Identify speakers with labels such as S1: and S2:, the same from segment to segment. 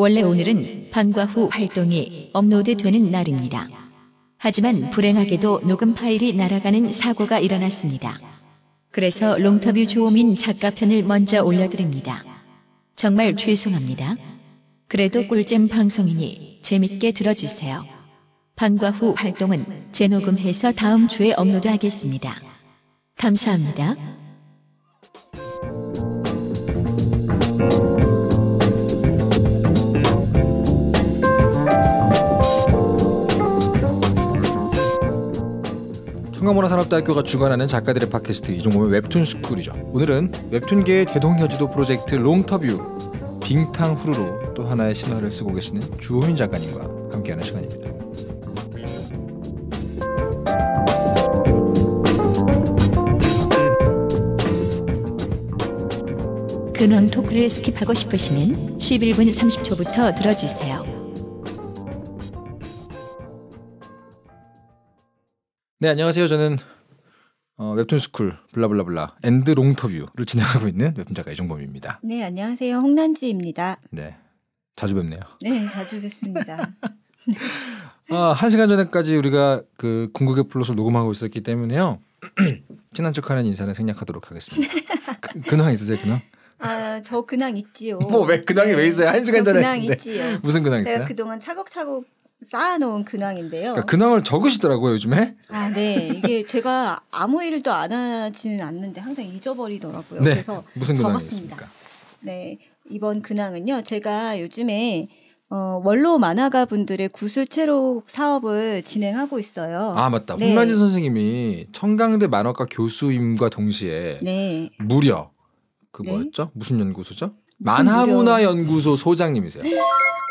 S1: 원래 오늘은 방과 후 활동이 업로드되는 날입니다. 하지만 불행하게도 녹음 파일이 날아가는 사고가 일어났습니다. 그래서 롱터뷰 조호민 작가 편을 먼저 올려드립니다. 정말 죄송합니다. 그래도 꿀잼 방송이니 재밌게 들어주세요. 방과 후 활동은 재녹음해서 다음 주에 업로드하겠습니다. 감사합니다.
S2: 한강문화산업대학교가 주관하는 작가들의 팟캐스트 이종범의 웹툰 스쿨이죠. 오늘은 웹툰계의 대동여지도 프로젝트 롱터뷰 빙탕 후루로 또 하나의 신화를 쓰고 계시는 주호민 작가님과 함께하는 시간입니다.
S1: 근황 토크를 스킵하고 싶으시면 11분 30초부터 들어주세요.
S2: 네, 안녕하세요. 저는 어, 웹툰 스쿨 블라블라블라 엔드 롱터뷰를 진행하고 있는 웹툰 작가 이종범입니다.
S1: 네, 안녕하세요. 홍난지입니다.
S2: 네, 자주 뵙네요.
S1: 네, 자주 뵙습니다.
S2: 아, 한 시간 전에까지 우리가 그 궁극의 플롯을 녹음하고 있었기 때문에요. 친한 척하는 인사는 생략하도록 하겠습니다. 그, 근황 있으세요, 근황?
S1: 아, 저 근황 있지요. 뭐왜 근황이 네. 왜 있어요? 한 시간 전에 근황 있지요. 무슨 근황 제가 있어요? 제가 그동안 차곡차곡 쌓아놓은 근황인데요. 그러니까
S2: 근황을 적으시더라고요 요즘에.
S1: 아 네, 이게 제가 아무 일도 안 하지는 않는데 항상 잊어버리더라고요. 네. 그래서 무슨 적었습니다. 네, 이번 근황은요. 제가 요즘에 어, 원로 만화가 분들의 구슬 채록 사업을 진행하고 있어요. 아 맞다. 네. 홍란지
S2: 선생님이 청강대 만화과 교수임과 동시에 네. 무려 그 네. 뭐였죠? 무슨 연구소죠? 만화문화연구소 소장님이세요.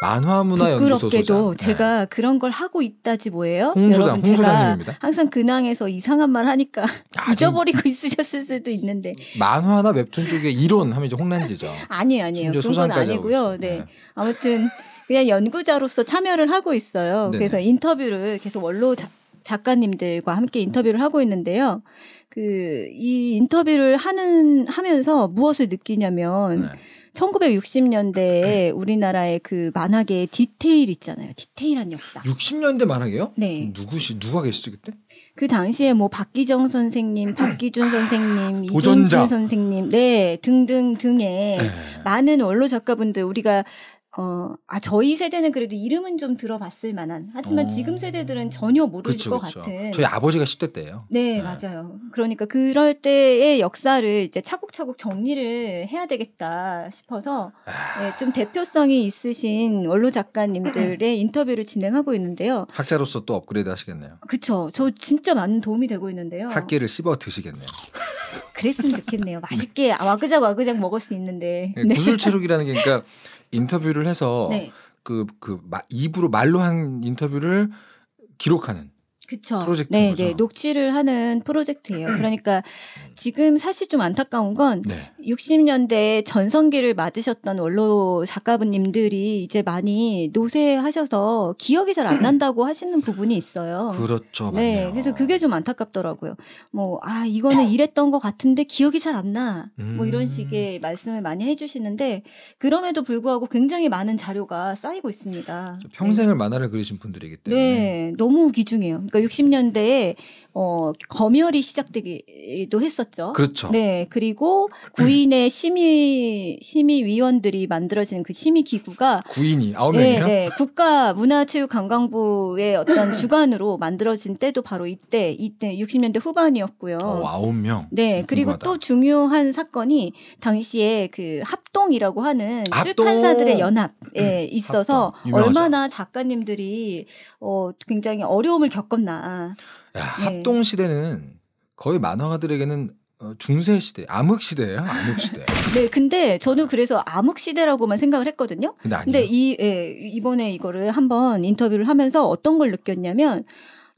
S2: 만화문화연구소 부끄럽게도 소장.
S1: 네. 제가 네. 그런 걸 하고 있다지 뭐예요? 홍 소장, 여러분 홍 소장님입니다. 항상 근황에서 이상한 말 하니까 아, 잊어버리고 있으셨을 수도 있는데
S2: 만화나 웹툰 쪽에 이론 하면 이제 혼란지죠.
S1: 아니에요, 아니에요. 그건 아니고요. 네. 네. 아무튼 그냥 연구자로서 참여를 하고 있어요. 네네. 그래서 인터뷰를 계속 원로 자, 작가님들과 함께 인터뷰를 하고 있는데요. 그 이 인터뷰를 하는 하면서 무엇을 느끼냐면 네. 1960년대에 우리나라의 그 만화계의 디테일 있잖아요. 디테일한 역사.
S2: 60년대 만화계요? 네. 누구시 누가 계시지 그때?
S1: 그 당시에 뭐 박기정 선생님, 박기준 선생님, 음. 이동진 선생님, 네 등등 등의 네. 많은 원로 작가분들 우리가 어, 아, 저희 세대는 그래도 이름은 좀 들어봤을 만한. 하지만 어... 지금 세대들은 전혀 모를 그쵸, 것 그쵸. 같은. 저희
S2: 아버지가 10대 때예요.
S1: 네, 네, 맞아요. 그러니까 그럴 때의 역사를 이제 차곡차곡 정리를 해야 되겠다 싶어서 아... 네, 좀 대표성이 있으신 원로 작가님들의 인터뷰를 진행하고 있는데요.
S2: 학자로서 또 업그레이드 하시겠네요.
S1: 그쵸. 저 진짜 많은 도움이 되고 있는데요.
S2: 학계를 씹어 드시겠네요.
S1: 그랬으면 좋겠네요. 맛있게 와그작 와그작 먹을 수 있는데. 네, 구슬체록이라는 네. 게 그러니까
S2: 인터뷰를 해서 네. 그그 그 입으로 말로 한 인터뷰를 기록하는
S1: 그쵸. 프로젝트 네, 네, 거죠. 네, 녹취를 하는 프로젝트예요. 그러니까 지금 사실 좀 안타까운 건 네. 60년대 전성기를 맞으셨던 원로 작가분님들이 이제 많이 노쇠하셔서 기억이 잘 안 난다고 하시는 부분이 있어요. 그렇죠. 네. 맞네요. 그래서 그게 좀 안타깝더라고요. 뭐, 아, 이거는 음. 이랬던 것 같은데 기억이 잘 안 나. 뭐 이런 음. 식의 말씀을 많이 해주시는데 그럼에도 불구하고 굉장히 많은 자료가 쌓이고 있습니다.
S2: 평생을 네. 만화를 그리신 분들이기
S1: 때문에. 네. 너무 귀중해요. 그러니까 60년대에 어, 검열이 시작되기도 했었죠. 그렇죠. 네. 그리고 구인의 음. 심의 심의위원들이 만들어지는그 심의 기구가
S2: 구인이 아홉 네, 명이요? 네, 네.
S1: 국가 문화체육관광부의 어떤 주관으로 만들어진 때도 바로 이때 이때 60년대 후반이었고요. 어, 아홉 명. 네. 음, 그리고 궁금하다. 또 중요한 사건이 당시에 그 합동이라고 하는 출판사들의 연합에 음, 있어서 얼마나 작가님들이 어, 굉장히 어려움을 겪었나. 야, 예. 합동
S2: 시대는 거의 만화가들에게는 어, 중세 시대, 암흑 시대예요. 암흑 시대.
S1: 네, 근데 저는 그래서 암흑 시대라고만 생각을 했거든요. 근데, 아에 근데 이 예, 이번에 이거를 한번 인터뷰를 하면서 어떤 걸 느꼈냐면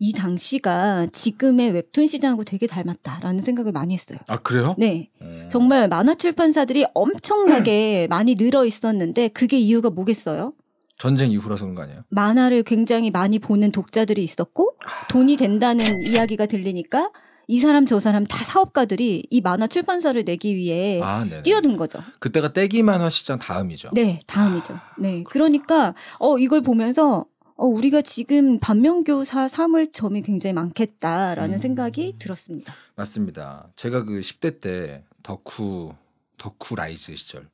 S1: 이 당시가 지금의 웹툰 시장하고 되게 닮았다라는 생각을 많이 했어요. 아 그래요? 네, 음. 정말 만화 출판사들이 엄청나게 많이 늘어 있었는데 그게 이유가 뭐겠어요?
S2: 전쟁 이후라서 그런 거 아니에요?
S1: 만화를 굉장히 많이 보는 독자들이 있었고 아. 돈이 된다는 이야기가 들리니까 이 사람 저 사람 다 사업가들이 이 만화 출판사를 내기 위해 아, 네, 네. 뛰어든 거죠.
S2: 그때가 떼기 만화 시장 다음이죠.
S1: 네, 다음이죠. 아, 네, 그러니까어 이걸 보면서 어, 우리가 지금 반면교사 삼을 점이 굉장히 많겠다라는 음. 생각이 들었습니다.
S2: 맞습니다. 제가 그 10대 때 덕후 덕후 라이즈 시절.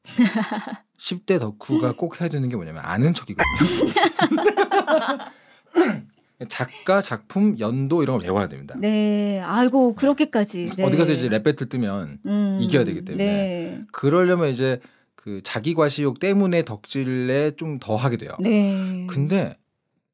S2: 10대 덕후가 꼭 해야 되는 게 뭐냐면 아는 척이거든요. 작가, 작품, 연도 이런 걸 외워야 됩니다.
S1: 네. 아이고, 그렇게까지. 네. 어디 가서 이제
S2: 랩 배틀 뜨면
S1: 음, 이겨야 되기 때문에. 네.
S2: 그러려면 이제 그 자기 과시욕 때문에 덕질에 좀 더 하게 돼요.
S1: 네.
S2: 근데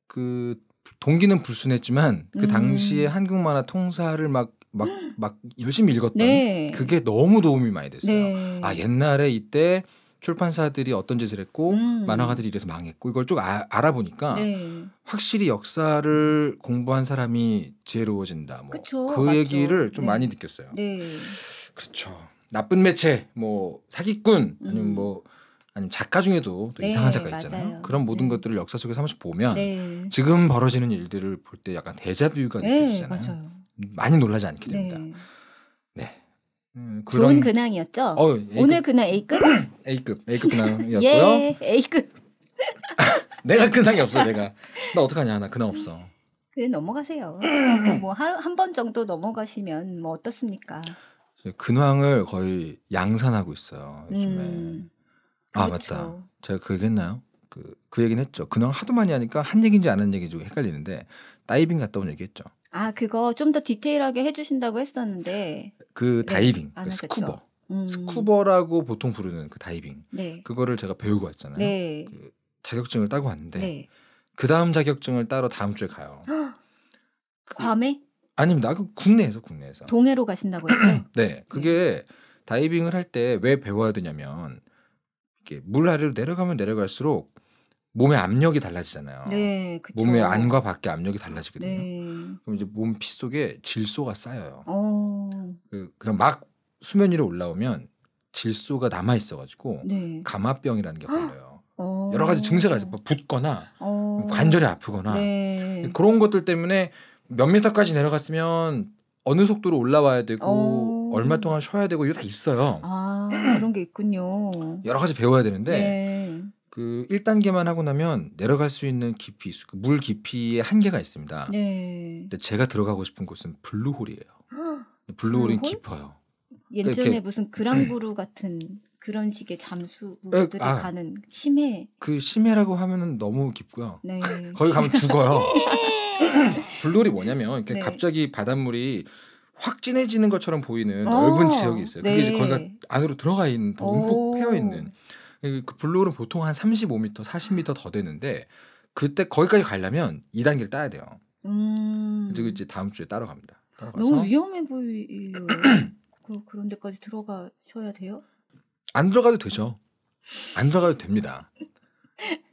S2: 그 동기는 불순했지만 그 음. 당시에 음. 한국만화 통사를 막 막, 음. 막 열심히 읽었던 네. 그게 너무 도움이 많이 됐어요. 네. 아, 옛날에 이때 출판사들이 어떤 짓을 했고 음. 만화가들이 이래서 망했고 이걸 쭉 아, 알아보니까 네. 확실히 역사를 공부한 사람이 지혜로워진다. 뭐 그 얘기를 좀 네. 많이 느꼈어요. 네. 그렇죠. 나쁜 매체, 뭐 사기꾼 아니면 음. 뭐 아니면 작가 중에도 또 네, 이상한 작가 있잖아요. 맞아요. 그런 모든 네. 것들을 역사 속에서 한 번씩 보면 네. 지금 벌어지는 일들을 볼 때 약간 대자뷰가 네,
S1: 느껴지잖아요. 맞아요.
S2: 많이 놀라지 않게
S1: 됩니다. 네. 네. 음, 그런... 좋은 근황이었죠. 어, 오늘 근황 A급?
S2: A급, A급 근황이었고요. 예, A급. 내가 근황이 없어, 내가. 나 어떡하냐, 나 근황 없어.
S1: 그래 넘어가세요. 뭐한번 정도 넘어가시면 뭐 어떻습니까?
S2: 근황을 거의 양산하고 있어요. 요즘에. 음, 아 그렇죠. 맞다. 제가 그 얘기했나요? 그, 그 얘기는 했죠. 근황 하도 많이 하니까 한 얘기인지 안 한 얘기인지 헷갈리는데 다이빙 갔다 온 얘기했죠.
S1: 아, 그거 좀 더 디테일하게 해주신다고 했었는데.
S2: 그 네, 다이빙, 그 아, 스쿠버. 음. 스쿠버라고 보통 부르는 그 다이빙. 네. 그거를 제가 배우고 왔잖아요.
S1: 네. 그
S2: 자격증을 따고 왔는데, 네. 그 다음 자격증을 따러 다음 주에 가요. 그, 밤에? 아닙니다. 그 국내에서, 국내에서.
S1: 동해로 가신다고 했죠?
S2: 네. 그게 네. 다이빙을 할 때 왜 배워야 되냐면, 이렇게 물 아래로 내려가면 내려갈수록 몸의 압력이 달라지잖아요.
S1: 네, 그쵸. 몸의 안과
S2: 밖의 압력이 달라지거든요. 네. 그럼 이제 몸피 속에 질소가 쌓여요.
S1: 어...
S2: 그, 그냥 막 수면 위로 올라오면 질소가 남아 있어가지고 네. 감화병이라는 게
S1: 걸려요. 어...
S2: 여러 가지 증세가 있어 붓거나 어... 뭐 관절이 아프거나
S1: 네.
S2: 그런 것들 때문에 몇 미터까지 내려갔으면 어느 속도로 올라와야 되고 어. 얼마 동안 쉬어야 되고 이거 다 있어요.
S1: 아 그런 게 있군요. 여러
S2: 가지 배워야 되는데.
S1: 네.
S2: 그 1단계만 하고 나면 내려갈 수 있는 깊이, 그 물 깊이의 한계가 있습니다.
S1: 네. 근데
S2: 제가 들어가고 싶은 곳은 블루홀이에요.
S1: 블루홀은 깊어요. 그러니까 예전에 그러니까 무슨 그랑브루 같은 그런 식의 잠수들이 아, 가는 심해.
S2: 그 심해라고 하면은 너무 깊고요.
S1: 네. 거기 가면
S2: 죽어요. 블루홀이 뭐냐면 이렇게 네. 갑자기 바닷물이 확 진해지는 것처럼 보이는 어. 넓은 지역이 있어요. 그게 네. 이제 거기가 안으로 들어가 있는 더 움푹 패여 있는. 그, 그 블루홀은 보통 한 35m, 40m 더 되는데 그때 거기까지 가려면 2단계를 따야 돼요.
S1: 음. 그래서
S2: 이제 다음 주에 따라갑니다. 따라가서 너무
S1: 위험해 보이요. 그 그런 데까지 들어가셔야 돼요?
S2: 안 들어가도 되죠. 안 들어가도 됩니다.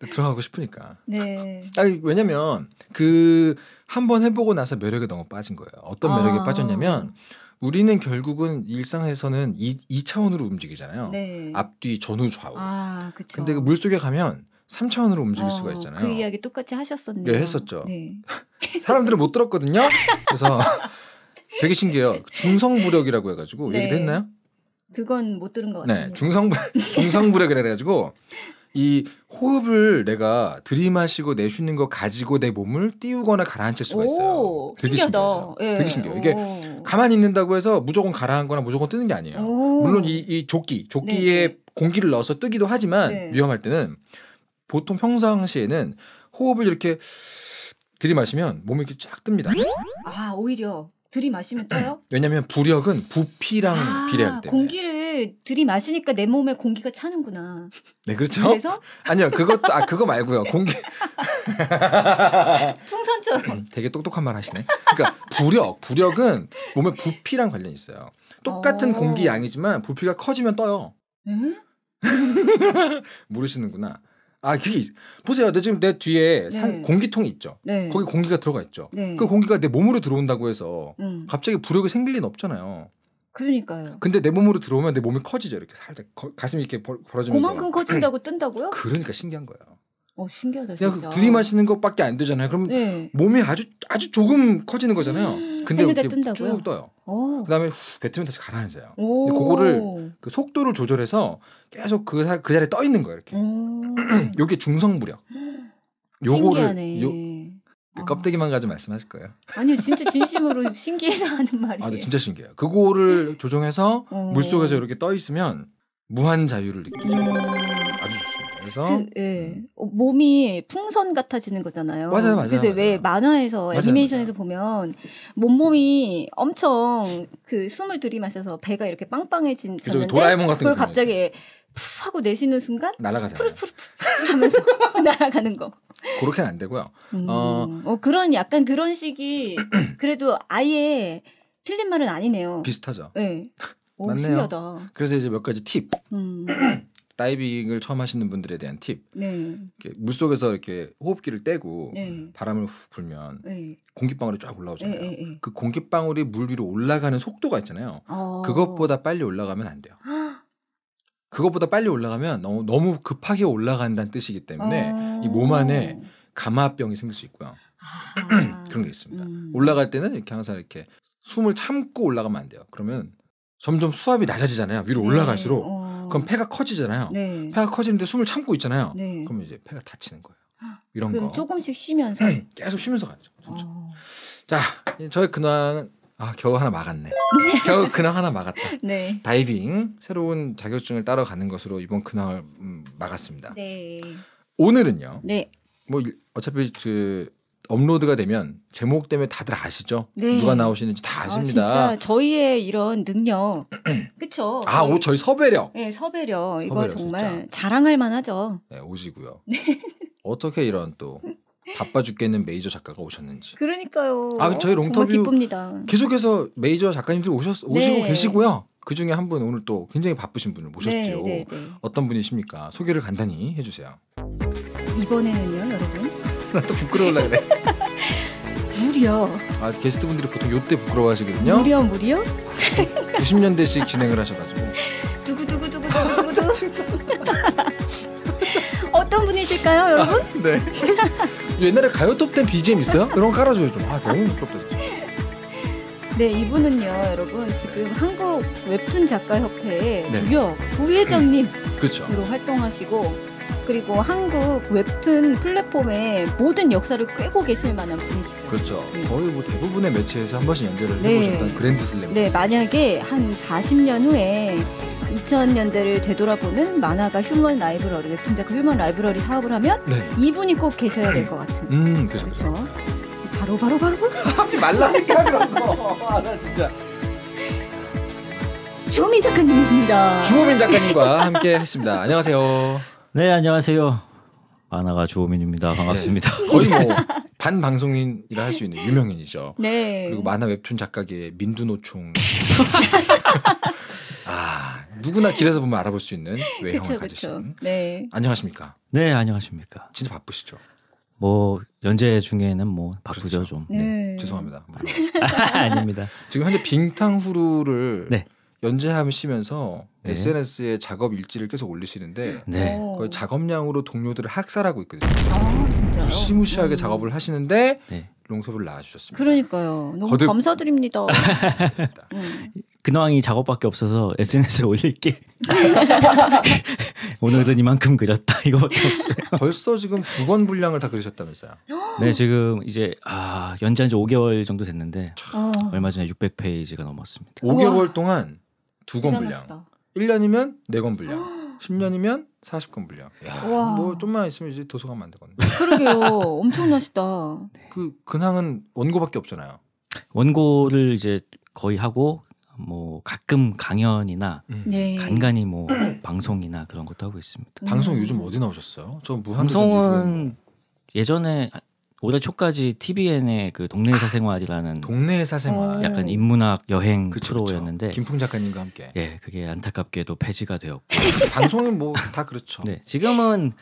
S2: 들어가고 싶으니까.
S1: 네.
S2: 아니, 왜냐면 그한번 해보고 나서 매력에 너무 빠진 거예요. 어떤 매력에 아~ 빠졌냐면 우리는 결국은 일상에서는 이, 이 차원으로 움직이잖아요. 네. 앞뒤, 전후, 좌우.
S1: 아, 그쵸.
S2: 근데 그 물속에 가면 3차원으로 움직일 어, 수가 있잖아요. 그
S1: 이야기 똑같이 하셨었네요. 예, 했었죠. 네.
S2: 사람들은 못 들었거든요. 그래서 되게 신기해요. 중성부력이라고 해가지고 네. 얘기를 했나요?
S1: 그건 못 들은 것 같아요.
S2: 네, 중성부 중성부력이라 해가지고 이 호흡을 내가 들이마시고 내쉬는 거 가지고 내 몸을 띄우거나 가라앉힐 수가 있어요.
S1: 오, 되게 신기하다. 예. 되게
S2: 신기해요. 이게 오. 가만히 있는다고 해서 무조건 가라앉거나 무조건 뜨는 게 아니에요. 오. 물론 이, 이 조끼, 조끼에 네네. 네. 공기를 넣어서 뜨기도 하지만 네. 위험할 때는 보통 평상시에는 호흡을 이렇게 들이마시면 몸이 이렇게 쫙 뜹니다.
S1: 아, 오히려 들이마시면 떠요?
S2: 왜냐면 하 부력은 부피랑 아, 비례할 때
S1: 공기를 술 들이마시니까 내 몸에 공기가 차는구나. 네,
S2: 그렇죠. 그래서 아니요, 그것도 아 그거 말고요. 공기
S1: 풍선처럼. 어,
S2: 되게 똑똑한 말 하시네. 그러니까 부력, 부력은 몸의 부피랑 관련이 있어요. 똑같은 어... 공기 양이지만 부피가 커지면 떠요. 음? 모르시는구나. 아, 그게 있... 보세요. 내 지금 내 뒤에 산 네. 공기통이 있죠. 네. 거기 공기가 들어가 있죠. 네. 그 공기가 내 몸으로 들어온다고 해서 음. 갑자기 부력이 생길 리는 없잖아요.
S1: 그러니까요.
S2: 근데 내 몸으로 들어오면 내 몸이 커지죠. 이렇게 살짝 거, 가슴이 이렇게 벌, 벌어지면서. 그만큼 커진다고 뜬다고요? 그러니까 신기한 거예요.
S1: 어 신기하다 진짜. 그이마시는
S2: 것밖에 안 되잖아요. 그럼 네. 몸이 아주 아주 조금 커지는 거잖아요. 음, 근데 이렇게 뜬다고요? 쭉 떠요. 오. 어. 그다음에 후, 뱉으면 다시 가라앉아요. 근데 그거를 그 속도를 조절해서 계속 그, 그 자리에 떠 있는 거예요. 이렇게. 음. 요게 중성무력.
S1: 요거를 요,
S2: 그 어. 껍데기만 가지고 말씀하실 거예요.
S1: 아니요, 진짜 진심으로 신기해서 하는 말이에요. 아, 네,
S2: 진짜 신기해요. 그거를 조정해서 어. 물 속에서 이렇게 떠 있으면 무한 자유를
S1: 느끼죠. 음. 아주
S2: 좋습니다. 그래서 그,
S1: 예. 음. 어, 몸이 풍선 같아지는 거잖아요. 맞아요, 맞아요. 그래서 맞아요. 왜 만화에서 애니메이션에서 보면 몸몸이 엄청 그 숨을 들이마셔서 배가 이렇게 빵빵해진 그죠, 도라에몽 같은 그 갑자기 푹 하고 내쉬는 순간 날아가잖아요. 푸르푸르푸르 하면서 날아가는 거.
S2: 그렇게는 안 되고요. 음, 어,
S1: 어, 그런 약간 그런 식이 그래도 아예 틀린 말은 아니네요. 비슷하죠. 네. 오, 맞네요. 신기하다.
S2: 그래서 이제 몇 가지 팁. 음. 다이빙을 처음 하시는 분들에 대한 팁. 네. 물 속에서 이렇게 호흡기를 떼고 네. 바람을 훅 불면 네. 공기방울이 쫙 올라오잖아요. 그 공기방울이 물 위로 올라가는 속도가 있잖아요.
S1: 어. 그것보다
S2: 빨리 올라가면 안 돼요. 그것보다 빨리 올라가면 너무, 너무 급하게 올라간다는 뜻이기 때문에 어... 이몸 안에 감화병이 생길 수 있고요. 아... 그런 게 있습니다. 음... 올라갈 때는 이렇게 항상 이렇게 숨을 참고 올라가면 안 돼요. 그러면 점점 수압이 낮아지잖아요. 위로 네. 올라갈수록 네. 어... 그럼 폐가 커지잖아요. 네. 폐가 커지는데 숨을 참고 있잖아요. 네. 그러면 이제 폐가 다치는 거예요. 이런 거
S1: 조금씩 쉬면서 계속 쉬면서 가죠. 그렇죠. 어...
S2: 자, 저희 근황 아 겨우 하나 막았네.
S1: 네. 겨우 근황
S2: 하나 막았다. 네. 다이빙 새로운 자격증을 따러가는 것으로 이번 근황을 음, 막았습니다. 네. 오늘은요. 네. 뭐 어차피 그 업로드가 되면 제목 때문에 다들 아시죠? 네. 누가 나오시는지 다 아, 아십니다. 아, 진짜
S1: 저희의 이런 능력, 그렇죠. 아, 오, 저희 서배력. 네, 서배력 이거 서배력, 정말 진짜. 자랑할 만하죠.
S2: 네, 오시고요. 네. 어떻게 이런 또 바빠 죽겠는 메이저 작가가 오셨는지.
S1: 그러니까요. 아 저희 롱터뷰 기쁩니다.
S2: 계속해서 메이저 작가님들 오셨 네. 오시고 네. 계시고요. 그 중에 한 분 오늘 또 굉장히 바쁘신 분을 모셨죠. 네, 네, 네, 어떤 분이십니까? 소개를 간단히 해주세요.
S1: 이번에는요, 여러분.
S2: 나또 부끄러울라 그래.
S1: 무려.
S2: 아 게스트분들이 보통 요때 부끄러워하시거든요. 무려 무려? 90년대식 진행을 하셔가지고.
S1: 두구두구두구두구두구두구. 분이실까요, 여러분? 아,
S2: 네. 옛날에 가요톱 때 BGM 있어요? 그런거 깔아줘요 좀. 아 너무 부끄럽다.
S1: 진짜. 네, 이분은요, 여러분 지금 한국 웹툰 작가 협회의 네. 무역 부회장님으로 음, 그렇죠. 활동하시고 그리고 한국 웹툰 플랫폼의 모든 역사를 꿰고 계실 만한 분이시죠.
S2: 그렇죠. 네. 거의 뭐 대부분의 매체에서 한 번씩 연재를 네. 해보셨던 그랜드슬램.
S1: 네, 만약에 한 40년 후에 2000년대를 되돌아보는 만화가 휴먼 라이브러리 웹툰작 그 휴먼 라이브러리 사업을 하면 네. 이분이 꼭 계셔야 될것 음, 같은. 음, 그렇죠. 그렇죠. 바로 바로 바로 하지 말라니까 그런 거. 아, 나 진짜. 주호민 작가님이십니다. 주호민 작가님과 함께 했습니다.
S2: 안녕하세요. 네 안녕하세요. 아나가 주호민입니다. 반갑습니다. 네. 거의 뭐 반방송인이라 할 수 있는 유명인이죠.
S1: 네. 그리고 만화
S2: 웹툰 작가계 의 민두노총. 아 누구나 길에서 보면 알아볼 수 있는 외형을 그쵸,
S1: 가지신. 그쵸. 네.
S2: 안녕하십니까? 네
S3: 안녕하십니까? 진짜 바쁘시죠? 뭐 연재 중에는 뭐 바쁘죠 그렇죠. 좀. 네. 네. 죄송합니다.
S2: 아닙니다. 지금 현재 빙탕후루를 네. 연재하시면서 네. SNS에 작업 일지를 계속 올리시는데 네. 거 네. 어. 그 작업량으로 동료들을 학살하고 있거든요. 아 진짜요? 무시무시하게 음. 작업을 하시는데 네. 롱섭을 낳아주셨습니다.
S1: 그러니까요. 너무 거듭... 감사드립니다.
S2: 음. 근황이 작업밖에 없어서
S3: SNS에 올릴게. 오늘은 이만큼 그렸다 이거밖에 없어요. 벌써 지금 두 권 분량을 다 그리셨다면서요? 네 지금 이제 아 연재한 지 5개월 정도 됐는데 아. 얼마 전에 600페이지가 넘었습니다. 5개월 우와.
S2: 동안 두권 분량. 1년이면 네권 분량. 10년이면 40권 분량. 야, 뭐 좀만 있으면
S1: 이제 도서관 만들겠네. 그러게요. 엄청나시다. 네. 그
S2: 근황은 원고밖에 없잖아요.
S3: 원고를 이제 거의 하고 뭐 가끔 강연이나 음. 네. 간간히 뭐 방송이나 그런 것도 하고 있습니다. 방송 음. 요즘 어디 나오셨어요? 저 무한 방송은 예전에 아, 5월 초까지 TVN의 그 동네 의 사생활이라는 아, 동네 사생활 어, 약간 인문학 여행 그쵸, 프로였는데 그쵸. 김풍 작가님과 함께 예 그게 안타깝게도 폐지가 되었고 방송은 뭐 다 그렇죠. 네 지금은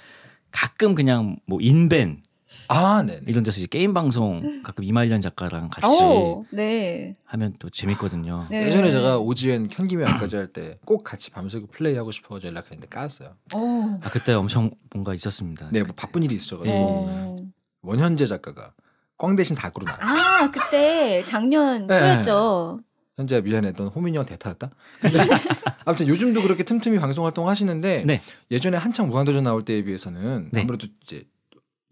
S3: 가끔 그냥 뭐 인벤 아, 네. 이런 데서 이제 게임 방송 음. 가끔 이말년 작가랑 같이
S1: 오, 네.
S2: 하면 또 재밌거든요. 네. 예전에 제가 오지엔 켠김미 안까지 할 때 꼭 같이 밤새고 플레이하고 싶어서 연락했는데 까였어요. 아 그때 엄청 뭔가 있었습니다. 네, 뭐 바쁜 일이 있어가지고. 네. 원현재 작가가 꽝 대신 닭으로나왔다아
S1: 그때 작년 네. 초였죠.
S2: 현재 미안했던 호민이 형 대타였다. 아무튼 요즘도 그렇게 틈틈이 방송 활동 하시는데 네. 예전에 한창 무한도전 나올 때에 비해서는 네. 아무래도 이제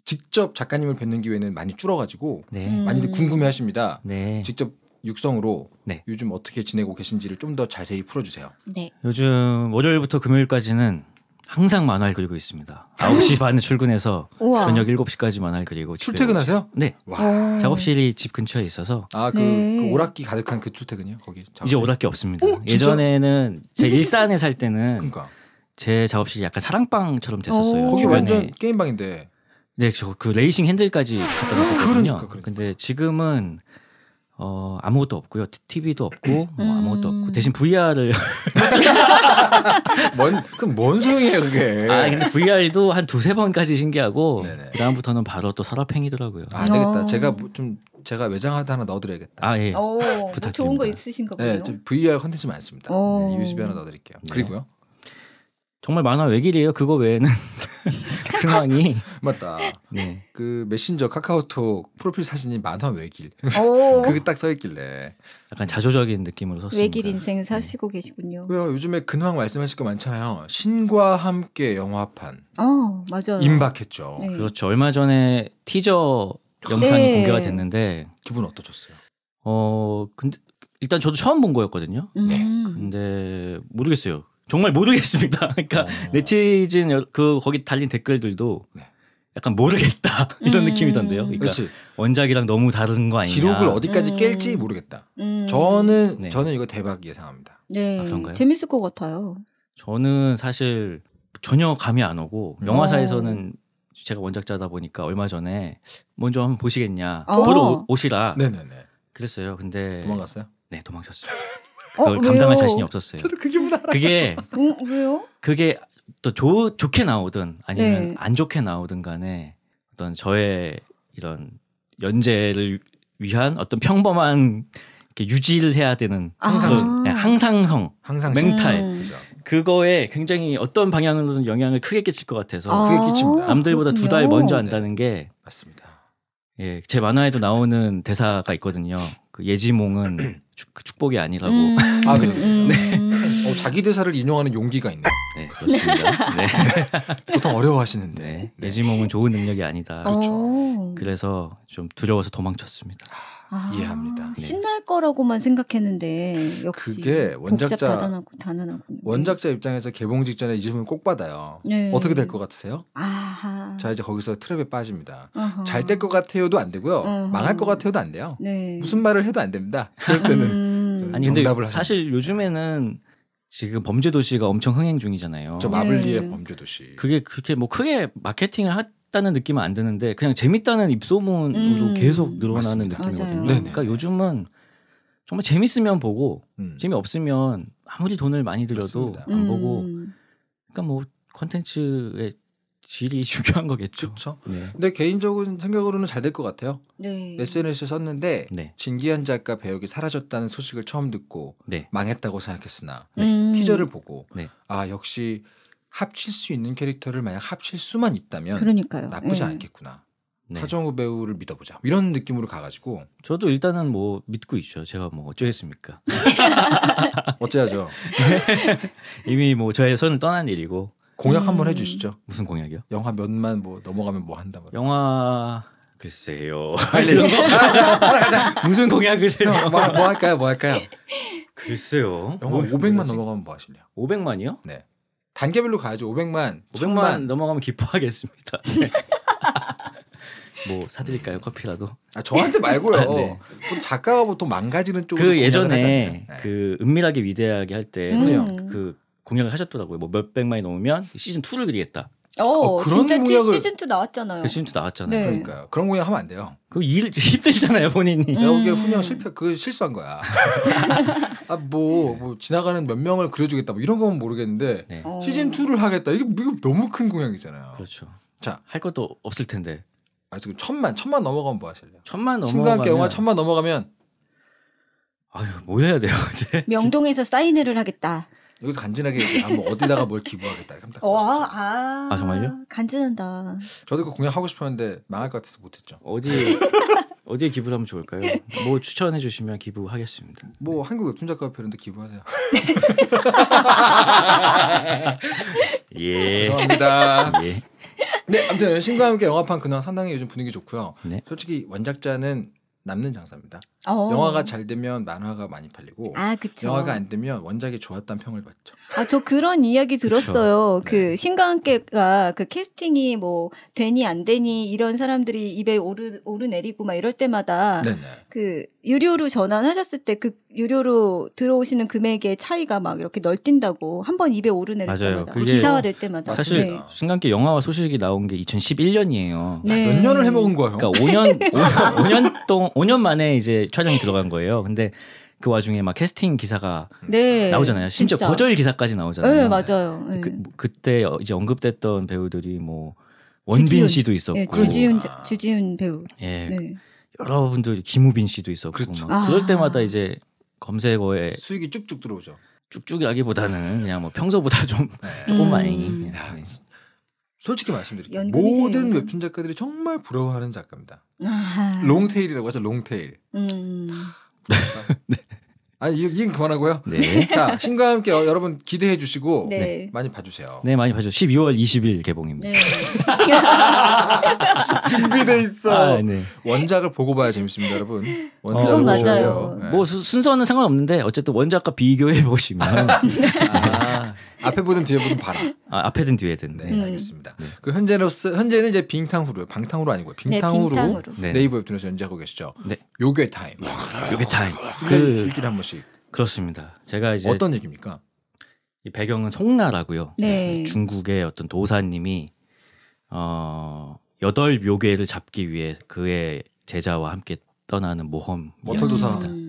S2: 직접 작가님을 뵙는 기회는 많이 줄어가지고 네. 많이들 음. 궁금해하십니다. 네. 직접 육성으로 네. 요즘 어떻게 지내고 계신지를 좀 더 자세히 풀어주세요.
S3: 요즘 월요일부터 금요일까지는 항상 만화를 그리고 있습니다. 9시 반에 출근해서 우와. 저녁 7시까지 만화를 그리고 출퇴근하세요? 네. 와. 작업실이 집 근처에 있어서 아그 그 네. 그 오락기 가득한 그 출퇴근이요? 거기 작업실? 이제 오락기 없습니다. 오, 어, 예전에는 제
S2: 일산에 살 때는 그러니까.
S3: 제 작업실이 약간 사랑방처럼 됐었어요. 거기 완전
S2: 게임방인데.
S3: 네, 저 그 레이싱 핸들까지 갖다 놨었거든요. 그러니까, 그러니까. 근데 지금은 어 아무것도 없고요. TV도 없고 뭐 음. 아무것도 없고 대신 VR을 뭔그뭔 소용이에요 그게? 아 근데 VR도 한 두세 번까지
S2: 신기하고 네네. 그다음부터는 바로 또서랍행이더라고요아안 되겠다. 어. 제가 뭐 좀 제가 외장하드 하나 넣어드려야겠다. 아 예. 부탁드립니다.
S1: 어, 뭐 좋은 거 있으신 거군요. 네, 좀
S2: VR 컨텐츠 많습니다.
S1: 오. 어. 네, USB 하나
S3: 넣어드릴게요.
S2: 네. 그리고요. 정말 만화 외길이에요. 그거 외에는 근황이 맞다. 네. 그 메신저 카카오톡 프로필 사진이 만화 외길. 그게 딱 써 있길래 약간 자조적인 느낌으로 썼습니다. 외길
S1: 인생 네. 사시고 네. 계시군요. 왜요? 그 요즘에
S2: 근황 말씀하실 거 많잖아요. 신과 함께 영화판.
S1: 어, 맞아요.
S2: 임박했죠. 네. 그렇죠.
S3: 얼마 전에 티저
S2: 네. 영상이 공개가 됐는데 기분 어떠셨어요?
S3: 어, 근데 일단 저도 처음 본 거였거든요. 네. 근데 모르겠어요. 정말 모르겠습니다. 그러니까 어. 네티즌 그 거기 달린 댓글들도 네. 약간 모르겠다 이런 음. 느낌이던데요. 그러니까 그치. 원작이랑 너무 다른 거 아니냐. 기록을 어디까지 음. 깰지 모르겠다. 음. 저는 네. 저는 이거 대박 예상합니다.
S1: 네, 아, 그런가요? 재밌을 것 같아요.
S3: 저는 사실 전혀 감이 안 오고 음. 영화사에서는 제가 원작자다 보니까 얼마 전에 먼저 한번 보시겠냐 어. 보러 오시라. 네네네. 그랬어요. 근데 도망갔어요? 네, 도망쳤어요. 그걸 어, 그 감당할 자신이 없었어요. 저도
S1: 그 기분 알아. 그게 어, 왜요?
S3: 그게 또 좋, 좋게 나오든 아니면 네. 안 좋게 나오든 간에 어떤 저의 이런 연재를 위한 어떤 평범한 유지를 해야 되는 항상 아. 그, 네, 항상성, 항상 멘탈 음. 그거에 굉장히 어떤 방향으로든 영향을 크게 끼칠 것 같아서 아~ 크게 끼칩니다. 남들보다 두 달 먼저 안다는 네. 게 맞습니다. 예, 제 만화에도 나오는 대사가 있거든요.
S2: 그 예지몽은 축, 복이 아니라고. 음, 아, 음. 그래 음. 네. 음. 자기 대사를 인용하는 용기가 있네요. 네, 그렇습니다. 네. 보통 어려워하시는데 네, 네. 예 지목은
S3: 좋은 능력이 아니다. 그렇죠. 어. 그래서 좀 두려워서 도망쳤습니다. 아,
S1: 이해합니다. 아. 네. 신날 거라고만 생각했는데 역시 그게 원작자 단단하고 단단하군 네.
S2: 원작자 입장에서 개봉 직전에 이 질문 꼭 받아요. 네. 어떻게 될 것 같으세요?
S1: 아하. 자
S2: 이제 거기서 트랩에 빠집니다. 잘 될 것 같아요도 안 되고요. 어허. 망할 것 같아요도 안 돼요. 네. 무슨 말을 해도 안 됩니다. 그럴 때는
S1: 음.
S2: 아니 근데 사실 요즘에는 지금
S3: 범죄 도시가 엄청 흥행 중이잖아요. 저 마블리의 네. 범죄 도시. 그게 그렇게 뭐 크게 마케팅을 했다는 느낌은 안 드는데 그냥 재밌다는 입소문으로 음. 계속 늘어나는 맞습니다. 느낌이거든요. 네네. 그러니까 요즘은 정말 재밌으면 보고 음. 재미 없으면 아무리 돈을 많이 들여도
S2: 맞습니다. 안 보고 음. 그러니까 뭐 컨텐츠의 질이 중요한 거겠죠. 그렇죠. 네. 근데 개인적인 생각으로는 잘 될 것 같아요. 네. SNS에 썼는데 네. 진기현 작가 배역이 사라졌다는 소식을 처음 듣고 네. 망했다고 생각했으나 음. 티저를 보고 네. 아 역시 합칠 수 있는 캐릭터를 만약 합칠 수만 있다면 그러니까요. 나쁘지 예. 않겠구나. 네. 하정우 배우를 믿어보자 이런 느낌으로 가가지고 저도 일단은
S3: 뭐 믿고 있죠 제가 뭐 어쩌겠습니까 어쩌야죠 이미 뭐 저의 손을 떠난 일이고 공약 음. 한번 해주시죠. 무슨 공약이요? 영화 몇 만 뭐 넘어가면 뭐 한다. 말 뭐 영화 글쎄요. 빨리 가자가자 무슨 공약을 해요? 뭐, 뭐 할까요? 뭐
S2: 할까요? 글쎄요. 영화 뭐, 500만 그지 넘어가면 뭐 하시냐? 500만이요? 네. 단계별로 가야죠. 500만. 500만 1만 넘어가면 기뻐하겠습니다. 네.
S3: 뭐 사드릴까요 커피라도? 아 저한테 말고요. 아, 네.
S2: 작가가 보통 뭐 망가지는 쪽. 으로그 예전에
S3: 네. 그 은밀하게 위대하게 할 때그 음. 그 공약을 하셨더라고요. 뭐 몇백만이 넘으면 시즌 2를 그리겠다.
S1: 어, 어 그런 진짜 공약을... 시즌 2 나왔잖아요. 시즌
S2: 2 나왔잖아요. 네. 그러니까요. 그런 공약 하면 안 돼요. 그일 힘들잖아요, 본인이. 음. 여기 훈영 음. 실패 그 실수한 거야. 아뭐뭐 네. 뭐 지나가는 몇 명을 그려주겠다 뭐 이런 거건 모르겠는데 네. 어. 시즌 2를 하겠다 이게, 이게 너무 큰 공약이잖아요. 그렇죠. 자할 것도 없을 텐데. 아 지금 천만 천만 넘어가면 뭐 하실래요? 천만 넘어가면 신과 함께 영화 천만 넘어가면 아유 뭐 해야 돼요?
S1: 명동에서 사인회를 하겠다.
S2: 여기서 간지나게 얘기해. 아, 뭐 어디다가 뭘 기부하겠다.
S1: 이러면 딱. 어, 멋 아, 그렇죠. 아, 아, 정말요? 간지난다.
S2: 저도 그 공연 하고 싶었는데 망할 것 같아서 못했죠. 어디 어디에 기부를 하면 좋을까요? 뭐 추천해 주시면 기부하겠습니다. 뭐 한국 웹툰작가 협회인데 기부하세요. 예. 감사합니다 예. 네, 아무튼 신과 함께 영화판 근황 상당히 요즘 분위기 좋고요. 네. 솔직히 원작자는 남는 장사입니다. 오. 어. 영화가 잘 되면 만화가 많이 팔리고 아, 영화가 안 되면 원작이 좋았다는 평을 받죠.
S1: 아, 저 그런 이야기 들었어요. 네. 그 네. 신함께가그 캐스팅이 뭐 되니 안 되니 이런 사람들이 입에 오르 오르내리고 막 이럴 때마다 네네. 그 유료로 전환하셨을 때 그 유료로 들어오시는 금액의 차이가 막 이렇게 널뛴다고 한 번 입에 오르내릴 때마다 뭐 기사화 될 때마다 사실 네.
S3: 신강께 영화와 소식이 나온 게 2011년이에요. 네. 몇 년을 해먹은 거예요? 그러니까 5년 5, 5년 동 5년 만에 이제 촬영이 들어간 거예요. 근데 그 와중에 막 캐스팅 기사가
S1: 네, 나오잖아요. 심지어 진짜. 거절
S3: 기사까지 나오잖아요. 네, 맞아요. 그 네. 그, 그때 이제 언급됐던 배우들이 뭐 원빈 주지훈. 씨도 있었고 네, 주지훈
S1: 아. 주지훈 배우. 예. 네.
S3: 여러분들 김우빈 씨도 있었고 그렇죠. 막 그럴 아. 때마다 이제 검색어에
S1: 수익이 쭉쭉 들어오죠.
S3: 쭉쭉이라기보다는 그냥
S2: 뭐 평소보다 좀 네. 조금 많이. 음. 예. 야, 솔직히 말씀드릴게요. 모든 웹툰 작가들이 정말 부러워하는 작가입니다. 아. 롱테일이라고 하죠. 롱테일. 음. 네. 아니 이건 그만하고요. 네. 자 신과 함께 어, 여러분 기대해 주시고 네. 네. 많이 봐주세요. 네 많이
S3: 봐줘. 12월 20일 개봉입니다.
S2: 네. 준비돼 있어. 아, 네. 원작을 보고 봐야 재밌습니다, 여러분. 원작 어, 맞아요.
S3: 네. 뭐 순서는 상관없는데 어쨌든 원작과 비교해 보시면. 아,
S2: 앞에 보든 뒤에 보든 봐라. 아, 앞에든 뒤에든. 네, 음. 알겠습니다. 네. 그 현재로서 현재는 이제 빙탕후루, 방탕후루 아니고요. 네, 빙탕후루 네, 네이버 웹툰에서 연재하고 계시죠. 네. 요괴 타임. 네. 요괴 타임. 아, 그 일주일에 한 번씩. 그렇습니다. 제가 이제 어떤 얘기입니까? 이
S3: 배경은 송나라고요. 네. 네 중국의 어떤 도사님이 어 여덟 요괴를 잡기 위해 그의 제자와 함께 떠나는 모험. 모털도사
S1: 음.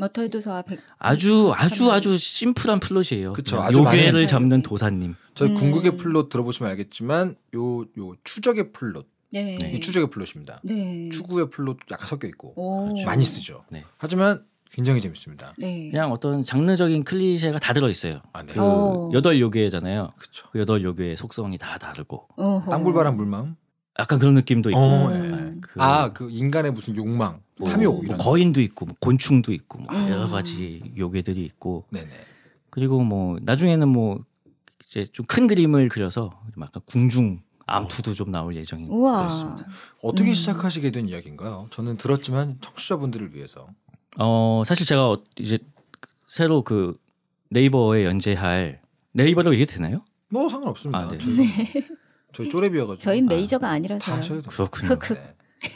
S1: 머털도서와 뭐 백...
S2: 아주 아주 아주 심플한 플롯이에요. 그쵸. 네. 아주 요괴를 많이... 네. 잡는 도사님. 저 음. 궁극의 플롯 들어보시면 알겠지만 요 요 추적의 플롯. 네. 네. 이 추적의 플롯입니다. 네. 추구의 플롯 약간 섞여 있고
S1: 오. 그렇죠. 많이
S2: 쓰죠. 네. 하지만 굉장히 재밌습니다. 네. 그냥 어떤 장르적인 클리셰가 다 들어 있어요. 아, 네. 그 어.
S3: 여덟 요괴잖아요. 그쵸. 그 여덟 요괴의 속성이 다 다르고.
S1: 땅굴바람
S2: 물망.
S3: 약간 그런 느낌도 있고. 어, 예. 네. 그... 아그 인간의 무슨 욕망. 있고 탐욕 뭐 거인도 있고 뭐 곤충도 있고 뭐 아. 여러 가지 요괴들이 있고 네네. 그리고 뭐 나중에는 뭐 이제 좀 큰 그림을 그려서 약간 궁중 암투도 좀 나올 예정인 우와. 습니다 어떻게 음.
S2: 시작하시게 된 이야기인가요? 저는 들었지만 청취자분들을 위해서.
S3: 어 사실 제가 어, 이제 새로 그 네이버에 연재할 네이버로 얘기 되나요?
S1: 뭐 상관없습니다. 아, 네.
S3: 저희, 쪼레비여가지고.
S1: 네. 저희 아, 메이저가 아, 니라서
S3: 그렇군요. 그, 그,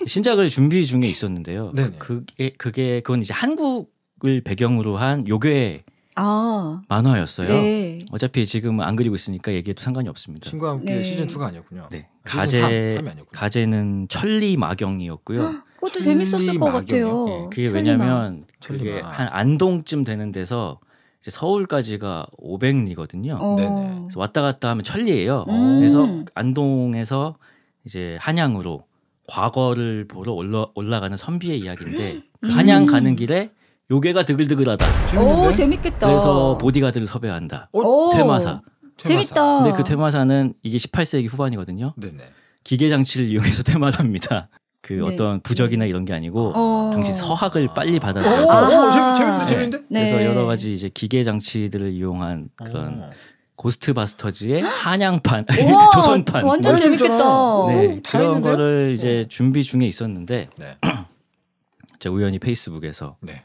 S3: 신작을 준비 중에 있었는데요. 네네. 그게 그게 그건 이제 한국을 배경으로 한 요괴
S1: 아.
S3: 만화였어요. 네. 어차피 지금 안 그리고 있으니까 얘기해도 상관이 없습니다.
S2: 신과 함께 네. 시즌 2가 아니었군요.
S3: 네. 아, 가제 아니었군요. 가제는 천리 마경이었고요.
S1: 그것도 재밌었을 것 같아요. 네, 그게 왜냐면
S3: 그게 한 안동쯤 되는 데서 이제 서울까지가 500리거든요. 어. 그래서 왔다 갔다 하면 천리예요. 음. 그래서 안동에서 이제 한양으로 과거를 보러 올라, 올라가는 선비의 이야기인데 한양 가는 길에 요괴가 드글드글하다. 재밌는데? 오
S1: 재밌겠다. 그래서
S3: 보디가드를 섭외한다. 어, 오, 퇴마사. 재밌다. 근데 그 퇴마사는 이게 18세기 후반이거든요. 네네. 기계 장치를 이용해서 퇴마합니다. 그 네. 어떤 부적이나 이런 게 아니고 어... 당시 서학을 빨리 받아들여서 재밌, 는데 재밌는데. 네. 그래서 여러 가지 이제 기계 장치들을 이용한 그런 오. 고스트바스터즈의 한양판, 우와, 조선판 완전 재밌겠다. 네, 그런 거를 네. 이제 준비 중에 있었는데 네. 제가 우연히 페이스북에서 네.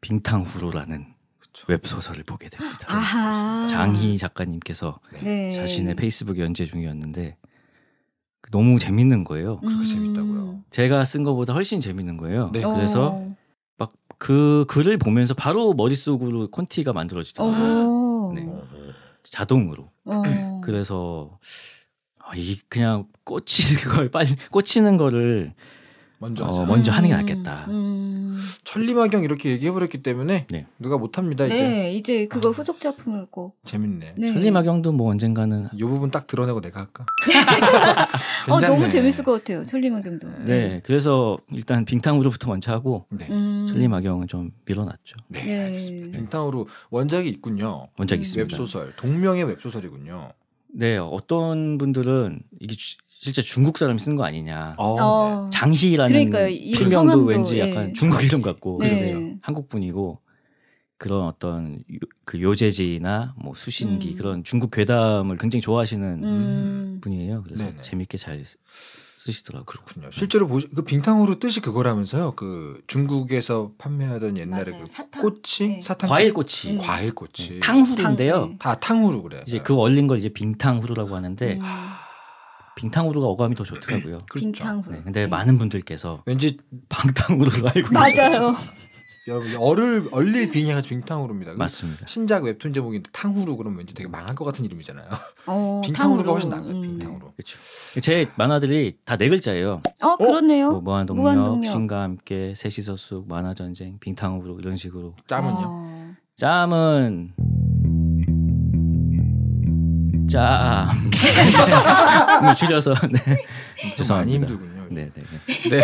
S3: 빙탕후루라는 그쵸. 웹소설을 보게
S1: 됩니다. 아하. 장희
S3: 작가님께서 네. 네. 자신의 페이스북 연재 중이었는데 너무 재밌는 거예요. 그렇게
S2: 음. 재밌다고요.
S3: 제가 쓴 것보다 훨씬 재밌는 거예요. 네. 그래서 어. 막그 글을 보면서 바로 머릿속으로 콘티가 만들어지더라고요.
S1: 어. 네. 어,
S3: 자동으로. 어. 그래서 아, 이 그냥 꽂히는 걸빠리 꽂히는 거를
S2: 먼저, 어, 먼저 하는 게 음, 낫겠다. 음. 천리마경 이렇게 얘기해버렸기 때문에 네. 누가 못합니다 이제. 네,
S1: 이제 그거 아. 후속 작품을 꼭. 재밌네. 네.
S2: 천리마경도 뭐 언젠가는. 이 부분 딱 드러내고 내가 할까. 어, 너무 재밌을
S1: 것 같아요. 천리마경도. 네, 네
S3: 그래서 일단 빙탕으로부터 먼저 하고 네. 음. 천리마경은 좀 밀어놨죠.
S1: 네, 네. 알겠습니다.
S2: 빙탕으로 원작이 있군요. 원작 음. 있습니다. 웹소설 동명의 웹소설이군요.
S3: 네, 어떤 분들은 이게 실제 중국 사람이 쓴 거 아니냐. 어. 어. 장시라는 필명도 왠지 예. 약간 예. 중국 이름 같고 네. 그렇죠. 한국 분이고 그런 어떤 요, 그 요제지나 뭐 수신기 음. 그런 중국 괴담을 굉장히 좋아하시는 음. 분이에요. 그래서 네네. 재밌게 잘
S2: 쓰시더라고요. 그렇군요. 실제로 보시 그빙탕으로 뜻이 그거라면서요. 그 중국에서 판매하던 옛날에 그 사탕? 꼬치 네. 사탕 과일 꼬치 음. 과일 꼬치 탕후루인데요. 네. 다 탕후루
S3: 그래. 이제 그 얼린 걸 이제 빙탕후루라고 하는데. 음. 빙탕후루가 어감이 더 좋더라고요.
S1: 그렇죠. 빙탕후루. 네,
S2: 근데 네.
S3: 많은 분들께서
S2: 왠지 방탕후루로 알고
S1: 맞아요.
S2: 여러분 얼을 얼릴 빙의가 빙탕후루입니다. 맞습니다. 신작 웹툰 제목인데 탕후루 그럼 왠지 되게 망할 것 같은 이름이잖아요.
S1: 어, 빙탕후루가 훨씬 나아요. 음. 빙탕후루.
S2: 그렇죠.
S3: 제 만화들이 다 네 글자예요.
S1: 어 그렇네요. 뭐, 무한동력, 무한동력, 신과
S3: 함께 셋이서 쑥 만화 전쟁, 빙탕후루 이런 식으로. 짬은요? 어... 짬은 짬. 음. 줄여서 네. 죄송합니다. 많이 힘들군요. 네, 네, 네, 네.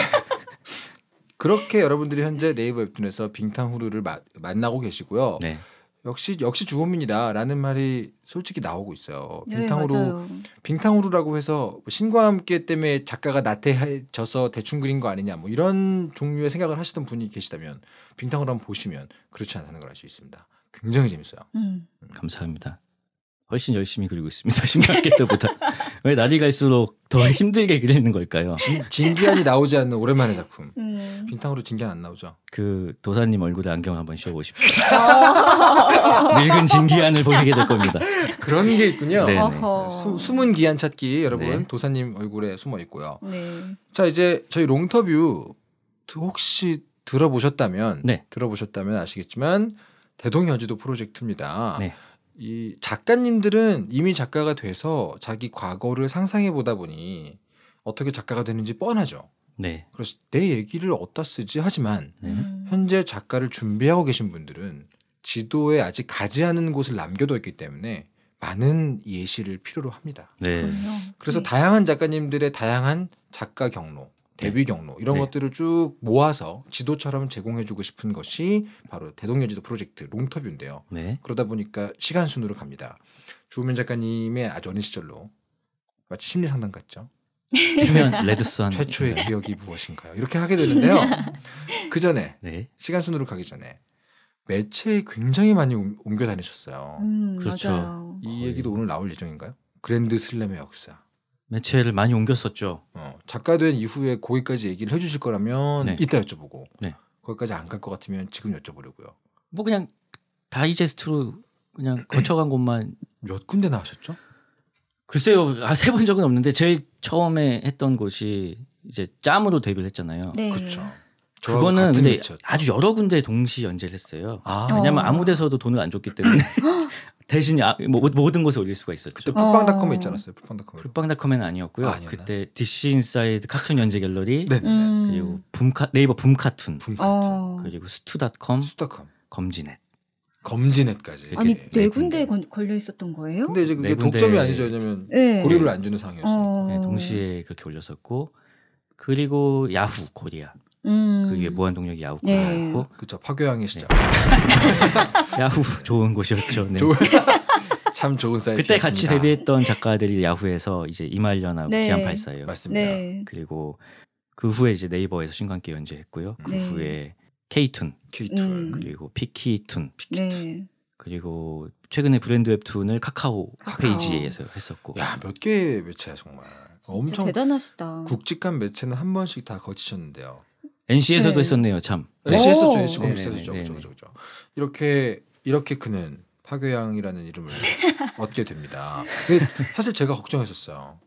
S2: 그렇게 여러분들이 현재 네이버 웹툰에서 빙탕 후루를 마, 만나고 계시고요. 네. 역시 역시 주범입니다라는 말이 솔직히 나오고 있어요. 빙탕후루 네, 빙탕후루라고 해서 신과함께 때문에 작가가 나태해져서 대충 그린 거 아니냐 뭐 이런 종류의 생각을 하시던 분이 계시다면 빙탕후루 한번 보시면 그렇지 않다는 걸 알 수 있습니다. 굉장히 재밌어요. 음. 음. 감사합니다.
S3: 훨씬 열심히 그리고 있습니다. 심각하게도보다 왜 낮이 갈수록 더 힘들게 그리는 걸까요? 진, 기한이 나오지 않는 오랜만의 작품.
S2: 음. 빈탕으로 진기한 안 나오죠?
S3: 그 도사님
S2: 얼굴에 안경 한번 씌워보십시오.
S1: 어. 늙은
S2: 진기한을 보시게 될 겁니다. 그런 게 있군요. 수, 숨은 기한 찾기 여러분 네. 도사님 얼굴에 숨어 있고요. 네. 자 이제 저희 롱터뷰 혹시 들어보셨다면 네. 들어보셨다면 아시겠지만 대동여지도 프로젝트입니다. 네. 이 작가님들은 이미 작가가 돼서 자기 과거를 상상해 보다 보니 어떻게 작가가 되는지 뻔하죠. 네. 그래서 내 얘기를 어디다 쓰지 하지만 네. 음. 현재 작가를 준비하고 계신 분들은 지도에 아직 가지 않은 곳을 남겨뒀기 때문에 많은 예시를 필요로 합니다. 네. 그래서 네. 다양한 작가님들의 다양한 작가 경로 대비 경로 이런 네. 것들을 쭉 모아서 지도처럼 제공해주고 싶은 것이 바로 대동여지도 프로젝트 롱터뷰인데요. 네. 그러다 보니까 시간 순으로 갑니다. 주호민 작가님의 아주 어린 시절로 마치 심리 상담 같죠.
S1: 유명 레드스완 최초의 네. 기억이 무엇인가요? 이렇게 하게 되는데요.
S2: 그 전에 네. 시간 순으로 가기 전에 매체에 굉장히 많이 옮겨 다니셨어요. 음, 그렇죠. 맞아요. 이 얘기도 오늘 나올 예정인가요? 그랜드 슬램의 역사.
S3: 매체를 많이
S2: 옮겼었죠. 어, 작가 된 이후에 거기까지 얘기를 해주실 거라면 네. 이따 여쭤보고 네. 거기까지 안 갈 것 같으면 지금 여쭤보려고요.
S3: 뭐 그냥 다이제스트로 그냥 음. 거쳐간 곳만 몇
S2: 군데 나왔었죠
S3: 글쎄요, 아, 세본 적은 없는데 제일 처음에 했던 곳이 이제 짬으로 데뷔를 했잖아요. 네. 그렇죠. 그거는 근데 매체였죠. 아주 여러 군데 동시 연재를 했어요. 아. 왜냐하면 아무 데서도 돈을 안 줬기 때문에 대신 아, 뭐, 뭐 모든 곳에 올릴 수가 있었죠. 그때 풀빵닷컴에 어. 있지 않았어요? 풀빵닷컴. 풀빵닷컴은 아니었고요. 아, 그때 DC 인사이드 카툰 연재 갤러리 음. 그리고 붐카 네이버 붐카툰, 붐카툰. 어. 그리고 스투닷컴 수닷컴 검지넷. 검진넷까지 아니 네,
S1: 네, 네 군데에 건, 걸려 있었던 거예요? 근데 이제
S3: 그게 네 독점이 아니죠. 왜냐면 네. 고려를 안 주는 상황이었어요. 네, 동시에 그렇게 올렸었고 그리고 야후 코리아 음. 그 위에 무한동력이 야후가 네. 있고 그렇죠 파괴왕의 네. 시작 네. 야후 좋은 곳이었죠. 네. 참 좋은 사이트. 그때 같이 데뷔했던 작가들이 야후에서 이제 이말년하고 네. 기안팔사예요. 맞습니다. 네. 그리고 그 후에 이제 네이버에서 신간계 연재했고요. 그 네. 후에 케이툰, 케이툰 음. 그리고 피키툰,
S1: 피키툰.
S3: 그리고 최근에 브랜드 웹툰을 카카오,
S2: 카카오.
S1: 페이지에서
S2: 했었고. 야, 몇개 매체야 정말.
S1: 엄청 대단하시다.
S2: 굵직한 매체는 한 번씩 다 거치셨는데요. NC에서도 네. 했었네요, 참.
S1: 네. NC에서죠, NC 거기서 했었죠,
S2: 그렇죠, 네, 네, 그렇죠, 그렇죠, 이렇게 이렇게 크는 파괴양이라는 이름을 얻게 됩니다. 사실 제가 걱정했었어요.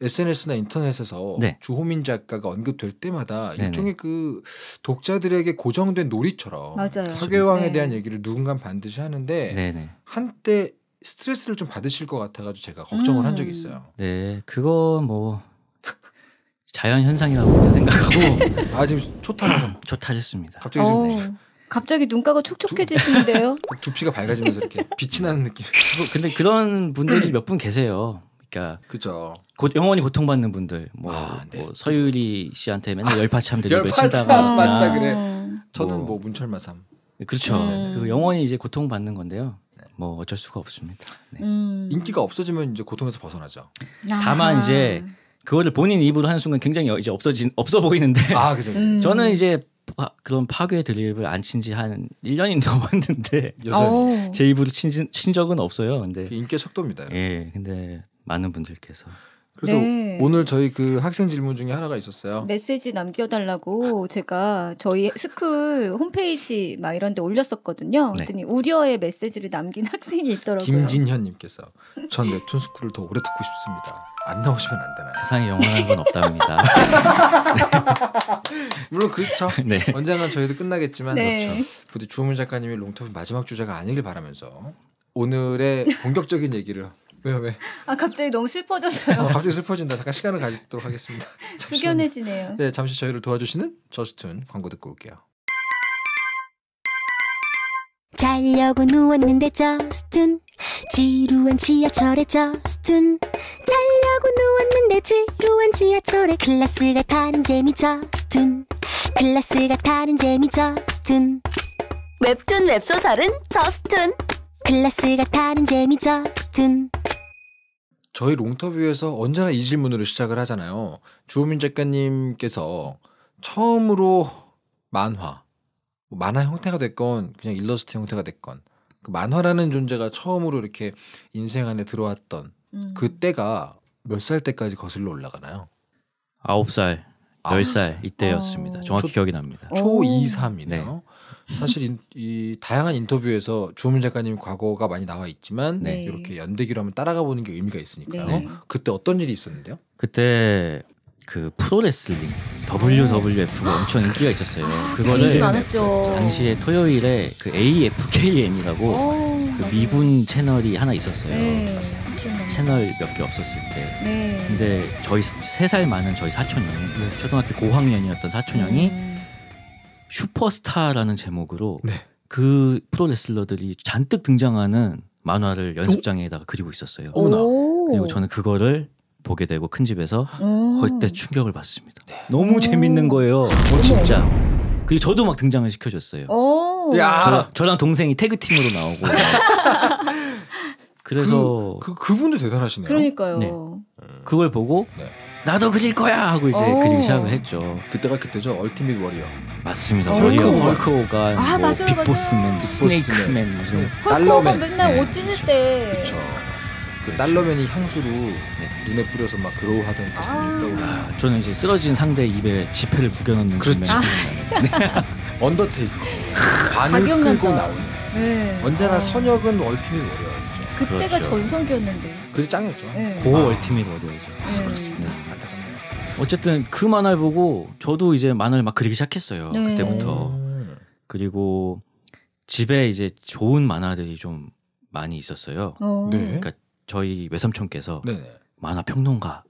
S2: SNS나 인터넷에서 네. 주호민 작가가 언급될 때마다 네네. 일종의 그 독자들에게 고정된 놀이처럼 맞아요. 파괴왕에 네. 대한 얘기를 누군가 반드시 하는데 네네. 한때 스트레스를 좀 받으실 것 같아가지고 제가 걱정을 음. 한 적이 있어요. 네, 그거 뭐
S3: 자연 현상이라고 생각하고 아 지금 초탈하고 초탈했습니다. 갑자기
S1: 지금 어, 갑자기 눈가가 촉촉해지시는데요.
S3: 두피가 밝아지면서 이렇게 빛이 나는 느낌. 근데 그런 분들이 몇 분 계세요. 그러니까 그죠. 곧 영원히 고통받는 분들 뭐, 아, 네. 뭐 서유리 씨한테 맨날 열파참 들고 열파참 맞다 그래. 어. 저는 뭐, 뭐 문철마삼. 그렇죠. 음. 그 영원히 이제 고통받는 건데요. 뭐 어쩔 수가 없습니다. 네. 음. 인기가 없어지면 이제 고통에서
S2: 벗어나죠. 아.
S3: 다만 이제 그거를 본인 입으로 하는 순간 굉장히 이제 없어진 없어 보이는데 아, 그죠. 음. 저는 이제 파, 그런 파괴 드립을 안 친지 한 1년이 넘었는데 제 입으로 친, 친 적은 없어요. 근데 그 인기
S2: 속도입니다. 예. 근데 많은 분들께서
S1: 그래서 네.
S2: 오늘 저희 그 학생 질문 중에 하나가 있었어요.
S1: 메시지 남겨달라고 제가 저희 스크 홈페이지 막 이런 데 올렸었거든요. 네. 그랬더니 우려의 메시지를 남긴 학생이 있더라고요. 김진현님께서
S2: 전 웹툰 스크를 더 오래 듣고 싶습니다. 안 나오시면 안 되나요? 세상에 영원한 건 없답니다. 물론 그렇죠. 네. 언젠간 저희도 끝나겠지만 네. 그렇죠. 부디 주호민 작가님이 롱터뷰 마지막 주제가 아니길 바라면서 오늘의 본격적인 얘기를 왜요 왜?
S1: 아 갑자기 너무 슬퍼져서요. 어,
S2: 갑자기 슬퍼진다. 잠깐 시간을 가지도록 하겠습니다.
S1: 숙연해지네요.
S2: 네, 잠시 저희를 도와주시는 저스툰 광고 듣고 올게요.
S1: 자려고 누웠는데 저스툰 지루한
S3: 지하철에 저스툰 자려고 누웠는데 지루한 지하철에 클라스가 타는 재미 저스툰 클라스가 타는 재미 저스툰 웹툰 웹소설은 저스툰 클래스가 다른 재미죠 스툰
S2: 저희 롱터뷰에서 언제나 이 질문으로 시작을 하잖아요 주호민 작가님께서 처음으로 만화 뭐 만화 형태가 됐건 그냥 일러스트 형태가 됐건 그 만화라는 존재가 처음으로 이렇게 인생 안에 들어왔던 음. 그때가 몇 살 때까지 거슬러 올라가나요? 아홉
S3: 살, 열살 이때였습니다. 정확히 초, 기억이 납니다. 초 2,
S2: 3이네요. 네. 사실 인, 이 다양한 인터뷰에서 주호민 작가님 과거가 많이 나와 있지만 네. 이렇게 연대기로 한번 따라가 보는 게 의미가 있으니까요. 네. 그때 어떤 일이 있었는데요?
S3: 그때 그 프로레슬링 WWF가 엄청 인기가 있었어요. 그거를 네.
S1: 당시에
S3: 토요일에 그 AFKN이라고 그 미분 채널이 하나 있었어요. 네. 채널 몇 개 없었을 때. 네. 근데 저희 세 살 많은 저희 사촌 형이 네. 초등학교 고학년이었던 사촌 형이 음. 슈퍼스타라는 제목으로 네. 그 프로레슬러들이 잔뜩 등장하는 만화를 연습장에다가 그리고 있었어요. 어나 그리고 저는 그거를 보게 되고 큰 집에서 음. 그때 충격을 받습니다. 네. 너무 재밌는 거예요. 어, 진짜. 그리고 저도 막 등장을 시켜줬어요. 야. 저, 랑 동생이 태그팀으로 나오고. 그래서 그, 그, 분도 대단하시네요. 그러니까요. 네. 그걸 보고 네. 나도 그릴 거야 하고 이제 그 오.
S1: 그림 시작을
S2: 했죠. 그때가 그때죠. 얼티밋 워리어. 맞습니다. 워리어 헐크호가 아, 뭐 맞아요, 빅보스맨, 맞 스네이크맨 무슨 달러맨 맨날 네. 옷 찢을
S1: 때. 그 그렇죠.
S2: 그 달러맨이 향수로 네. 눈에 뿌려서 막그러우 하던 그 장면 있다고. 아. 아, 저는 이제
S3: 쓰러진 상대 입에 지폐를 묵여넣는 그렇죠. 아. 언더테이크 네. 관을 끌고 나오는.
S1: 네.
S2: 언제나 아. 선역은 얼티밋 워리어.
S1: 그때가 그렇죠. 전성기였는데.
S2: 그게 짱이었죠.
S3: 네.
S1: 고 아.
S2: 얼티밋 워리어죠. 네.
S1: 아, 그렇습니다.
S2: 어쨌든
S3: 그 만화를 보고 저도 이제 만화를 막 그리기 시작했어요. 네. 그때부터. 그리고 집에 이제 좋은 만화들이 좀 많이 있었어요. 어. 네. 그러니까 저희 외삼촌께서 네 만화 평론가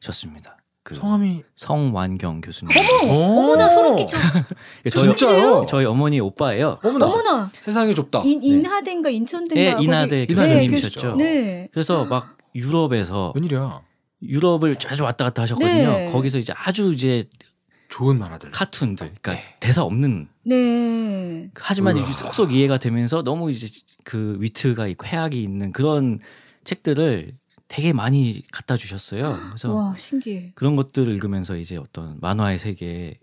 S3: 셨습니다. 그 성함이 성완경 교수님. 어머,
S1: 어머나
S2: 소름 끼쳐.
S3: 그러니까 저희, 진짜요? 저희 어머니 오빠예요. 어머나, 어머나. 세상이 좁다. 인, 네.
S1: 인하대인가 인천대인가. 네, 인하대 교수님이셨죠. 네. 네.
S3: 그래서 아. 막 유럽에서 웬일이야? 유럽을 자주 왔다 갔다 하셨거든요. 네. 거기서 이제 아주 이제 좋은 만화들 카툰들 그러니까 네. 대사 없는
S1: 네. 하지만 이제
S3: 쏙쏙 이해가 되면서 너무 이제 그 위트가 있고 해악이 있는 그런 책들을 되게 많이 갖다 주셨어요. 그래서 와, 신기해. 그런 것들을 읽으면서 이제
S2: 어떤 만화의 세계에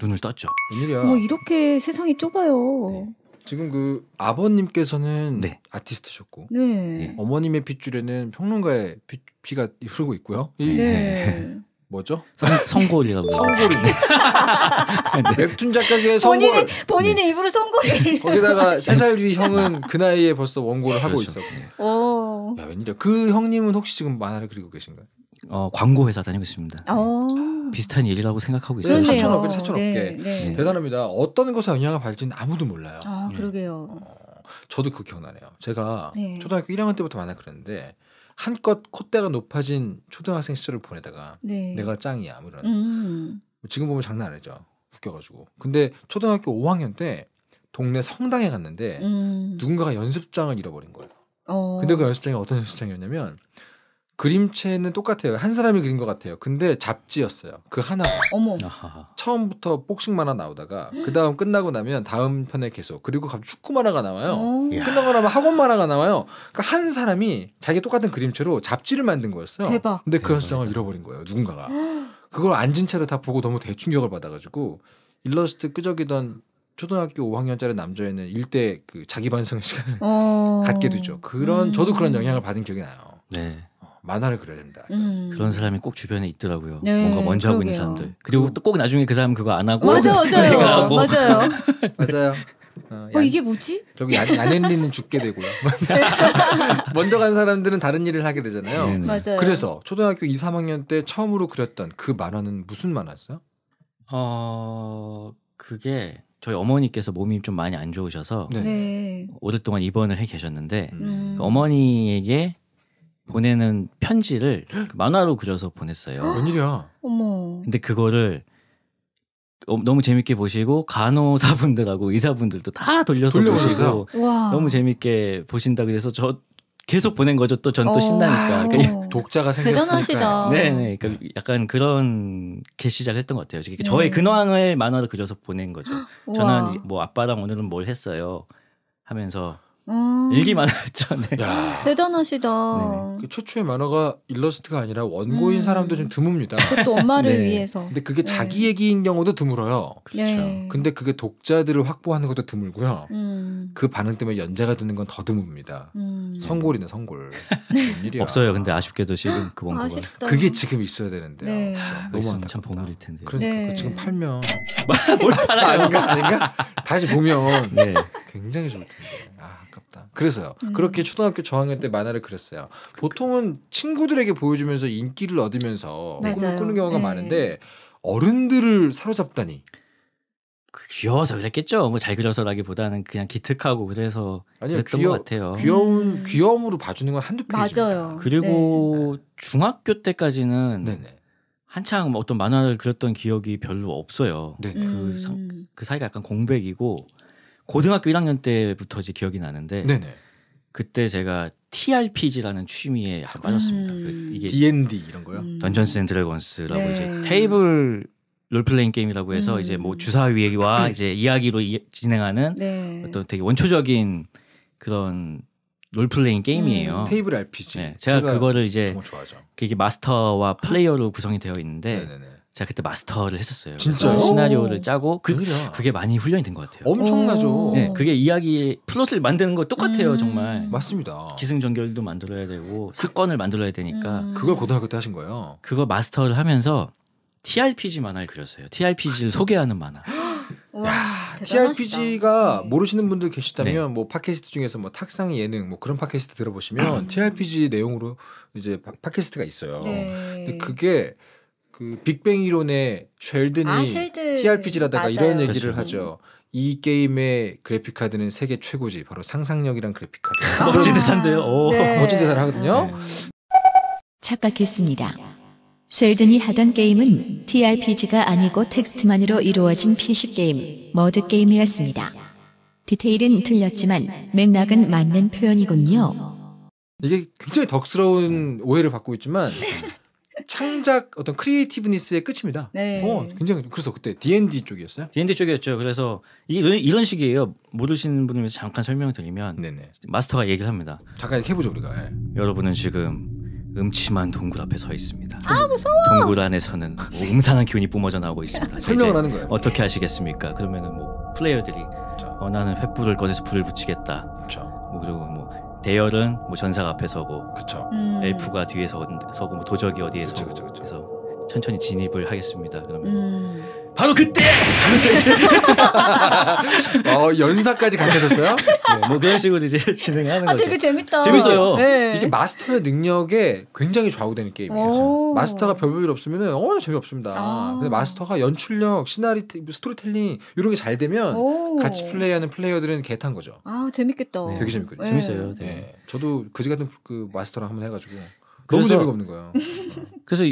S2: 눈을 떴죠. 일이야뭐
S1: 이렇게 세상이 좁아요. 네.
S2: 지금 그 아버님께서는 네. 아티스트셨고
S1: 네.
S2: 어머님의 핏줄에는 평론가의 피, 피가 흐르고 있고요. 네. 네. 뭐죠? 성골이라고. 성골이. 네. 웹툰 작가계의 성골. 본인 네. 본인의
S1: 입으로 성골이. 거기다가 3살
S2: 위 형은 그 나이에 벌써 원고를 하고 그렇죠. 있었고.
S1: 오. 야
S2: 웬일이야. 그 형님은 혹시 지금 만화를 그리고 계신가요? 어, 광고 회사 다니고 있습니다.
S1: 어. 네.
S2: 비슷한 일이라고 생각하고 있어요. 사촌업계, 사촌업계 네, 네. 네. 대단합니다. 어떤 것에 영향을 받을지는 아무도 몰라요.
S1: 아 그러게요. 어,
S2: 저도 그 기억나네요. 제가 초등학교 1학년 때부터 만나 그랬는데 한껏 콧대가 높아진 초등학생 시절을 보내다가 내가 짱이야 뭐 이런
S1: 음.
S2: 지금 보면 장난 아니죠. 웃겨가지고. 근데 초등학교 5학년 때 동네 성당에 갔는데 음. 누군가가 연습장을 잃어버린 거예요. 어. 근데 그 연습장이 어떤 연습장이었냐면 그림체는 똑같아요. 한 사람이 그린 것 같아요. 근데 잡지였어요. 그 하나. 어머. 처음부터 복싱만 화 나오다가 그 다음 끝나고 나면 다음 편에 계속 그리고 갑자기 축구 만화가 나와요. 어. 끝나고 나면 학원 만화가 나와요. 그러니까 한 사람이 자기 똑같은 그림체로 잡지를 만든 거였어요. 대박. 근데 그 현장을 잃어버린 거예요. 누군가가 그걸 앉은 채로 다 보고 너무 대충격을 받아가지고 일러스트 끄적이던 초등학교 5학년짜리 남자애는 일대 그 자기 반성 시간을 어... 갖게 되죠. 그런 저도 그런 영향을 받은 기억이 나요. 네. 만화를 그려야 된다. 음. 그런 사람이 꼭 주변에 있더라고요. 네, 뭔가 먼저 그러게요. 하고 있는
S3: 사람들. 그리고 또 꼭 나중에 그 사람 그거 안 하고 맞아, 맞아요. 맞아요. 맞아요. 뭐 맞아요. 어,
S2: 야, 어, 이게 뭐지? 저기 야넨리는 죽게 되고요. 먼저 간 사람들은 다른 일을 하게 되잖아요. 네네. 네. 맞아요. 그래서 초등학교 2, 3학년 때 처음으로 그렸던 그 만화는 무슨 만화였어요? 어 그게 저희 어머니께서 몸이 좀 많이 안
S3: 좋으셔서 네.
S1: 네.
S3: 오랫동안 입원을 해 계셨는데 음. 그 어머니에게 보내는 편지를 그 만화로 그려서 보냈어요. 웬일이야? 어머. 근데 그거를 어, 너무 재밌게 보시고 간호사분들하고 의사분들도 다 돌려서 돌려보셨요 보시고 와. 너무 재밌게 보신다 그래서 저 계속 보낸 거죠. 또 전또 어. 신나니까. 아, 그러니까 독자가 생겼으니까. 대단하시다. 네, 네. 그 약간 그런 게시작 했던 것 같아요. 그러 네. 저의 근황을 만화로 그려서 보낸 거죠. 저는 뭐 아빠랑 오늘은 뭘
S2: 했어요 하면서
S1: 음. 일기
S2: 만화였죠. 네.
S1: 대단하시다. 네.
S2: 그 최초의 만화가 일러스트가 아니라 원고인 음. 사람도 좀 드뭅니다. 그것도 엄마를 네. 위해서. 근데 그게 네. 자기 얘기인 경우도 드물어요. 네. 그렇죠. 근데 그게 독자들을 확보하는 것도 드물고요. 음. 그 반응 때문에 연재가 되는 건 더드니다 음. 성골이네 성골. 없어요. 근데 아쉽게도 지금 그 원고가. 그게 지금 있어야 되는데 아, 너무 안참 보물일 텐데. 그러니까 지금 팔면 뭘 팔아요? 아닌가 아닌가? 다시 보면 굉장히 좋을 텐데. 아, 그래서요. 음. 그렇게 초등학교 저학년 때 만화를 그렸어요. 보통은 친구들에게 보여주면서 인기를 얻으면서 맞아요. 꿈을 꾸는 경우가 네. 많은데 어른들을 사로잡다니. 귀여워서 그랬겠죠. 뭐 잘 그려서라기보다는
S3: 그냥 기특하고 그래서 아니요, 그랬던 귀여, 것 같아요. 귀여운 음. 귀여움으로 봐주는 건 한두 편이죠.
S1: 맞아요. 그리고
S3: 네. 중학교 때까지는 네네. 네. 한창 어떤 만화를 그렸던 기억이 별로 없어요. 네, 네. 그, 사, 음. 그, 사이가 약간 공백이고 고등학교 1학년 때부터 이제 기억이 나는데 네네. 그때 제가 TRPG라는 취미에 약간 빠졌습니다. 음. 그 이게 D&D 이런 거요? 던전스 앤 드래곤스라고 네. 이제 테이블 롤플레잉 게임이라고 해서 음. 이제 뭐 음. 주사위와 네. 이제 이야기로 이, 진행하는 네. 어떤 되게 원초적인 그런 롤플레잉 게임이에요. 음. 테이블
S2: RPG. 네, 제가, 제가, 그거를 이제
S3: 그게 마스터와 플레이어로 구성이 되어 있는데 네네네. 제가 그때 마스터를 했었어요. 진짜 시나리오를 짜고 그, 그게 많이 훈련이 된 것 같아요. 엄청나죠. 네, 그게 이야기 플롯을 만드는 거 똑같아요, 음. 정말. 맞습니다. 기승전결도 만들어야 되고 사건을 만들어야 되니까. 음. 그걸 고등학교 때 하신 거예요? 그거 마스터를 하면서 TRPG
S2: 만화를 그렸어요.
S3: TRPG를 아, 소개하는 만화.
S1: 와,
S2: TRPG가 네. 모르시는 분들 계시다면 네. 뭐 팟캐스트 중에서 뭐 탁상 예능 뭐 그런 팟캐스트 들어보시면 TRPG 내용으로 이제 팟캐스트가 있어요. 네. 근데 그게 그 빅뱅 이론의 쉘든이 아, 쉘든. TRPG라다가 맞아요. 이런 얘기를 그렇죠. 하죠. 이 게임의 그래픽 카드는 세계 최고지. 바로 상상력이란 그래픽 카드. 멋진 대사인데요. 네. 아, 멋진 대사를 하거든요.
S1: 네. 착각했습니다. 쉘든이 하던 게임은 TRPG가 아니고 텍스트만으로 이루어진 PC 게임, 머드 게임이었습니다. 디테일은 틀렸지만 맥락은 맞는 표현이군요.
S2: 이게 굉장히 덕스러운 오해를 받고 있지만 창작 어떤 크리에이티브니스의 끝입니다. 네. 어, 굉장히 그래서 그때 D&D 쪽이었어요? D&D 쪽이었죠. 그래서 이런 이런 식이에요.
S3: 모르시는 분을 위해서 잠깐 설명을 드리면 네네. 마스터가 얘기를 합니다. 잠깐 이렇게 해보죠 우리가. 네. 여러분은 지금 음침한 동굴 앞에 서 있습니다.
S1: 아 무서워. 동굴
S3: 안에서는 뭐 웅상한 기운이 뿜어져 나오고 있습니다. 설명을 하는 거예요. 어떻게 하시겠습니까? 그러면은 뭐 플레이어들이 그렇죠. 어, 나는 횃불을 꺼내서 불을 붙이겠다. 그렇죠. 뭐 그리고 뭐 대열은 뭐 전사가 앞에 서고 그쵸. 음. 엘프가 뒤에 서, 서고 뭐 도적이 어디에 그 서고 그 그래서 천천히 진입을 하겠습니다.
S2: 그러면 음. 바로 그때!
S1: 하면서 이제
S2: 어, 연사까지 같이 하셨어요? 네, 뭐 그런 식으로 이제 진행하는 거죠. 아, 되게
S1: 재밌다. 재밌어요. 네. 이게
S2: 마스터의 능력에 굉장히 좌우되는 게임이에요. 마스터가 별 볼 일 없으면 은 어, 재미없습니다. 아. 근데 마스터가 연출력, 시나리, 뭐 스토리텔링 이런 게 잘 되면 오. 같이 플레이하는 플레이어들은 개탄 거죠.
S1: 아, 재밌겠다. 네. 되게 재밌거든요. 네. 재밌어요. 되게. 네.
S2: 저도 그지 같은 그 마스터랑 한번 해가지고
S3: 너무 재미가 없는 거예요.
S2: 그래서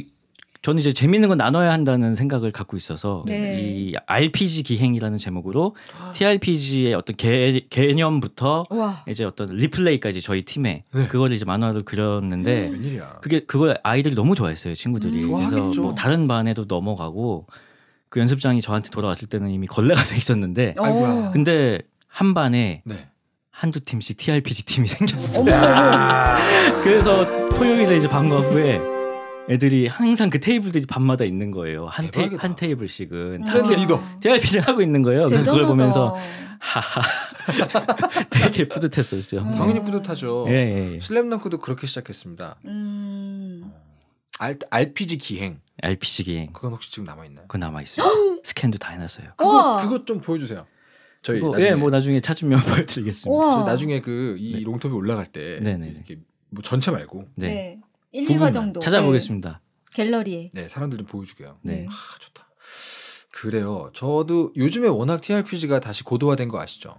S2: 저는 이제 재밌는 건 나눠야
S3: 한다는 생각을 갖고 있어서 네. 이 RPG 기행이라는 제목으로 TRPG의 어떤 개, 개념부터 우와. 이제 어떤 리플레이까지 저희 팀에 네. 그걸 이제 만화로 그렸는데 음, 그게 그걸 아이들이 너무 좋아했어요 친구들이 음, 그래서 뭐 다른 반에도 넘어가고 그 연습장이 저한테 돌아왔을 때는 이미 걸레가 돼 있었는데 어. 아이고야. 근데 한 반에 네. 한두 팀씩 TRPG 팀이 생겼어요. 그래서 토요일에 이제 방과 후에 애들이 항상 그 테이블들이 밤마다 있는 거예요. 한, 테이, 한 테이블씩은. 트렌드 리더. 아. 제가 비장하고 있는 거예요. 그래서 그걸 보면서 하하. 되게 뿌듯했었죠. 음. 당연히 뿌듯하죠. 예, 예, 예.
S2: 슬램덩크도 그렇게 시작했습니다. 음. 알, RPG 기행. RPG 기행. 그건 혹시 지금 남아 있나요? 그건 남아 있어요. 스캔도 다 해놨어요. 그거 그거 좀 보여주세요. 저희 그거, 뭐, 나중에 예, 뭐 나중에 찾으면 보여드리겠습니다. 나중에 그이 네. 롱톱이 올라갈 때네네 네, 네. 이렇게 뭐 전체 말고 네. 1, 2화 정도 찾아보겠습니다. 네. 갤러리에. 네, 사람들 좀 보여주게요. 네. 아, 좋다. 그래요. 저도 요즘에 워낙 TRPG가 다시 고도화된 거 아시죠?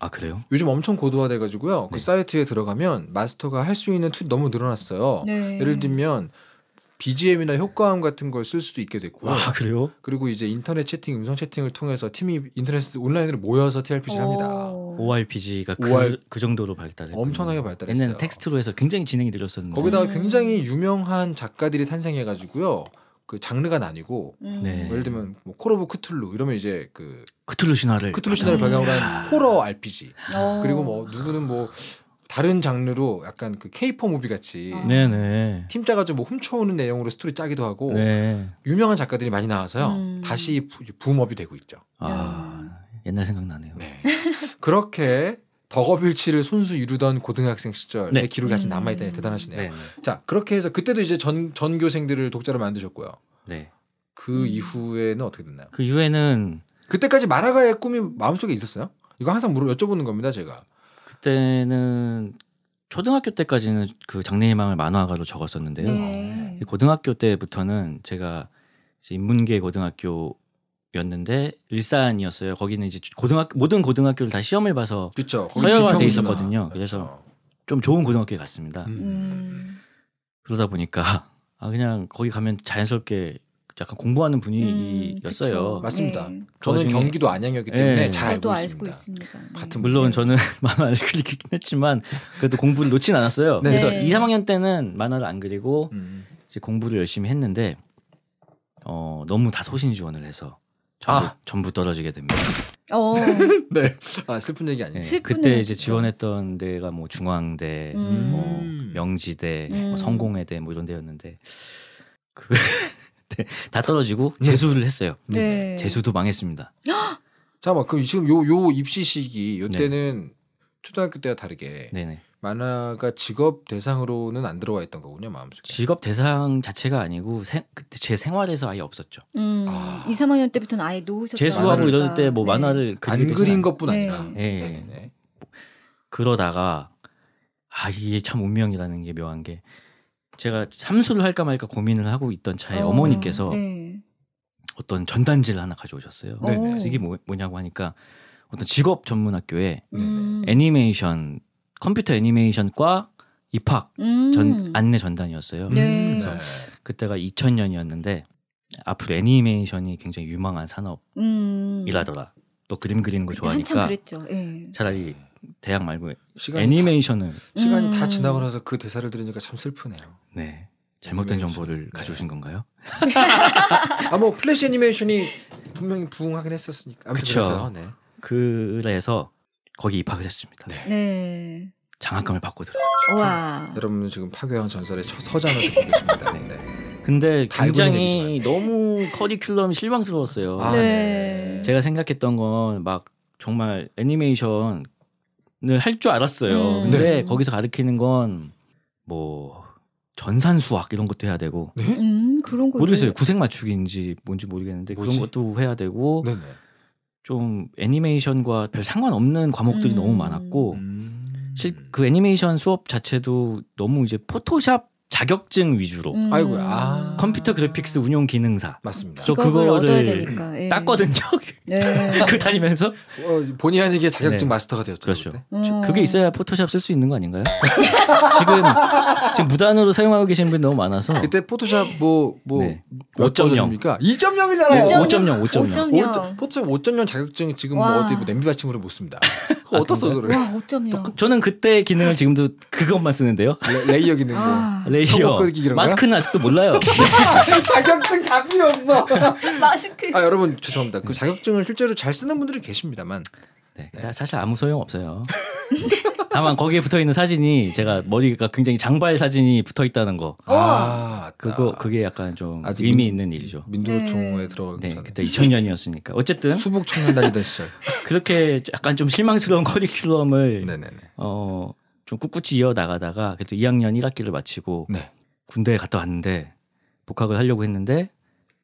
S2: 아 그래요? 요즘 엄청 고도화돼 가지고요. 그 네. 그 사이트에 들어가면 마스터가 할 수 있는 툴 너무 늘어났어요. 네. 예를 들면 BGM이나 효과음 같은 걸 쓸 수도 있게 됐고요. 아, 그래요? 그리고 이제 인터넷 채팅, 음성 채팅을 통해서 팀이 인터넷 온라인으로 모여서 TRPG를 합니다. ORPG가 OR... 그, 그, 정도로 발달했고 엄청나게 발달했어요. 옛날 텍스트로 해서 굉장히 진행이 느렸었는데
S3: 거기다가 음. 굉장히
S2: 유명한 작가들이 탄생해 가지고요. 그 장르가 나뉘고 음. 네. 예를 들면 뭐 콜오브 크툴루 이러면 이제 그 크툴루 신화를 크툴루 신화를 아. 발견한 호러 RPG
S1: 오. 어. 그리고 뭐
S2: 누구는 뭐 다른 장르로 약간 그 케이퍼 무비 같이 어. 팀 짜가지고 뭐 훔쳐오는 내용으로 스토리 짜기도 하고 네. 유명한 작가들이 많이 나와서요 음. 다시 부, 붐업이 되고 있죠. 아 옛날 생각나네요. 네. 그렇게 덕업일치를 손수 이루던 고등학생 시절의 네. 기록이 아직 음. 남아있다니 대단하시네요. 네, 네. 자 그렇게 해서 그때도 이제 전 전교생들을 독자로 만드셨고요. 네. 그 음. 이후에는 어떻게 됐나요? 그 이후에는 그때까지 마라가의 꿈이 마음속에 있었어요? 이거 항상 물어 여쭤보는 겁니다, 제가. 그때는 초등학교 때까지는 그 장래희망을
S3: 만화가로 적었었는데요. 네. 고등학교 때부터는 제가 이제 인문계 고등학교였는데 일산이었어요. 거기는 이제 고등학 모든 고등학교를 다 시험을 봐서 그쵸, 서열화돼 있었거든요. 그래서 좀 좋은 고등학교에 갔습니다. 음. 음. 그러다 보니까 아 그냥 거기 가면 자연스럽게 약간 공부하는 분위기였어요. 음, 맞습니다. 네. 저는 그 중에... 경기도 안양이었기 네. 때문에 네. 잘 알고, 알
S1: 있습니다. 있습니다. 네.
S3: 같 물론 저는 만화를 그리긴 했지만 그래도 공부를 놓진 않았어요. 네. 그래서 2, 3학년 때는 만화를 안 그리고 음. 이제 공부를 열심히 했는데 어, 너무 다 소신 지원을 해서 전부, 아. 전부 떨어지게 됩니다.
S2: 어. 네. 아, 슬픈 얘기 아니에요. 네, 그때 이제
S3: 지원했던 데가 뭐 중앙대, 음. 뭐 명지대, 뭐 음. 성공회대 뭐 이런 데였는데 그 네, 다 떨어지고 네. 재수를
S2: 했어요. 네. 재수도 망했습니다. 잠깐만 그럼 지금 요 요 입시 시기 요때는 네. 초등학교 때와 다르게 네네. 만화가 직업 대상으로는 안 들어와 있던 거군요 마음속에 직업 대상 자체가 아니고 생, 그때 제 생활에서 아예 없었죠
S1: 음, 아. 2, 3학년 때부터는 아예 놓으셨 재수하고 이럴 때뭐 네. 만화를 안
S3: 그린 것뿐 아니라 네. 예, 예. 네. 뭐, 그러다가 아 이게 참 운명이라는 게 묘한 게 제가 삼수를 할까 말까 고민을 하고 있던 차에 어, 어머니께서 네. 어떤 전단지를 하나 가져오셨어요. 네, 네. 그래서 이게 뭐, 냐고 하니까 어떤 직업 전문 학교에 네, 네. 음. 애니메이션 컴퓨터 애니메이션과 입학 음. 전 안내 전단이었어요. 네. 그래서 그때가 2000년이었는데 앞으로 애니메이션이 굉장히 유망한
S1: 산업이라더라.
S3: 음. 또 그림 그리는 거 좋아하니까
S1: 네.
S2: 차라리 대학 말고 애니메이션을
S1: 시간이 다 음. 지나고
S2: 나서 그 대사를 들으니까 참 슬프네요.
S3: 네. 잘못된 정보를 네. 가져오신 건가요?
S2: 아뭐 플래시 애니메이션이 분명히 부흥하긴 했었으니까. 그렇죠.
S3: 네. 그래서 거기 입학을 했습니다.
S1: 네. 네.
S3: 장학금을 받고 들어 와. 여러분 지금 파괴왕 전설의 서장을 듣고 계십니다. 네. 네. 근데 굉장히 너무 커리큘럼이 실망스러웠어요. 아, 네. 네. 제가 생각했던 건 막 정말 애니메이션을 할 줄 알았어요. 음. 근데 네. 거기서 가르키는 건뭐 전산수학 이런 것도 해야 되고 네?
S1: 음, 그런 거 모르겠어요
S3: 구색 맞추기인지 뭔지 모르겠는데 뭐지? 그런 것도 해야 되고 네네. 좀 애니메이션과 별 상관없는 과목들이 음. 너무 많았고 음. 실그 애니메이션 수업 자체도 너무 이제 포토샵 자격증 위주로 음. 아이고야 아. 컴퓨터 그래픽스 운용 기능사 맞습니다. 예. 저 그거를 예. 땄거든요. 네. 그 다니면서 어, 본의 아니게 자격증 네. 마스터가 되었죠. 그렇죠. 음. 그게 있어야 포토샵 쓸 수 있는 거 아닌가요? 지금 지금 무단으로
S2: 사용하고 계시는 분이 너무 많아서 그때 포토샵 뭐 뭐 몇 점입니까? 2.0이잖아요. 5.0, 5.0. 5.0. 포토샵 5.0 자격증 지금 뭐 와. 뭐 어디 뭐 냄비 받침으로 못 씁니다.
S3: 아, 어떻어 그래? 와,
S1: 5.0.
S3: 저는 그때 기능을 지금도 그것만 쓰는데요. 레, 이어 기능. 아. 뭐. 레이어. 네, 마스크는 아직도
S2: 몰라요.
S1: 자격증 답이 없어.
S2: 마스크. 아 여러분 죄송합니다. 그 자격증을 실제로 잘 쓰는 분들이 계십니다만. 네, 네. 사실 아무 소용 없어요.
S3: 다만 거기에 붙어 있는 사진이 제가 머리가 굉장히 장발 사진이 붙어 있다는 거. 아, 아 그거 아, 그게 약간 좀 의미 있는 일이죠.
S2: 민주노총에 들어가
S3: 네, 네 그때 2000년이었으니까. 어쨌든 수북 청년단이던 시절. 그렇게 약간 좀 실망스러운 커리큘럼을 네네네. 어좀 꿋꿋이 이어나가다가 그래도 2학년 1학기를 마치고 네. 군대에 갔다 왔는데 복학을 하려고 했는데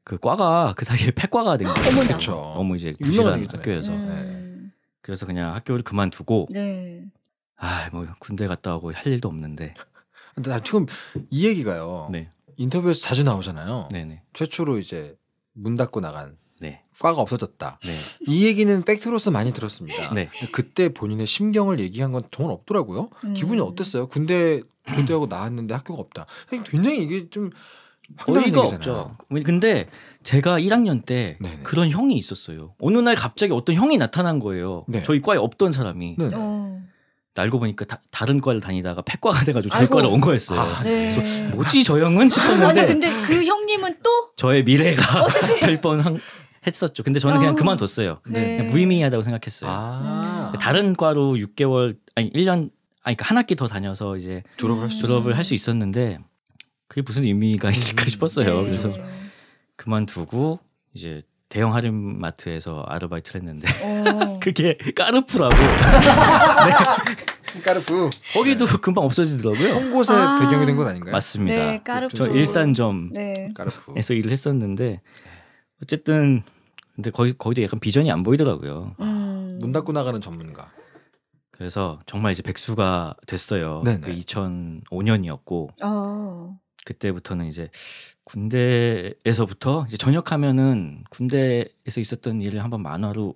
S3: 그 과가 그 사이에 폐과가 된 거예요. 그렇죠. 너무 이제 부실한 학교에서.
S1: 음.
S3: 그래서 그냥 학교를
S2: 그만두고 네. 아뭐 군대 갔다 오고 할 일도 없는데. 근데 나 지금 이 얘기가요. 네. 인터뷰에서 자주 나오잖아요. 네네. 최초로 이제 문 닫고 나간 네. 과가 없어졌다. 네. 이 얘기는 팩트로서 많이 들었습니다. 네. 그때 본인의 심경을 얘기한 건 정말 없더라고요. 음. 기분이 어땠어요? 군대 조대하고 나왔는데 학교가 없다. 굉장히 이게 좀황당 어이가 얘기 없죠. 근데 제가 1학년
S3: 때 네네. 그런 형이 있었어요. 어느 날 갑자기 어떤 형이 나타난 거예요. 네. 저희 과에 없던 사람이. 네. 어. 알고 보니까 다, 른 과를 다니다가 폐과가 돼가지고 저희 과를 온 거였어요. 아, 네. 그래서 뭐지 저 형은 싶었는데. 아니,
S1: 근데 그 형님은 또
S3: 저의 미래가 될 뻔한 했었죠. 근데 저는 그냥 어. 그만뒀어요. 네. 그냥 무의미하다고 생각했어요. 아. 네, 다른 과로 6개월 아니 1년 아니 그러니까 한 학기 더 다녀서 이제 졸업을 할수 졸업을 할 수 있었는데 그게 무슨 의미가 있을까 음. 싶었어요. 네. 그래서 그렇죠. 그만두고 이제 대형 할인마트에서 아르바이트를 했는데 어. 그게 까르푸라고. 네. 까르푸. 거기도 네. 금방 없어지더라고요. 송곳에 아~ 배경이 된 건 아닌가요? 맞습니다. 네, 까르푸. 저 일산점에서 네. 일을 했었는데 네. 어쨌든 근데 거기 거기도 약간 비전이 안 보이더라고요. 음. 문 닫고 나가는 전문가. 그래서 정말 이제 백수가 됐어요. 네네. 그 2005년이었고 어.
S1: 아.
S3: 그때부터는 이제 군대에서부터 이제 전역하면은 군대에서 있었던 일을 한번 만화로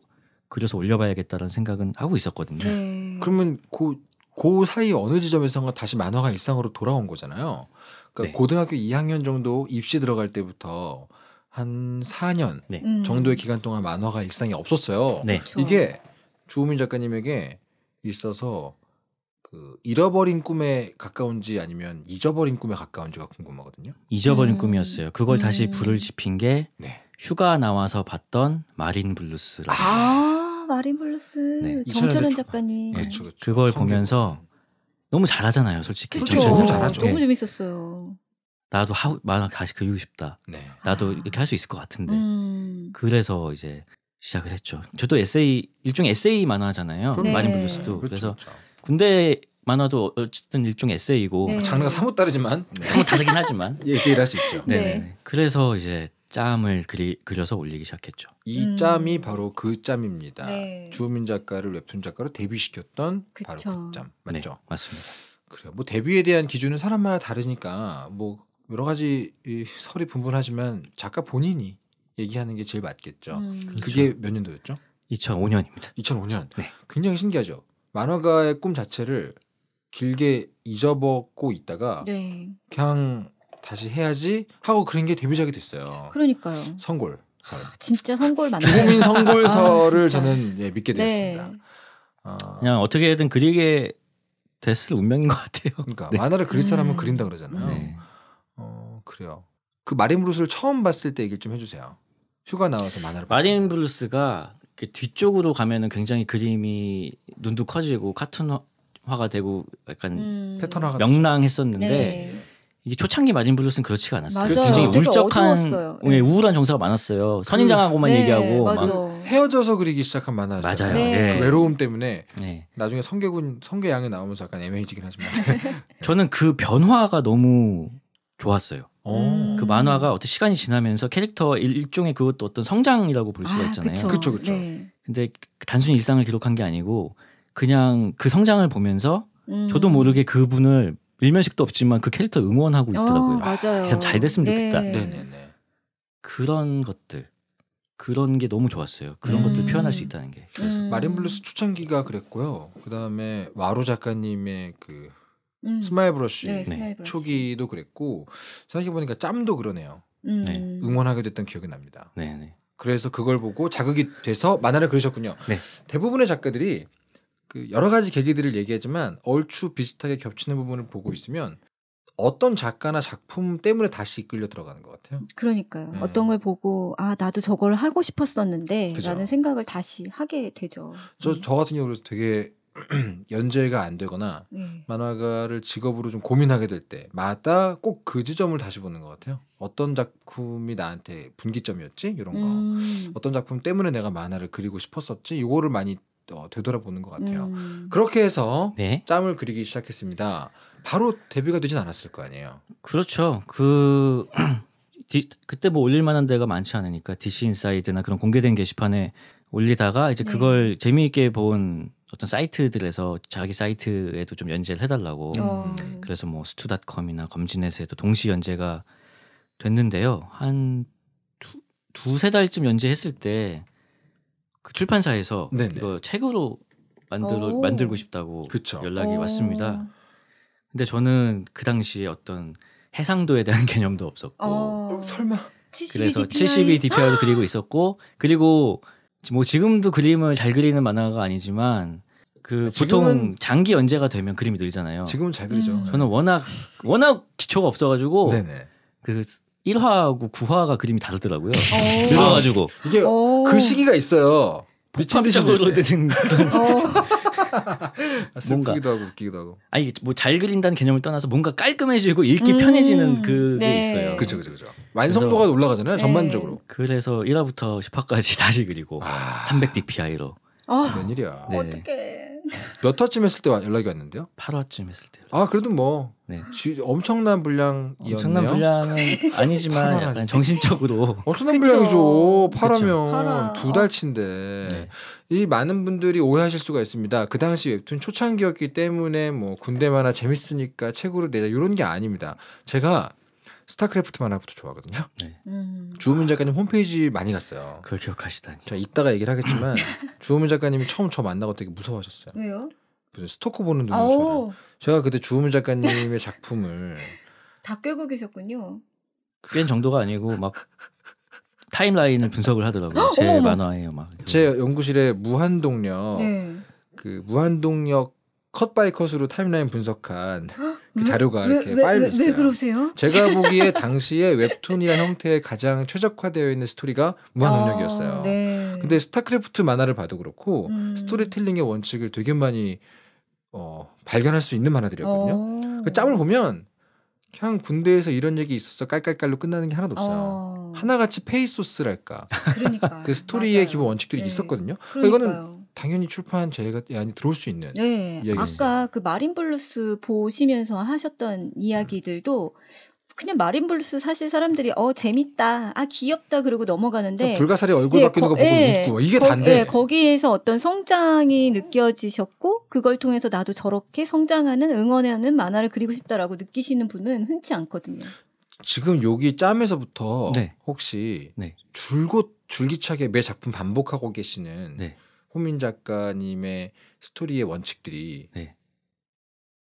S3: 그려서 올려봐야겠다는 생각은 하고 있었거든요.
S2: 음. 그러면 그, 그 사이 어느 지점에선가 다시 만화가 일상으로 돌아온 거잖아요. 그러니까 네. 고등학교 2학년 정도 입시 들어갈 때부터 한 4년 네. 음. 정도의 기간 동안 만화가 일상이 없었어요. 네. 이게 조우민 작가님에게 있어서 그 잃어버린 꿈에 가까운지 아니면 잊어버린 꿈에 가까운지가 궁금하거든요.
S3: 잊어버린 음. 꿈이었어요. 그걸 음. 다시 불을 지핀 게 네. 휴가 나와서 봤던 마린 블루스라는
S1: 아 마린 블루스 네. 정철현 작가님 네. 그렇죠, 그렇죠.
S3: 그걸 성경. 보면서 너무 잘하잖아요, 솔직히. 그렇죠. 너무 잘하죠. 너무 네.
S1: 재밌었어요.
S3: 나도 하, 고 만화 다시 그리고 싶다. 네. 나도 이렇게 할 수 있을 것 같은데.
S1: 음.
S3: 그래서 이제 시작을 했죠. 저도 에세이 일종의 에세이 만화잖아요. 네. 많이 불렸어도 그 그래서 그렇죠. 군대 만화도 어쨌든 일종의 에세이고 네. 장르가 사뭇 다르지만
S2: 네. 사뭇 다르긴 하지만 에세이를 할 수 있죠. 네, 네,
S3: 네. 그래서 이제 짬을 그리, 그려서 올리기
S2: 시작했죠. 이 음. 짬이 바로 그 짬입니다. 네. 주호민 작가를 웹툰 작가로 데뷔시켰던 그 그쵸. 바로 그 짬 맞죠? 네, 맞습니다. 그래요. 뭐 데뷔에 대한 기준은 사람마다 다르니까 뭐 여러 가지 이 설이 분분하지만 작가 본인이 얘기하는 게 제일 맞겠죠. 음. 그렇죠. 그게 몇 년도였죠? 2005년입니다. 2005년. 네. 굉장히 신기하죠. 만화가의 꿈 자체를 길게 잊어버고 있다가 네. 그냥 다시 해야지 하고 그런 게 데뷔작이 됐어요. 그러니까요. 선골.
S1: 아, 아, 진짜 선골 맞나요? 주민 선골설을 아,
S2: 저는 예, 믿게
S1: 되었습니다. 네. 어...
S3: 그냥
S2: 어떻게든 그리게 됐을 운명인 것 같아요. 그러니까 네. 만화를 그릴 사람은 음. 그린다 그러잖아요. 네. 그래요. 그 마린 브루스를 처음 봤을 때 얘기 를좀 해주세요. 휴가
S3: 나와서 만화를 마린 브루스가 뒤쪽으로 가면은 굉장히 그림이 눈도 커지고 카툰화가 되고 약간 음... 패턴화가 명랑했었는데 네. 이게 초창기 마린 블루스는 그렇지가 않았어요. 맞아요. 굉장히 울적한 예, 네. 우울한 정서가 많았어요. 선인장하고만 음. 네. 얘기하고 막
S2: 헤어져서 그리기 시작한 만화죠. 맞아요. 네. 예. 그 외로움 때문에 예. 나중에 성계군 성계양이 나오면서 약간 애매해지긴 하지만
S3: 네. 저는 그 변화가 너무 좋았어요. 오. 어. 음. 그 만화가 어떤 시간이 지나면서 캐릭터 일종의 그것도 어떤 성장이라고 볼 수가 아, 있잖아요. 아, 그렇죠, 그렇죠. 네. 근데 단순히 일상을 기록한 게 아니고 그냥 그 성장을 보면서
S1: 음. 저도 모르게
S3: 음. 그분을 일면식도 없지만 그 캐릭터 응원하고 있더라고요. 어,
S1: 맞아요. 이 사람 잘 됐으면 네. 좋겠다. 네네네. 네, 네.
S3: 그런 것들
S2: 그런 게 너무 좋았어요. 그런 음. 것들 표현할 수 있다는 게. 그래서. 음. 마린 블루스 초창기가 그랬고요. 그 다음에 와로 작가님의 그
S1: 음. 스마일 브러쉬 네, 네. 스
S2: 초기도 그랬고 생각해 보니까 짬도 그러네요. 음. 네. 응원하게 됐던 기억이 납니다. 네네. 네. 그래서 그걸 보고 자극이 돼서 만화를 그리셨군요. 네. 대부분의 작가들이 그 여러 가지 계기들을 얘기하지만 얼추 비슷하게 겹치는 부분을 보고 있으면 어떤 작가나 작품 때문에 다시 이끌려 들어가는 것 같아요.
S1: 그러니까요. 음. 어떤 걸 보고 아 나도 저걸 하고 싶었었는데라는 생각을 다시 하게 되죠.
S2: 저저 같은 경우도 되게 연재가 안 되거나 네. 만화가를 직업으로 좀 고민하게 될 때마다 꼭 그 지점을 다시 보는 것 같아요. 어떤 작품이 나한테 분기점이었지? 이런 거. 음. 어떤 작품 때문에 내가 만화를 그리고 싶었었지? 이거를 많이 어, 되돌아보는 것 같아요. 음. 그렇게 해서 네. 짬을 그리기 시작했습니다. 바로 데뷔가 되진 않았을 거 아니에요.
S3: 그렇죠. 그 디, 그때 뭐 올릴 만한 데가 많지 않으니까 디시 인사이드나 그런 공개된 게시판에 올리다가 이제 네. 그걸 네. 재미있게 본 어떤 사이트들에서 자기 사이트에도 좀 연재를 해달라고 음. 어. 그래서 뭐 스투닷컴이나 검진에서도 동시 연재가 됐는데요 한 두, 두세 달쯤 연재했을 때 그 출판사에서 네네. 이거 책으로 만들어 오. 만들고 싶다고 그쵸. 연락이 오. 왔습니다 근데 저는 그 당시에 어떤 해상도에 대한 개념도 없었고
S2: 어. 어 설마 그래서 72 DPI도 그리고
S3: 있었고 그리고 뭐 지금도 그림을 잘 그리는 만화가 아니지만 그 아, 보통 장기 연재가 되면 그림이 늘잖아요. 지금은
S2: 잘 그리죠. 음. 저는
S3: 워낙 워낙 기초가 없어가지고 네네. 그 1화하고 9화가 그림이 다르더라고요. 어. 늘어가지고 이게 어. 그 시기가 있어요. 미친 듯이 되는 아, 뭔가 기도
S2: 하고 웃기기도 하고.
S3: 아니 뭐잘 그린다는 개념을 떠나서 뭔가 깔끔해지고 읽기 음~ 편해지는 그게 네. 있어요. 그렇죠, 그렇죠, 그렇죠. 완성도가 올라가잖아요, 네. 전반적으로. 그래서 1화부터
S2: 10화까지 다시 그리고 아... 300dpi로. 아. 아, 웬일이야. 네. 어떻게? 몇 화쯤 했을 때 연락이 왔는데요? 8화쯤 했을 때. 아 그래도 뭐 네. 지, 엄청난 분량이었네요. 엄청난 분량은 아니지만 약간 정신적으로 엄청난 분량이죠. 파라면 팔두 달치인데 네. 이 많은 분들이 오해하실 수가 있습니다. 그 당시 웹툰 초창기였기 때문에 뭐 군대 만화 재밌으니까 책으로 내자 이런 게 아닙니다. 제가 스타크래프트 만화부터 좋아하거든요. 네. 음. 주호민 작가님 홈페이지 많이 갔어요. 그걸 기억하시다니. 제가 이따가 얘기를 하겠지만 주호민 작가님이 처음 저 만나고 되게 무서워하셨어요. 왜요? 무슨 스토커 보는 눈으로 제가 그때 주호민 작가님의 작품을
S1: 다 꿰고 계셨군요.
S2: 꿰 정도가 아니고 막 타임라인을 분석을 하더라고요. 제 만화예요, 막. 제 연구실에 무한동력 네. 그 무한동력 컷 바이 컷으로 타임라인 분석한
S1: 그 자료가 왜, 이렇게 파일로 있어요. 왜 그러세요? 제가
S2: 보기에 당시에 웹툰이라는 형태에 가장 최적화되어 있는 스토리가 무한동력이었어요. 아, 네. 근데 스타크래프트 만화를 봐도 그렇고 음. 스토리텔링의 원칙을 되게 많이 어, 발견할 수 있는 만화들이었거든요. 어. 그 짬을 보면 그냥 군대에서 이런 얘기 있었어 깔깔깔로 끝나는 게 하나도 없어요. 어. 하나같이 페이소스랄까. 그러니까 그 스토리의 맞아요. 기본 원칙들이 네. 있었거든요. 그러니까 이거는 당연히 출판 제가 아니 들어올 수 있는
S1: 네. 아까 그 마린 블루스 보시면서 하셨던 이야기들도 그냥 마린블루스 사실 사람들이 어 재밌다 아 귀엽다 그러고 넘어가는데 그러니까 불가사리 얼굴 예, 바뀌는 거, 거 보고 예, 웃고 이게 거, 단데 예, 거기에서 어떤 성장이 느껴지셨고 그걸 통해서 나도 저렇게 성장하는 응원하는 만화를 그리고 싶다라고 느끼시는 분은 흔치 않거든요.
S2: 지금 여기 짬에서부터 네. 혹시 네. 줄곧 줄기차게 매 작품 반복하고 계시는 네. 호민 작가님의 스토리의 원칙들이 네.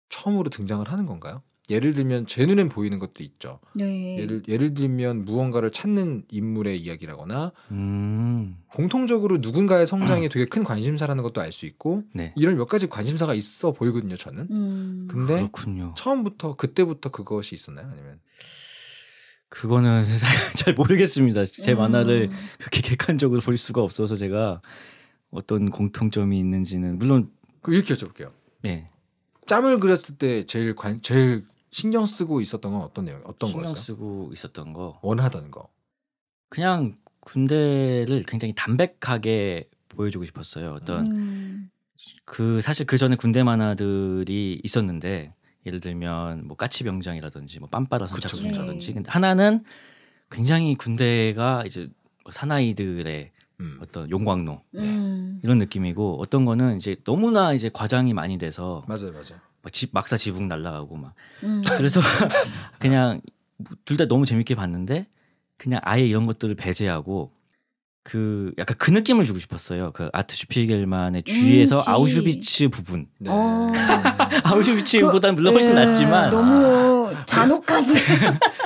S2: 처음으로 등장을 하는 건가요? 예를 들면 제 눈엔 보이는 것도 있죠.
S1: 네. 예를
S2: 예를 들면 무언가를 찾는 인물의 이야기라거나 음. 공통적으로 누군가의 성장에 되게 큰 관심사라는 것도 알 수 있고 네. 이런 몇 가지 관심사가 있어 보이거든요. 저는. 음. 근데 그렇군요. 처음부터 그때부터 그것이 있었나요? 아니면
S3: 그거는 잘 모르겠습니다. 제 음. 만화를 그렇게 객관적으로 볼 수가 없어서 제가 어떤 공통점이 있는지는 물론
S2: 이렇게 여쭤볼게요. 네. 짬을 그렸을 때 제일 관 제일 신경 쓰고 있었던 건 어떤 내용? 어떤 신경 거였어요? 쓰고 있었던 거. 원하던 거. 그냥 군대를
S3: 굉장히 담백하게 보여주고 싶었어요. 어떤 음. 그 사실 그 전에 군대 만화들이 있었는데 예를 들면 뭐 까치병장이라든지 뭐 빰빠라 선착순이라든지 네. 근데 하나는 굉장히 군대가 이제 뭐 사나이들의 음. 어떤 용광로 네. 음. 이런 느낌이고 어떤 거는 이제 너무나 이제 과장이 많이 돼서 맞아요, 맞아요. 막 지, 막사 지붕 날라가고 막 음. 그래서 그냥 뭐 둘다 너무 재밌게 봤는데 그냥 아예 이런 것들을 배제하고 그 약간 그 느낌을 주고 싶었어요. 그 아트 슈피겔만의 음, 주위에서 음, 아우슈비츠 부분.
S1: 네. 어.
S2: 아우슈비츠보다는 물론 훨씬 네. 낫지만
S1: 너무 잔혹한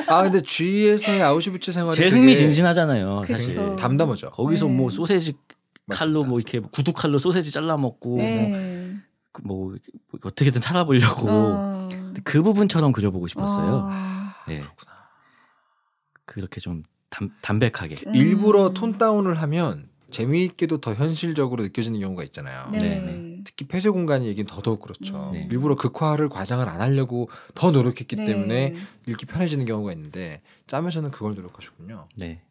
S2: 아 근데 쥐에서의 아우슈비츠 생활이 제 흥미진진하잖아요. 사실 그쵸. 담담하죠.
S3: 거기서 뭐 네. 뭐 소세지 칼로 맞습니다. 뭐 이렇게 구두 칼로 소세지 잘라 먹고 뭐
S1: 네.
S3: 뭐, 뭐, 어떻게든 살아보려고 어. 그 부분처럼 그려보고 싶었어요.
S2: 어. 네. 그렇구나. 그렇게 좀 담, 담백하게 음. 일부러 톤 다운을 하면 재미있게도 더 현실적으로 느껴지는 경우가 있잖아요. 네. 네, 네. 네. 특히 폐쇄 공간의 얘기는 더더욱 그렇죠. 음. 네. 일부러 극화를 과장을 안 하려고 더 노력했기 네. 때문에 읽기 편해지는 경우가 있는데 짬에서는 그걸 노력하셨군요 네.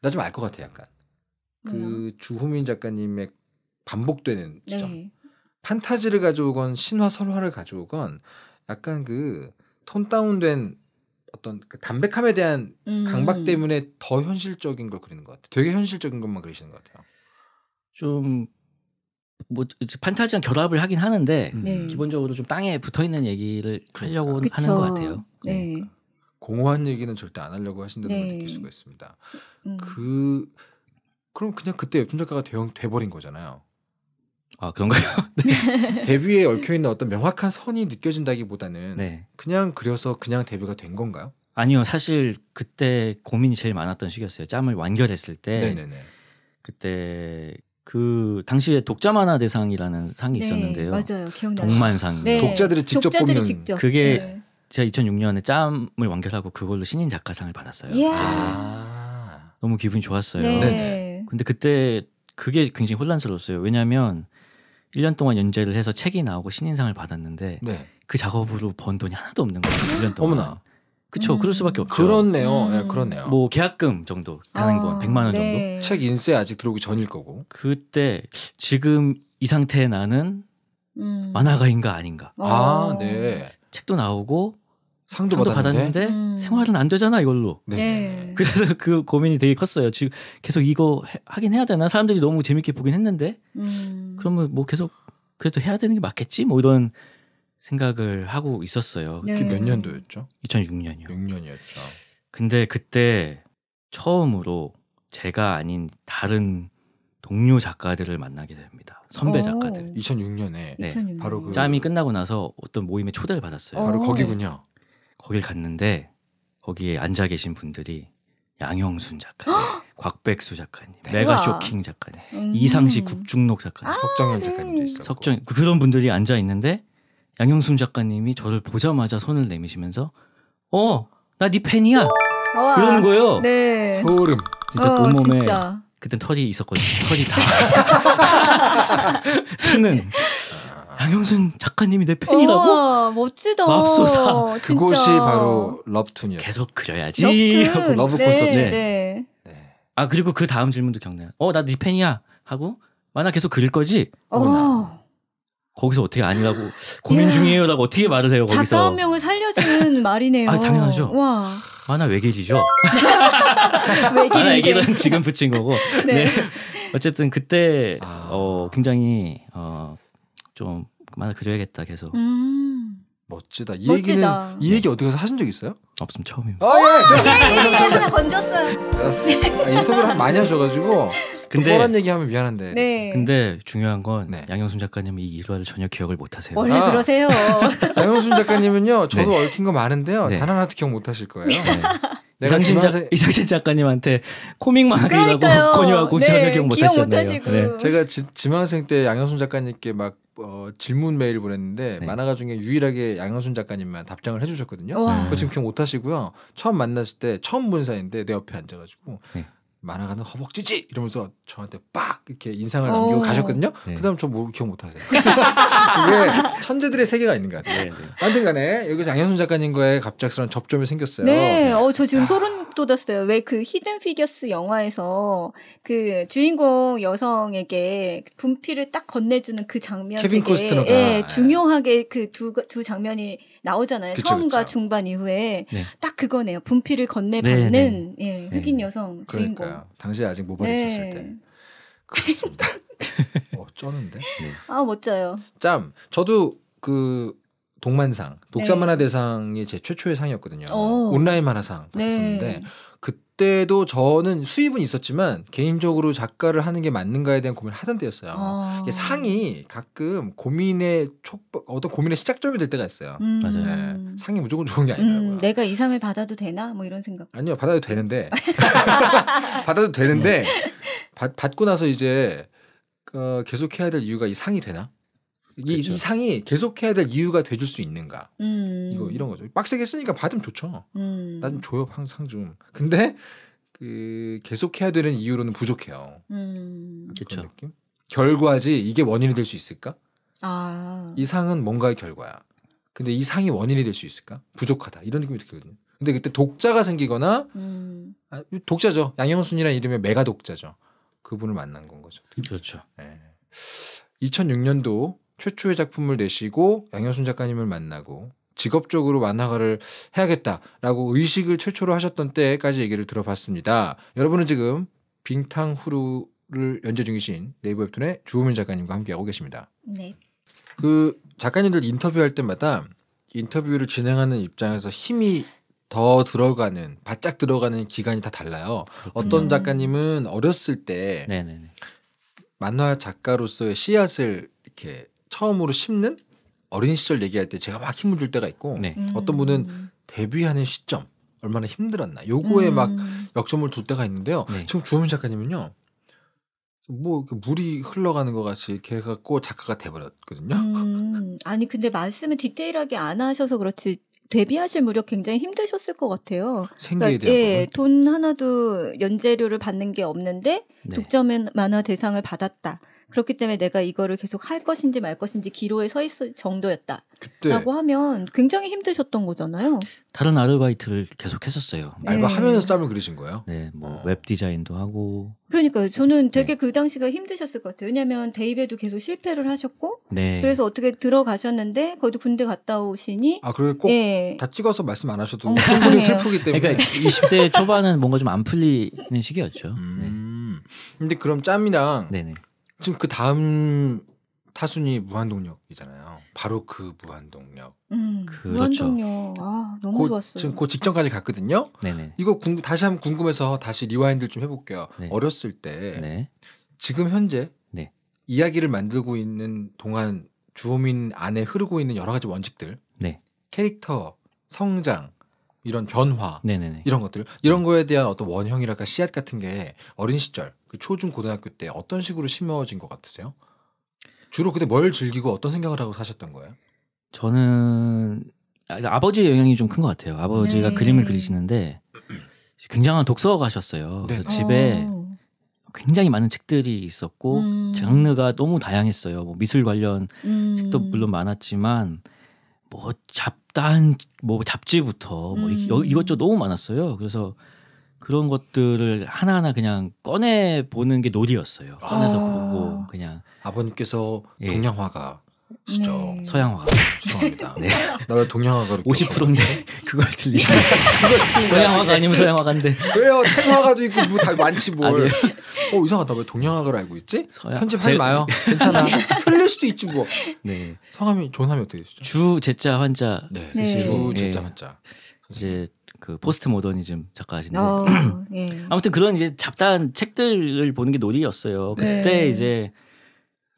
S2: 나 좀 알 것 같아 약간 그 음. 주호민 작가님의 반복되는 네. 지점. 네. 판타지를 가져오건 신화 설화를 가져오건 약간 그 톤 다운된 어떤 그 담백함에 대한 음. 강박 때문에 더 현실적인 걸 그리는 것 같아요. 되게 현실적인 것만 그리시는 것 같아요. 좀뭐 판타지랑 결합을 하긴 하는데 음. 네. 기본적으로 좀 땅에 붙어 있는 얘기를 하려고 그쵸. 하는 것 같아요. 네. 네. 공허한 얘기는 절대 안 하려고 하신다는 네. 걸 느낄 수가 있습니다. 음. 그 그럼 그냥 그때 웹툰 작가가 대형 돼버린 거잖아요. 아 그런가요? 네. 데뷔에 얽혀 있는 어떤 명확한 선이 느껴진다기보다는 네. 그냥 그려서 그냥 데뷔가 된 건가요?
S3: 아니요, 사실 그때 고민이 제일 많았던 시기였어요. 짬을 완결했을 때, 네네네. 그때 그 당시에 독자 만화 대상이라는 상이 네, 있었는데요. 맞아요. 기억나요. 동만상. 네. 독자들이 직접 독자들이 뽑는 직접. 그게 네. 제가 2006년에 짬을 완결하고 그걸로 신인 작가상을 받았어요. 예.
S1: 아~
S3: 너무 기분이 좋았어요. 네. 네. 근데 그때 그게 굉장히 혼란스러웠어요. 왜냐하면 1년 동안 연재를 해서 책이 나오고 신인상을 받았는데 네. 그 작업으로 번 돈이 하나도 없는 거예요. 1년 동안. 어머나. 그쵸. 음. 그럴 수밖에 없죠. 그렇네요. 예, 음. 네, 그렇네요. 뭐 계약금 정도 단행본 아, 100만 원 정도. 네. 책인쇄 아직 들어오기 전일 거고. 그때 지금 이 상태에 나는 음. 만화가인가 아닌가. 어. 아, 네. 책도 나오고 상도, 상도 받았는데, 받았는데 음. 생활은 안 되잖아 이걸로. 네. 네. 그래서 그 고민이 되게 컸어요. 지금 계속 이거 해, 하긴 해야 되나? 사람들이 너무 재밌게 보긴 했는데.
S1: 음.
S3: 그러면 뭐 계속 그래도 해야 되는 게 맞겠지? 뭐 이런 생각을 하고 있었어요. 네. 그게 몇 년도였죠? 2006년이요. 6년이었죠. 근데 그때 처음으로 제가 아닌 다른 동료 작가들을 만나게 됩니다. 선배 오. 작가들. 2006년에 네. 2006년. 바로 그 짬이 끝나고 나서 어떤 모임에 초대를 받았어요. 바로 거기군요. 거길 갔는데 거기에 앉아 계신 분들이 양형순 작가님, 곽백수 작가님, 네. 메가 쇼킹 작가님, 음. 이상식 국중록 작가님, 아, 석정현 네. 작가님도 있어. 요 석정 그런 분들이 앉아 있는데 양영순 작가님이 저를 보자마자 손을 내미시면서 어, 나 네 팬이야.
S1: 와, 이러는 거예요. 네. 소름. 진짜 어, 온몸에 진짜.
S3: 그땐 털이 있었거든요. 털이 다. 수는 양영순 작가님이 내 팬이라고? 와,
S1: 멋지다. 맙소사. 그곳이 바로
S3: 럽툰이요. 계속 그려야지. 럽툰. 네, 러브 네, 콘서트. 네.
S1: 네. 네.
S3: 아 그리고 그 다음 질문도 경나요. 어나 네 팬이야 하고 만화 계속 그릴 거지?
S1: 어. 어
S3: 거기서 어떻게 아니라고 고민 중이에요라고 어떻게 말을 해요 거기서 작가 한
S1: 명을 살려주는 말이네요. 아 당연하죠. 와.
S3: 아나 외계지죠.
S1: 외계는 외계는 지금 붙인 거고. 네. 네.
S3: 어쨌든 그때 아... 어 굉장히 어좀
S2: 그만 그려야겠다 계속.
S1: 음...
S2: 멋지다. 이 멋지다. 얘기는 이 얘기 네. 어디서 하신 적 있어요? 없으면 처음입니다. 아,
S1: 예, 저, 예, 예, 건졌어요. 아, 아 인터뷰를 많이
S2: 하셔가지고 근데 뻔한 얘기하면 미안한데. 네.
S3: 근데 중요한 건 네. 양영순 작가님은 이 일화를 전혀 기억을
S2: 못하세요. 원래 아, 그러세요. 양영순 작가님은요. 저도 네. 얽힌 거 많은데요. 네. 단 하나도 기억 못하실 거예요. 네. 이상진, 자, 이상진 작가님한테 코믹 만화 그리라고 권유하고 네, 기억 못하셨나요? 네. 제가 지, 지망생 때 양현순 작가님께 막 어, 질문 메일 보냈는데 네. 만화가 중에 유일하게 양현순 작가님만 답장을 해주셨거든요. 그 지금 기억 못하시고요. 처음 만났을 때 처음 본 사이인데 내 옆에 앉아가지고 네. 만화가는 허벅지지 이러면서 저한테 빡 이렇게 인상을 어. 남기고 가셨거든요. 네. 그다음 저뭐 기억 못하세요. 이게 천재들의 세계가 있는 것 같아요. 네, 네. 아무튼간에 여기서 양현순 작가님 과의 갑작스러운 접점이 생겼어요. 네, 네.
S1: 어저 지금 아. 소름 돋았어요. 왜 그 히든 피겨스 영화에서 그 주인공 여성에게 분필을 딱 건네주는 그 장면 케빈 코스트너가 예, 아. 중요하게 그 두두 두 장면이 나오잖아요. 그쵸, 처음과 그쵸. 중반 이후에 네. 딱 그거네요. 분필을 건네받는 네, 예, 흑인 여성 주인공. 그러니까. 음.
S2: 당시에 아직 모발이 네. 었을
S1: 때. 그렇습니다.
S2: 어, 쩌는데. 네.
S1: 아 멋져요.
S2: 짬. 저도 그 동만상 독자만화대상이 네. 제 최초의 상이었거든요. 오. 온라인 만화상 네. 받았었는데 그때도 저는 수입은 있었지만 개인적으로 작가를 하는 게 맞는가에 대한 고민을 하던 때였어요. 어. 상이 가끔 고민의 촉 어떤 고민의 시작점이 될 때가 있어요. 음. 맞아요. 네. 음. 상이 무조건 좋은 게 음,
S1: 아니더라고요. 음, 내가 이 상을 받아도 되나? 뭐 이런 생각.
S2: 아니요, 받아도 되는데 받아도 되는데 네. 받, 받고 나서 이제 어, 계속 해야 될 이유가 이 상이 되나? 이, 이 상이 계속해야 될 이유가 돼줄 수 있는가
S1: 음. 이거 이런
S2: 거죠 빡세게 쓰니까 받으면 좋죠
S1: 음. 나좀
S2: 줘요 항상 좀 근데 그 계속해야 되는 이유로는 부족해요
S1: 음. 그런 느낌
S2: 결과지 이게 원인이 될 수 있을까
S1: 아. 이
S2: 상은 뭔가의 결과야 근데 이 상이 원인이 될 수 있을까 부족하다 이런 느낌이 들거든요 근데 그때 독자가 생기거나 음. 아, 독자죠 양영순이라는 이름의 메가 독자죠 그분을 만난 건 거죠 그렇죠 네. 예. 2006년도 최초의 작품을 내시고 양현순 작가님을 만나고 직업적으로 만화가를 해야겠다라고 의식을 최초로 하셨던 때까지 얘기를 들어봤습니다. 여러분은 지금 빙탕후루를 연재 중이신 네이버 웹툰의 주호민 작가님과 함께하고 계십니다. 네. 그 작가님들 인터뷰할 때마다 인터뷰를 진행하는 입장에서 힘이 더 들어가는 바짝 들어가는 기간이 다 달라요. 그렇군요. 어떤 음. 작가님은 어렸을 때 네네네. 만화 작가로서의 씨앗을 이렇게 처음으로 심는 어린 시절 얘기할 때 제가 막 힘을 줄 때가 있고 네. 음. 어떤 분은 음. 데뷔하는 시점 얼마나 힘들었나 요거에 음. 막 역점을 둘 때가 있는데요. 네. 지금 주호민 작가님은요. 뭐 물이 흘러가는 것 같이 걔갖고 작가가 돼버렸거든요.
S1: 음. 아니 근데 말씀을 디테일하게 안 하셔서 그렇지 데뷔하실 무렵 굉장히 힘드셨을 것 같아요. 생계에 그러니까, 대한 예, 돈 하나도 연재료를 받는 게 없는데 네. 독점 만화 대상을 받았다. 그렇기 때문에 내가 이거를 계속 할 것인지 말 것인지 기로에 서 있을 정도였다. 라고 하면 굉장히 힘드셨던 거잖아요.
S3: 다른 아르바이트를 계속 했었어요. 아, 네. 알바하면서 짬을 그리신 거예요? 네, 뭐웹 어. 디자인도 하고.
S1: 그러니까 저는 되게 네. 그 당시가 힘드셨을 것 같아요. 왜냐하면 대입에도 계속 실패를 하셨고, 네. 그래서 어떻게 들어가셨는데 거기도 군대 갔다 오시니.
S2: 아, 그고 꼭다 예. 네. 찍어서 말씀 안 하셔도 어, 충분히
S3: 슬프기 때문에. 그러니까 20대
S2: 초반은 뭔가 좀 안 풀리는 시기였죠. 음. 네. 근데 그럼 짬이랑 네네. 지금 그 다음 타순이 무한동력이잖아요. 바로 그 무한동력.
S1: 음, 그렇죠 무한동력. 아 너무 고, 좋았어요. 지금 그
S2: 직전까지 갔거든요. 네네. 이거 궁, 다시 한번 궁금해서 다시 리와인드 좀 해볼게요. 네. 어렸을 때 네. 지금 현재 네. 이야기를 만들고 있는 동안 주호민 안에 흐르고 있는 여러 가지 원칙들, 네. 캐릭터 성장, 이런 변화 네네네. 이런 것들 이런 네. 거에 대한 어떤 원형이랄까 씨앗 같은 게 어린 시절 그 초중 고등학교 때 어떤 식으로 심어진 것 같으세요? 주로 그때 뭘 즐기고 어떤 생각을 하고 사셨던 거예요?
S3: 저는 아, 아버지의 영향이 좀 큰 것 같아요. 아버지가 네. 그림을 그리시는데 굉장한 독서가셨어요. 네. 그래서 어. 집에 오. 굉장히 많은 책들이 있었고 음. 장르가 너무 다양했어요. 뭐 미술 관련 음. 책도 물론 많았지만 뭐 잡다한 뭐 잡지부터 뭐 음. 이것저것 너무 많았어요. 그래서 그런 것들을 하나하나 그냥 꺼내 보는 게
S2: 놀이였어요. 아. 꺼내서 아. 보고 그냥 아버님께서 예. 동양화가
S1: 시죠 네. 서양화 죄송합니다. 네.
S2: 나 동양화가 50%인데 그걸 들리시네. 동양화가 네. 아니면 서양화가인데 왜요? 태화가도 있고 뭐 다 많지 뭘. 어 이상하다 왜 동양화를 알고 있지? 서양... 편집하지 제... 마요. 괜찮아. 틀릴 수도 있지 뭐. 네. 성함이 존함이 어떻게 되시죠?
S3: 주 제자 환자 네. 네. 주 제자 예. 환자. 이제 그 포스트 모더니즘 작가신데 어, 예. 아무튼 그런 이제 잡다한 책들을 보는 게 놀이였어요. 그때 네. 이제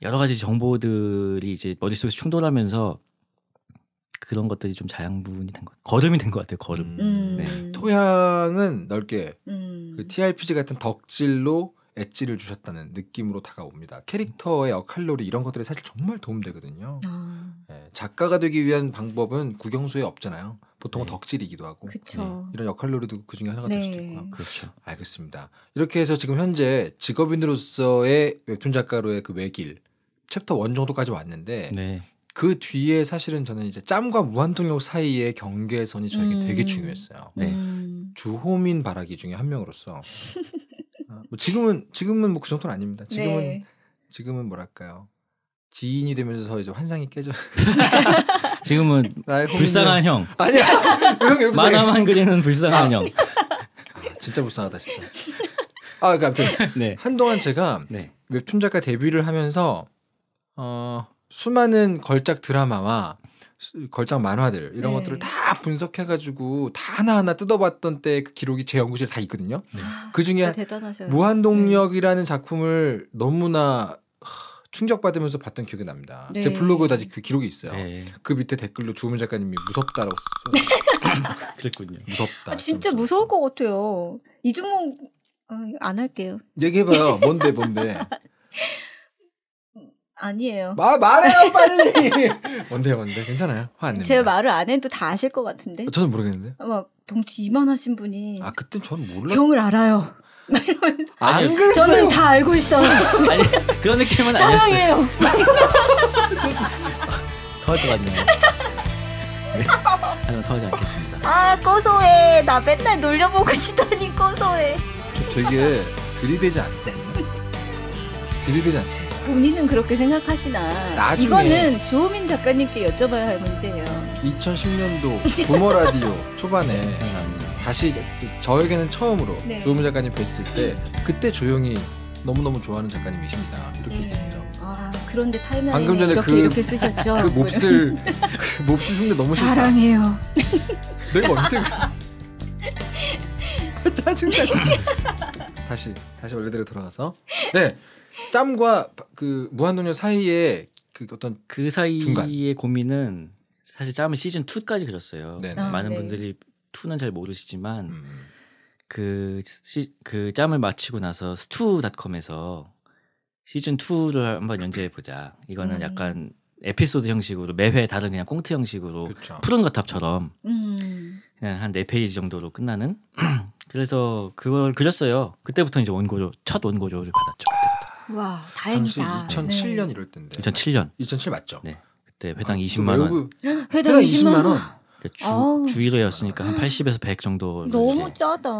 S3: 여러 가지 정보들이 이제 머릿속에서 충돌하면서
S2: 그런 것들이 좀 자양분이 된 것, 걸음이 된
S3: 것 같아요. 걸음. 음. 네.
S2: 네. 토양은 넓게 음. 그 TRPG 같은 덕질로 엣지를 주셨다는 느낌으로 다가옵니다. 캐릭터의 역할놀이 이런 것들이 사실 정말 도움되거든요. 아. 예, 작가가 되기 위한 방법은 구경수에 없잖아요. 보통은 네. 덕질이기도 하고 네. 이런 역할놀이도 그 중에 하나가 될 수도 있고요. 네. 그렇죠. 알겠습니다. 이렇게 해서 지금 현재 직업인으로서의 웹툰 작가로의 그 외길 챕터 원 정도까지 왔는데 네. 그 뒤에 사실은 저는 이제 짬과 무한통역 사이의 경계선이 저에게 음. 되게 중요했어요.
S1: 네. 음.
S2: 주호민 바라기 중에 한 명으로서 아, 뭐 지금은 지금은 뭐 그 정도는 아닙니다. 네. 지금은 네. 지금은 뭐랄까요 지인이 되면서 이제 환상이 깨져 지금은 불쌍한 형. 아니야. 형 만화만 그리는 불쌍한 아. 형. 진짜 불쌍하다 진짜. 아, 그러니까 아무튼 네. 한동안 제가 네. 웹툰 작가 데뷔를 하면서 어, 수많은 걸작 드라마와 걸작 만화들 이런 네. 것들을 다 분석해가지고 다 하나하나 뜯어봤던 때 그 기록이 제 연구실에 다 있거든요. 네. 그 중에 무한동력이라는 네. 작품을 너무나 충격받으면서 봤던 기억이 납니다. 네. 제 블로그에 아직 그 기록이 있어요. 네. 그 밑에 댓글로 주문 작가님이 무섭다라고 썼 그랬군요. 무섭다. 아, 진짜
S1: 무서울 것 같아요. 이중공 어, 안 할게요. 얘기해봐요. 뭔데 뭔데. 아니에요. 마, 말해요 빨리.
S2: 뭔데 뭔데 괜찮아요. 화 안 내요. 제
S1: 말을 안 해도 다 아실 것 같은데. 저는 모르겠는데. 막 덩치 이만하신 분이. 아 그때 전 몰라. 병을 알아요.
S2: 안 글쎄요. 저는
S1: 다 알고 있어요.
S3: 아니 그런 느낌은 아니어요 사랑해요.
S2: 더할 것 같네요. 네. 저 더하지 않겠습니다.
S1: 아 꼬소해. 나 맨날 놀려보고 싶다니 꼬소해.
S2: 저 되게 들이대지 않거든요. 들이대지 않습니다.
S1: 본인은 그렇게 생각하시나? 나중에 이거는 주호민 작가님께 여쭤봐야 할 문제예요.
S2: 2010년도 부모 라디오 초반에 네. 다시 저에게는 처음으로 네. 주호무 작가님 뵀을 때 그때 조용히 너무너무 좋아하는 작가님이십니다. 이렇게 네. 얘기해요.
S1: 아, 그런데 타이밍에 방금 전에 이렇게, 그, 이렇게 쓰셨죠? 그 몹쓸
S2: 그 몹쓸 흉내 너무 싫다.
S1: 사랑해요. 내가 언제 그 짜증나
S2: 다시 다시 원래대로 돌아가서 네 짬과 그 무한도전 사이에 그 어떤 그 사이의 중간.
S3: 고민은 사실 짬은 시즌 2까지 그렸어요. 네네. 아, 많은 아, 네. 분들이 투는 잘 모르시지만 음, 음. 그, 시, 그 짬을 마치고 나서 스투닷컴에서 시즌 2를 한번 연재해 보자. 이거는 음. 약간 에피소드 형식으로 매회 다른 그냥 꽁트 형식으로 그쵸. 푸른 거탑처럼
S1: 음.
S3: 그냥 한 네 페이지 정도로 끝나는. 그래서 그걸 그렸어요. 그때부터 이제 원고료 첫 원고료를 받았죠.
S1: 그때부터. 와 다행이다. 2007년 네.
S2: 이럴 때인데. 2007년. 2007 맞죠? 네.
S3: 그때 아, 회당 아, 20만 원.
S1: 회당, 회당 20만 원. 그러니까 주,
S3: 위로였으니까한 80에서 100 정도. 너무 이제. 짜다.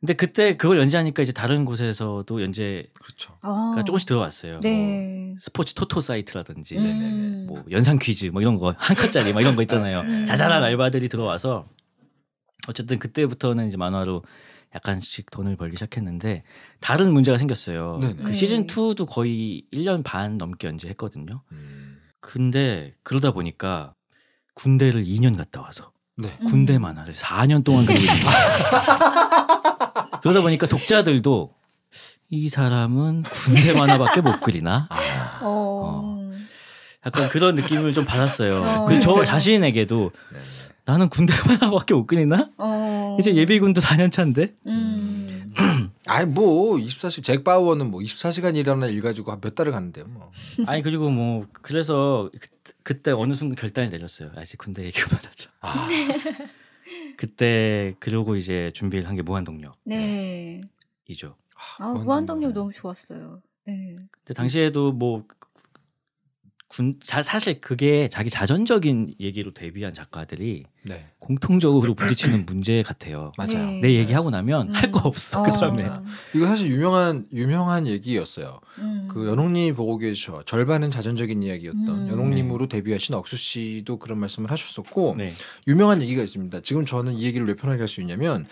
S3: 근데 그때 그걸 연재하니까 이제 다른 곳에서도 연재 그렇죠.
S1: 아. 조금씩
S3: 들어왔어요. 네. 뭐 스포츠 토토 사이트라든지
S1: 음. 뭐
S3: 연상 퀴즈 뭐 이런 거한 컷짜리 막 이런 거 있잖아요. 음. 음. 자잘한 알바들이 들어와서 어쨌든 그때부터는 이제 만화로 약간씩 돈을 벌기 시작했는데 다른 문제가 생겼어요. 네네. 그 시즌 2도 거의 1년 반 넘게 연재했거든요. 음. 근데 그러다 보니까 군대를 2년 갔다 와서 네. 군대 만화를 4년 동안 그리고 있는 거예요. 그러다 보니까 독자들도 이 사람은 군대 만화밖에 못 그리나? 아.
S1: 어. 어.
S3: 약간 그런 느낌을 좀 받았어요. 어. 그저 네. 자신에게도 네. 나는 군대 만화밖에 못 그리나?
S1: 어.
S2: 이제 예비군도 4년 차인데. 음. 아니 뭐 24시 잭 바우어는 뭐 24시간 일하는 일 가지고 몇 달을 갔는데요. 뭐. 아니
S3: 그리고 뭐
S2: 그래서 그 그때
S3: 어느 순간 결단을 내렸어요. 아직 군대 얘기 만하죠
S1: 아. 네.
S3: 그때 그러고 이제 준비를 한 게 무한동력.
S1: 네. 네. 이죠. 아, 무한동력 너무 좋았어요.
S3: 네. 근데 당시에도 뭐군 자, 사실 그게 자기 자전적인 얘기로 데뷔한 작가들이 네. 공통적으로 부딪히는 문제 같아요.
S2: 맞아요. 네. 내 얘기하고 나면 음. 할거 없어 그 어. 다음에. 이거 사실 유명한 유명한 얘기였어요. 음. 그 연홍님이 보고 계셔 절반은 자전적인 이야기였던 음. 연홍님으로 네. 데뷔하신 억수 씨도 그런 말씀을 하셨었고 네. 유명한 얘기가 있습니다. 지금 저는 이 얘기를 왜 편하게 할 수 있냐면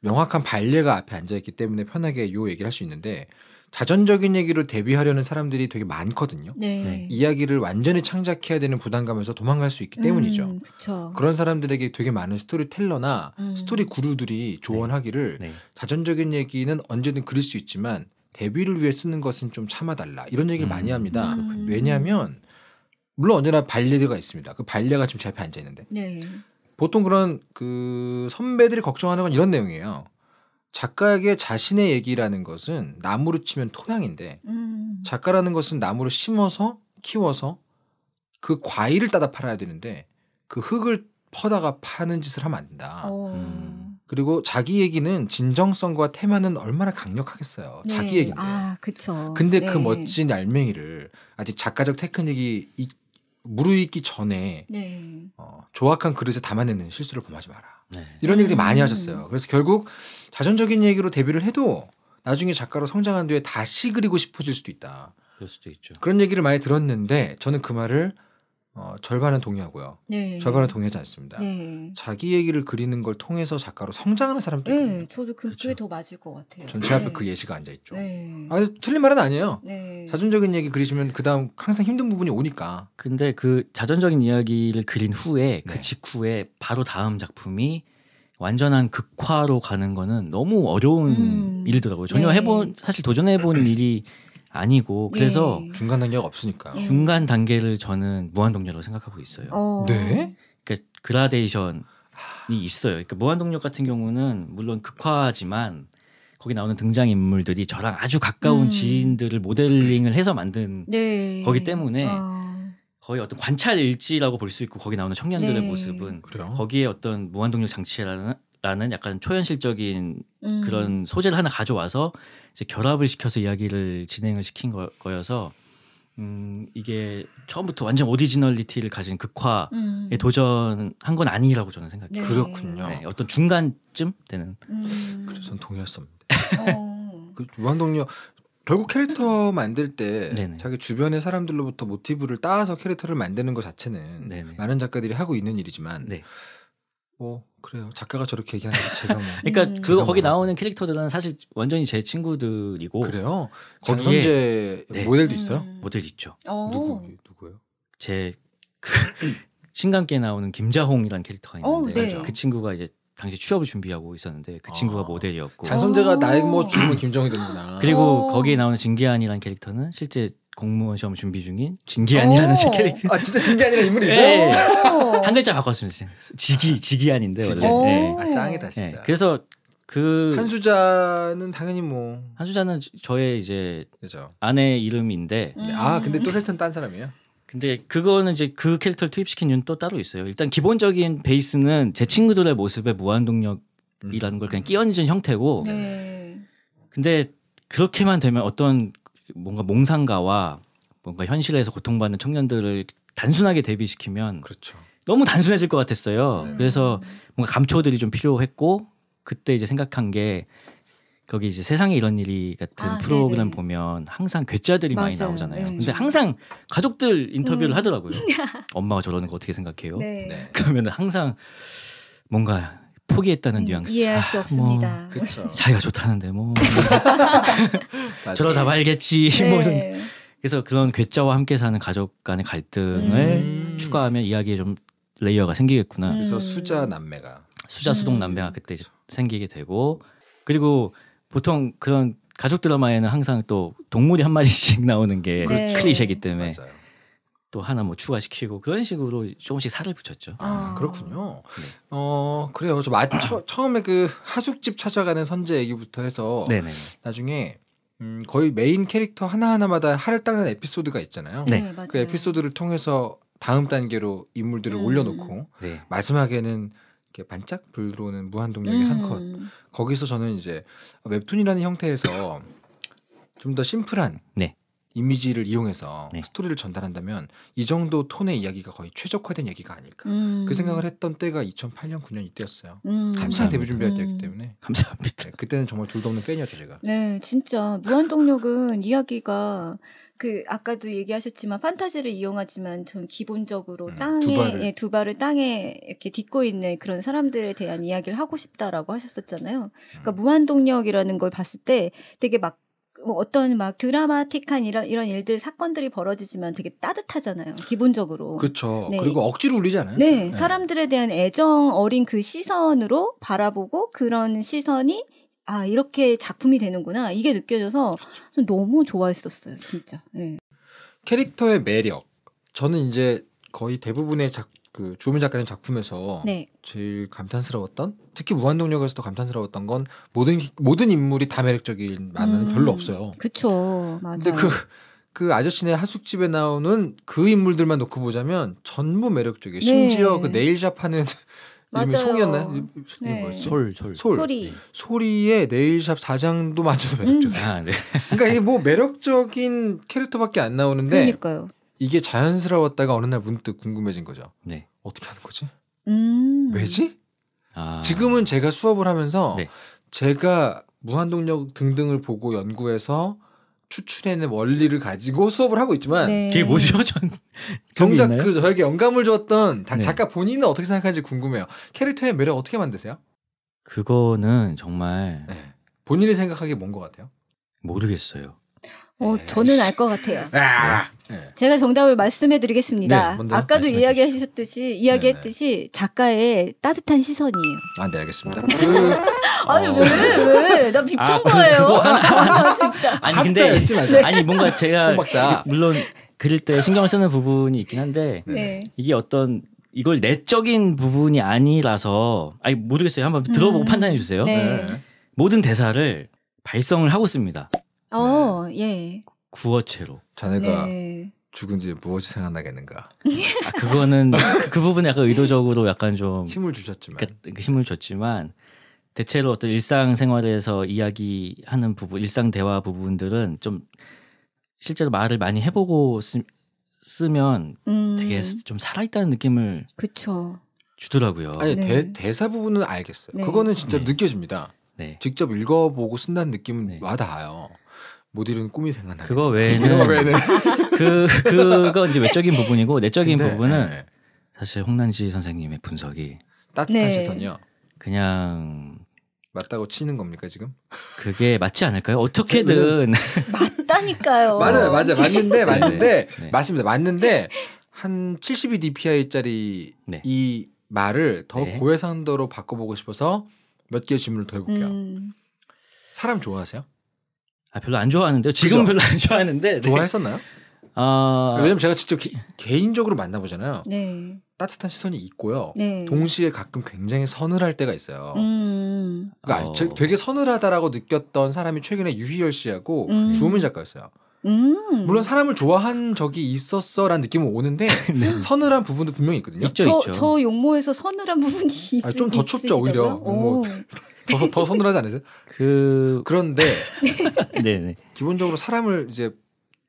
S2: 명확한 반례가 앞에 앉아 있기 때문에 편하게 요 얘기를 할 수 있는데 자전적인 얘기를 데뷔하려는 사람들이 되게 많거든요. 네. 네. 이야기를 완전히 창작해야 되는 부담감에서 도망갈 수 있기 음, 때문이죠.
S1: 음,
S2: 그런 사람들에게 되게 많은 스토리텔러나 음. 스토리 구루들이 조언하기를 네. 네. 자전적인 얘기는 언제든 그릴 수 있지만 데뷔를 위해 쓰는 것은 좀 참아달라 이런 얘기를 음, 많이 합니다. 음. 왜냐하면 물론 언제나 발레가 있습니다. 그 발레가 지금 제 앞에 앉아 있는데 네. 보통 그런 그 선배들이 걱정하는 건 이런 내용이에요. 작가에게 자신의 얘기라는 것은 나무로 치면 토양인데 음. 작가라는 것은 나무로 심어서 키워서 그 과일을 따다 팔아야 되는데 그 흙을 퍼다가 파는 짓을 하면 안 된다. 어. 음. 그리고 자기 얘기는 진정성과 테마는 얼마나 강력하겠어요. 네. 자기 얘기인데.
S1: 아, 그쵸. 근데 그 네. 그 멋진
S2: 알맹이를 아직 작가적 테크닉이 이, 무르익기 전에 네. 어, 조악한 그릇에 담아내는 실수를 범하지 마라. 네. 이런 얘기들 많이 음. 하셨어요. 그래서 결국 자전적인 얘기로 데뷔를 해도 나중에 작가로 성장한 뒤에 다시 그리고 싶어질 수도 있다. 그럴 수도 있죠. 그런 얘기를 많이 들었는데 저는 그 말을 어, 절반은 동의하고요. 네. 절반은 동의하지 않습니다. 네. 자기 얘기를 그리는 걸 통해서 작가로 성장하는 사람도 있거요
S1: 네, 저도 그, 그렇죠. 더 맞을 것 같아요. 전체 앞에 네.
S2: 그 예시가 앉아 있죠. 네. 아, 틀린 말은 아니에요. 네. 자존적인 얘기 그리시면 그다음 항상 힘든 부분이 오니까. 근데 그 자존적인
S3: 이야기를 그린 후에 그 네. 직후에 바로 다음 작품이 완전한 극화로 가는 거는 너무 어려운 음. 일이더라고요. 전혀 네. 해본 사실 도전해 본 일이 아니고 네. 그래서 네. 중간 단계가 없으니까 음. 중간 단계를 저는 무한 동력으로 생각하고 있어요. 어. 네. 그러니까 그라데이션이 있어요. 그러니까 무한 동력 같은 경우는 물론 극화지만 거기 나오는 등장 인물들이 저랑 아주 가까운 음. 지인들을 모델링을 해서 만든
S1: 네. 거기
S3: 때문에 어. 거의 어떤 관찰일지라고 볼 수 있고 거기 나오는 청년들의 네. 모습은 그래요? 거기에 어떤 무한동력 장치라는 라는 약간 초현실적인
S1: 음. 그런
S3: 소재를 하나 가져와서 이제 결합을 시켜서 이야기를 진행을 시킨 거, 여서 음, 이게 처음부터 완전 오리지널리티를 가진 극화에 음. 도전한 건 아니라고 저는 생각해요. 네. 그렇군요. 네, 어떤 중간쯤
S2: 되는. 음. 그래서 동의할 수 없는데. 어. 그 무한동력 결국 캐릭터 만들 때 네네. 자기 주변의 사람들로부터 모티브를 따서 캐릭터를 만드는 것 자체는 네네. 많은 작가들이 하고 있는 일이지만 네. 뭐 그래요 작가가 저렇게 얘기하는 거 제가 뭐 그러니까 음. 그 거기 뭐.
S3: 나오는 캐릭터들은 사실 완전히 제 친구들이고 그래요 장성재 네. 모델도 있어요 음. 모델 있죠
S2: 어. 누구 누구예요
S3: 제그 신간께 나오는 김자홍이라는 캐릭터가 어, 있는데 오, 네. 그 친구가 이제 당시 취업을 준비하고 있었는데 그 친구가 아. 모델이었고 장선재가 나의 뭐 주문 음. 김정희 됩니다. 그리고 오. 거기에 나오는 진기한이라는 캐릭터는 실제 공무원 시험 준비 중인 진기한이라는 제 캐릭터. 아 진짜 진기한이라는 인물이 예. 있어요? 네. 한 글자 바꿨습니다. 지기 아, 지기한인데 지기. 원래. 네. 아 짱이다 예. 진짜. 네. 그래서 그
S2: 한수자는 당연히 뭐 한수자는
S3: 저의 이제 그죠. 아내 이름인데 음. 아 근데 또
S2: 헬튼 딴 사람이에요?
S3: 근데 그거는 이제 그 캐릭터를 투입시킨 이유는 또 따로 있어요. 일단 기본적인 베이스는 제 친구들의 모습에 무한동력이라는 걸 그냥 끼얹은 형태고.
S1: 네.
S3: 근데 그렇게만 되면 어떤 뭔가 몽상가와 뭔가 현실에서 고통받는 청년들을 단순하게 대비시키면 그렇죠. 너무 단순해질 것 같았어요. 음. 그래서 뭔가 감초들이 좀 필요했고 그때 이제 생각한 게 거기 이제 세상에 이런 일이 같은 아, 프로그램 네네. 보면 항상 괴짜들이 맞아요. 많이 나오잖아요. 네. 근데 항상 가족들 인터뷰를 음. 하더라고요. 엄마가 저러는 거 어떻게 생각해요? 네. 네. 그러면 항상 뭔가 포기했다는 음, 뉘앙스. 이해할 아, 수 아, 없습니다. 뭐, 자기가 좋다는데 뭐 저러다 말겠지. 네. 뭐 이런. 그래서 그런 괴짜와 함께 사는 가족 간의 갈등을 음. 추가하면 이야기에 좀 레이어가 생기겠구나. 그래서 음. 수자 남매가 수자 수동 음. 남매가 그때 생기게 되고 그리고 보통 그런 가족 드라마에는 항상 또 동물이 한 마리씩 나오는 게 네. 그렇죠. 클리셰이기 때문에 맞아요. 또 하나 뭐 추가시키고 그런 식으로
S2: 조금씩 살을 붙였죠. 아, 아 그렇군요. 네. 어 그래요. 저 마, 아, 처, 처음에 그 하숙집 찾아가는 선재 얘기부터 해서 네네. 나중에 음, 거의 메인 캐릭터 하나 하나마다 할을 닦는 에피소드가 있잖아요. 네. 네, 그 에피소드를 통해서 다음 단계로 인물들을 음. 올려놓고 네. 마지막에는 이렇게 반짝 불 들어오는 무한 동력의 음. 한컷 거기서 저는 이제 웹툰이라는 형태에서 좀 더 심플한 네. 이미지를 이용해서 네. 스토리를 전달한다면 이 정도 톤의 이야기가 거의 최적화된 얘기가 아닐까
S1: 음. 그 생각을
S2: 했던 때가 2008년 9년 이때였어요. 음. 한창 데뷔 준비할 때였기 때문에 감사합니다. 네, 그때는 정말 둘도 없는 팬이었죠 제가.
S1: 네, 진짜 무한동력은 이야기가 그 아까도 얘기하셨지만 판타지를 이용하지만 전 기본적으로 음, 땅에 두 발을. 예, 두 발을. 땅에 이렇게 딛고 있는 그런 사람들에 대한 이야기를 하고 싶다라고 하셨었잖아요. 그러니까 음. 무한동력이라는 걸 봤을 때 되게 막뭐 어떤 막 드라마틱한 이런 이런 일들 사건들이 벌어지지만 되게 따뜻하잖아요. 기본적으로.
S2: 그렇죠. 네. 그리고 억지로 울리잖아요. 네, 네,
S1: 사람들에 대한 애정 어린 그 시선으로 바라보고 그런 시선이 아 이렇게 작품이 되는구나 이게 느껴져서 좀 너무 좋아했었어요, 진짜. 네.
S2: 캐릭터의 매력. 저는 이제 거의 대부분의 작, 그주민 작가님 작품에서 네. 제일 감탄스러웠던 특히 무한동력에서 더 감탄스러웠던 건 모든 모든 인물이 다 매력적인 만화는 음. 별로 없어요.
S1: 그쵸, 맞아요. 근데 그,
S2: 그 아저씨네 하숙집에 나오는 그 인물들만 놓고 보자면 전부 매력적이에요. 네. 심지어 그 네일샵 하는 이름이 송이었나요? 이름이 네. 뭐였지? 솔, 솔. 솔. 소리. 네. 소리의 네일샵 사장도 맞춰서 음. 매력적이에요. 음. 아, 네. 그러니까 이게 뭐 매력적인 캐릭터밖에 안 나오는데 그러니까요. 이게 자연스러웠다가 어느 날 문득 궁금해진 거죠. 네. 어떻게 하는 거지?
S1: 음.
S2: 왜지? 아. 지금은 제가 수업을 하면서 네. 제가 무한동력 등등을 보고 연구해서 추출해낸 원리를 가지고 수업을 하고 있지만 네. 그게 뭐죠? 전 정작 그 저에게 영감을 주었던 네. 작가 본인은 어떻게 생각하는지 궁금해요. 캐릭터의 매력 어떻게 만드세요?
S3: 그거는 정말 네. 본인이 생각하기에 뭔것 같아요? 모르겠어요.
S1: 어, 저는 알 것 같아요.
S3: 아~ 네. 네.
S1: 제가 정답을 말씀해드리겠습니다. 네, 아까도 이야기하셨듯이 이야기했듯이 네, 네. 작가의 따뜻한 시선이에요. 아, 네 알겠습니다. 아니 그, 어... 왜 왜? 나 아, 비평 아, 거예요. 그, 아, 진짜.
S3: 아니 근데 아니 뭔가 제가 물론 그릴 때 신경 쓰는 부분이 있긴 한데 네. 이게 어떤 이걸 내적인 부분이 아니라서 아니 모르겠어요. 한번 들어보고 음. 판단해 주세요. 모든 대사를 발성을 하고 씁니다.
S1: 어, 네. 예.
S3: 구어체로. 자네가 네. 죽은 지 무엇이 생각나겠는가. 아, 그거는 그, 그 부분 약간 의도적으로 약간 좀 힘을 주셨지만 그러니까 힘을 줬지만 대체로 어떤 일상 생활에서 이야기하는 부분, 일상 대화 부분들은 좀 실제로 말을 많이 해보고 쓰, 면
S1: 음. 되게 좀
S3: 살아있다는
S2: 느낌을
S1: 그쵸.
S2: 주더라고요. 아니 네. 대, 사 부분은 알겠어요. 네. 그거는 진짜 네. 느껴집니다. 네. 직접 읽어보고 쓴다는 느낌은 네. 와닿아요. 못 이룬 꿈이 생각나. 그거 외에는 그 그거 이제 외적인 부분이고 내적인 근데, 부분은 네.
S3: 사실 홍난지 선생님의 분석이
S1: 따뜻한 네. 시선이요.
S3: 그냥
S2: 맞다고 치는 겁니까 지금?
S3: 그게 맞지 않을까요? 어떻게든
S2: 맞다니까요.
S1: 맞아요, 맞아요, 맞는데 맞는데
S2: 네. 네. 맞습니다, 맞는데 한 72dpi짜리 이 말을 더 네. 고해상도로 바꿔보고 싶어서 몇 개의 질문을 더
S1: 해볼게요. 음.
S2: 사람 좋아하세요? 아, 별로 안 좋아하는데요. 지금 별로 안 좋아하는데. 네. 좋아했었나요? 아. 왜냐면 제가 직접 기, 개인적으로 만나보잖아요. 네. 따뜻한 시선이 있고요. 네. 동시에 가끔 굉장히 서늘할 때가 있어요.
S1: 음.
S2: 그러니까 아, 어. 되게 서늘하다라고 느꼈던 사람이 최근에 유희열 씨하고 음. 주호민 작가였어요. 음. 물론 사람을 좋아한 적이 있었어라는 느낌은 오는데 네. 서늘한 부분도 분명히 있거든요. 있죠, 저, 있죠. 저
S1: 용모에서 서늘한 부분이 있, 아, 좀 더 춥죠 오히려. 용
S2: 더, 더 서늘하지 않으세요? 그 그런데 네네. 기본적으로 사람을 이제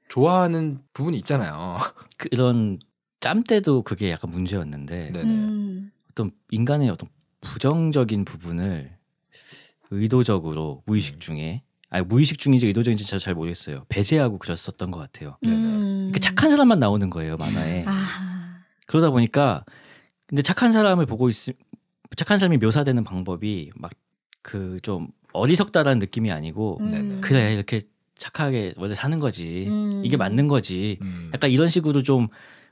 S2: 좋아하는 부분이 있잖아요. 그런 짬 때도 그게 약간
S3: 문제였는데 음. 어떤 인간의 어떤 부정적인 부분을 의도적으로 무의식 음. 중에 아니 무의식 중인지 의도적인지 제가 잘 모르겠어요. 배제하고 그랬었던 것 같아요.
S1: 음. 이
S3: 착한 사람만 나오는 거예요 만화에.
S1: 아.
S3: 그러다 보니까 근데 착한 사람을 보고 있음 착한 사람이 묘사되는 방법이 막 그좀 어리석다라는 느낌이 아니고 음. 네, 네. 그래 이렇게 착하게 원래 사는 거지 음. 이게 맞는 거지 음. 약간 이런 식으로 좀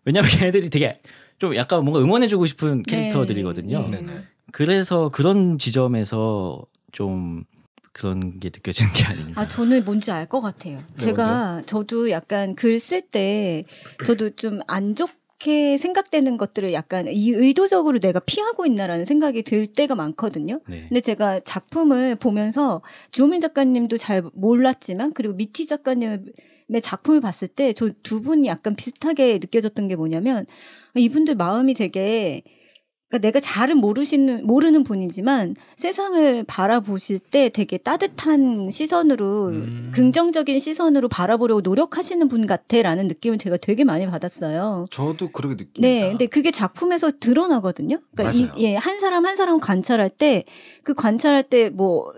S3: 왜냐면 애들이 되게 좀 약간 뭔가 응원해주고 싶은 네. 캐릭터들이거든요. 네. 그래서 그런 지점에서 좀 그런 게 느껴지는 게 아닌가.
S1: 아 저는 뭔지 알 것 같아요. 제가 저도 약간 글 쓸 때 저도 좀안좋 이렇게 생각되는 것들을 약간 이 의도적으로 내가 피하고 있나라는 생각이 들 때가 많거든요. 네. 근데 제가 작품을 보면서 주호민 작가님도 잘 몰랐지만 그리고 미티 작가님의 작품을 봤을 때 저 두 분이 약간 비슷하게 느껴졌던 게 뭐냐면 아, 이분들 마음이 되게 그러니까 내가 잘은 모르시는 모르는 분이지만 세상을 바라보실 때 되게 따뜻한 시선으로 음. 긍정적인 시선으로 바라보려고 노력하시는 분같애라는 느낌을 제가 되게 많이 받았어요.
S2: 저도 그렇게 느낍니다.
S1: 네, 근데 그게 작품에서 드러나거든요. 그러니까 이, 예, 한 사람 한 사람 관찰할 때 그 관찰할 때 뭐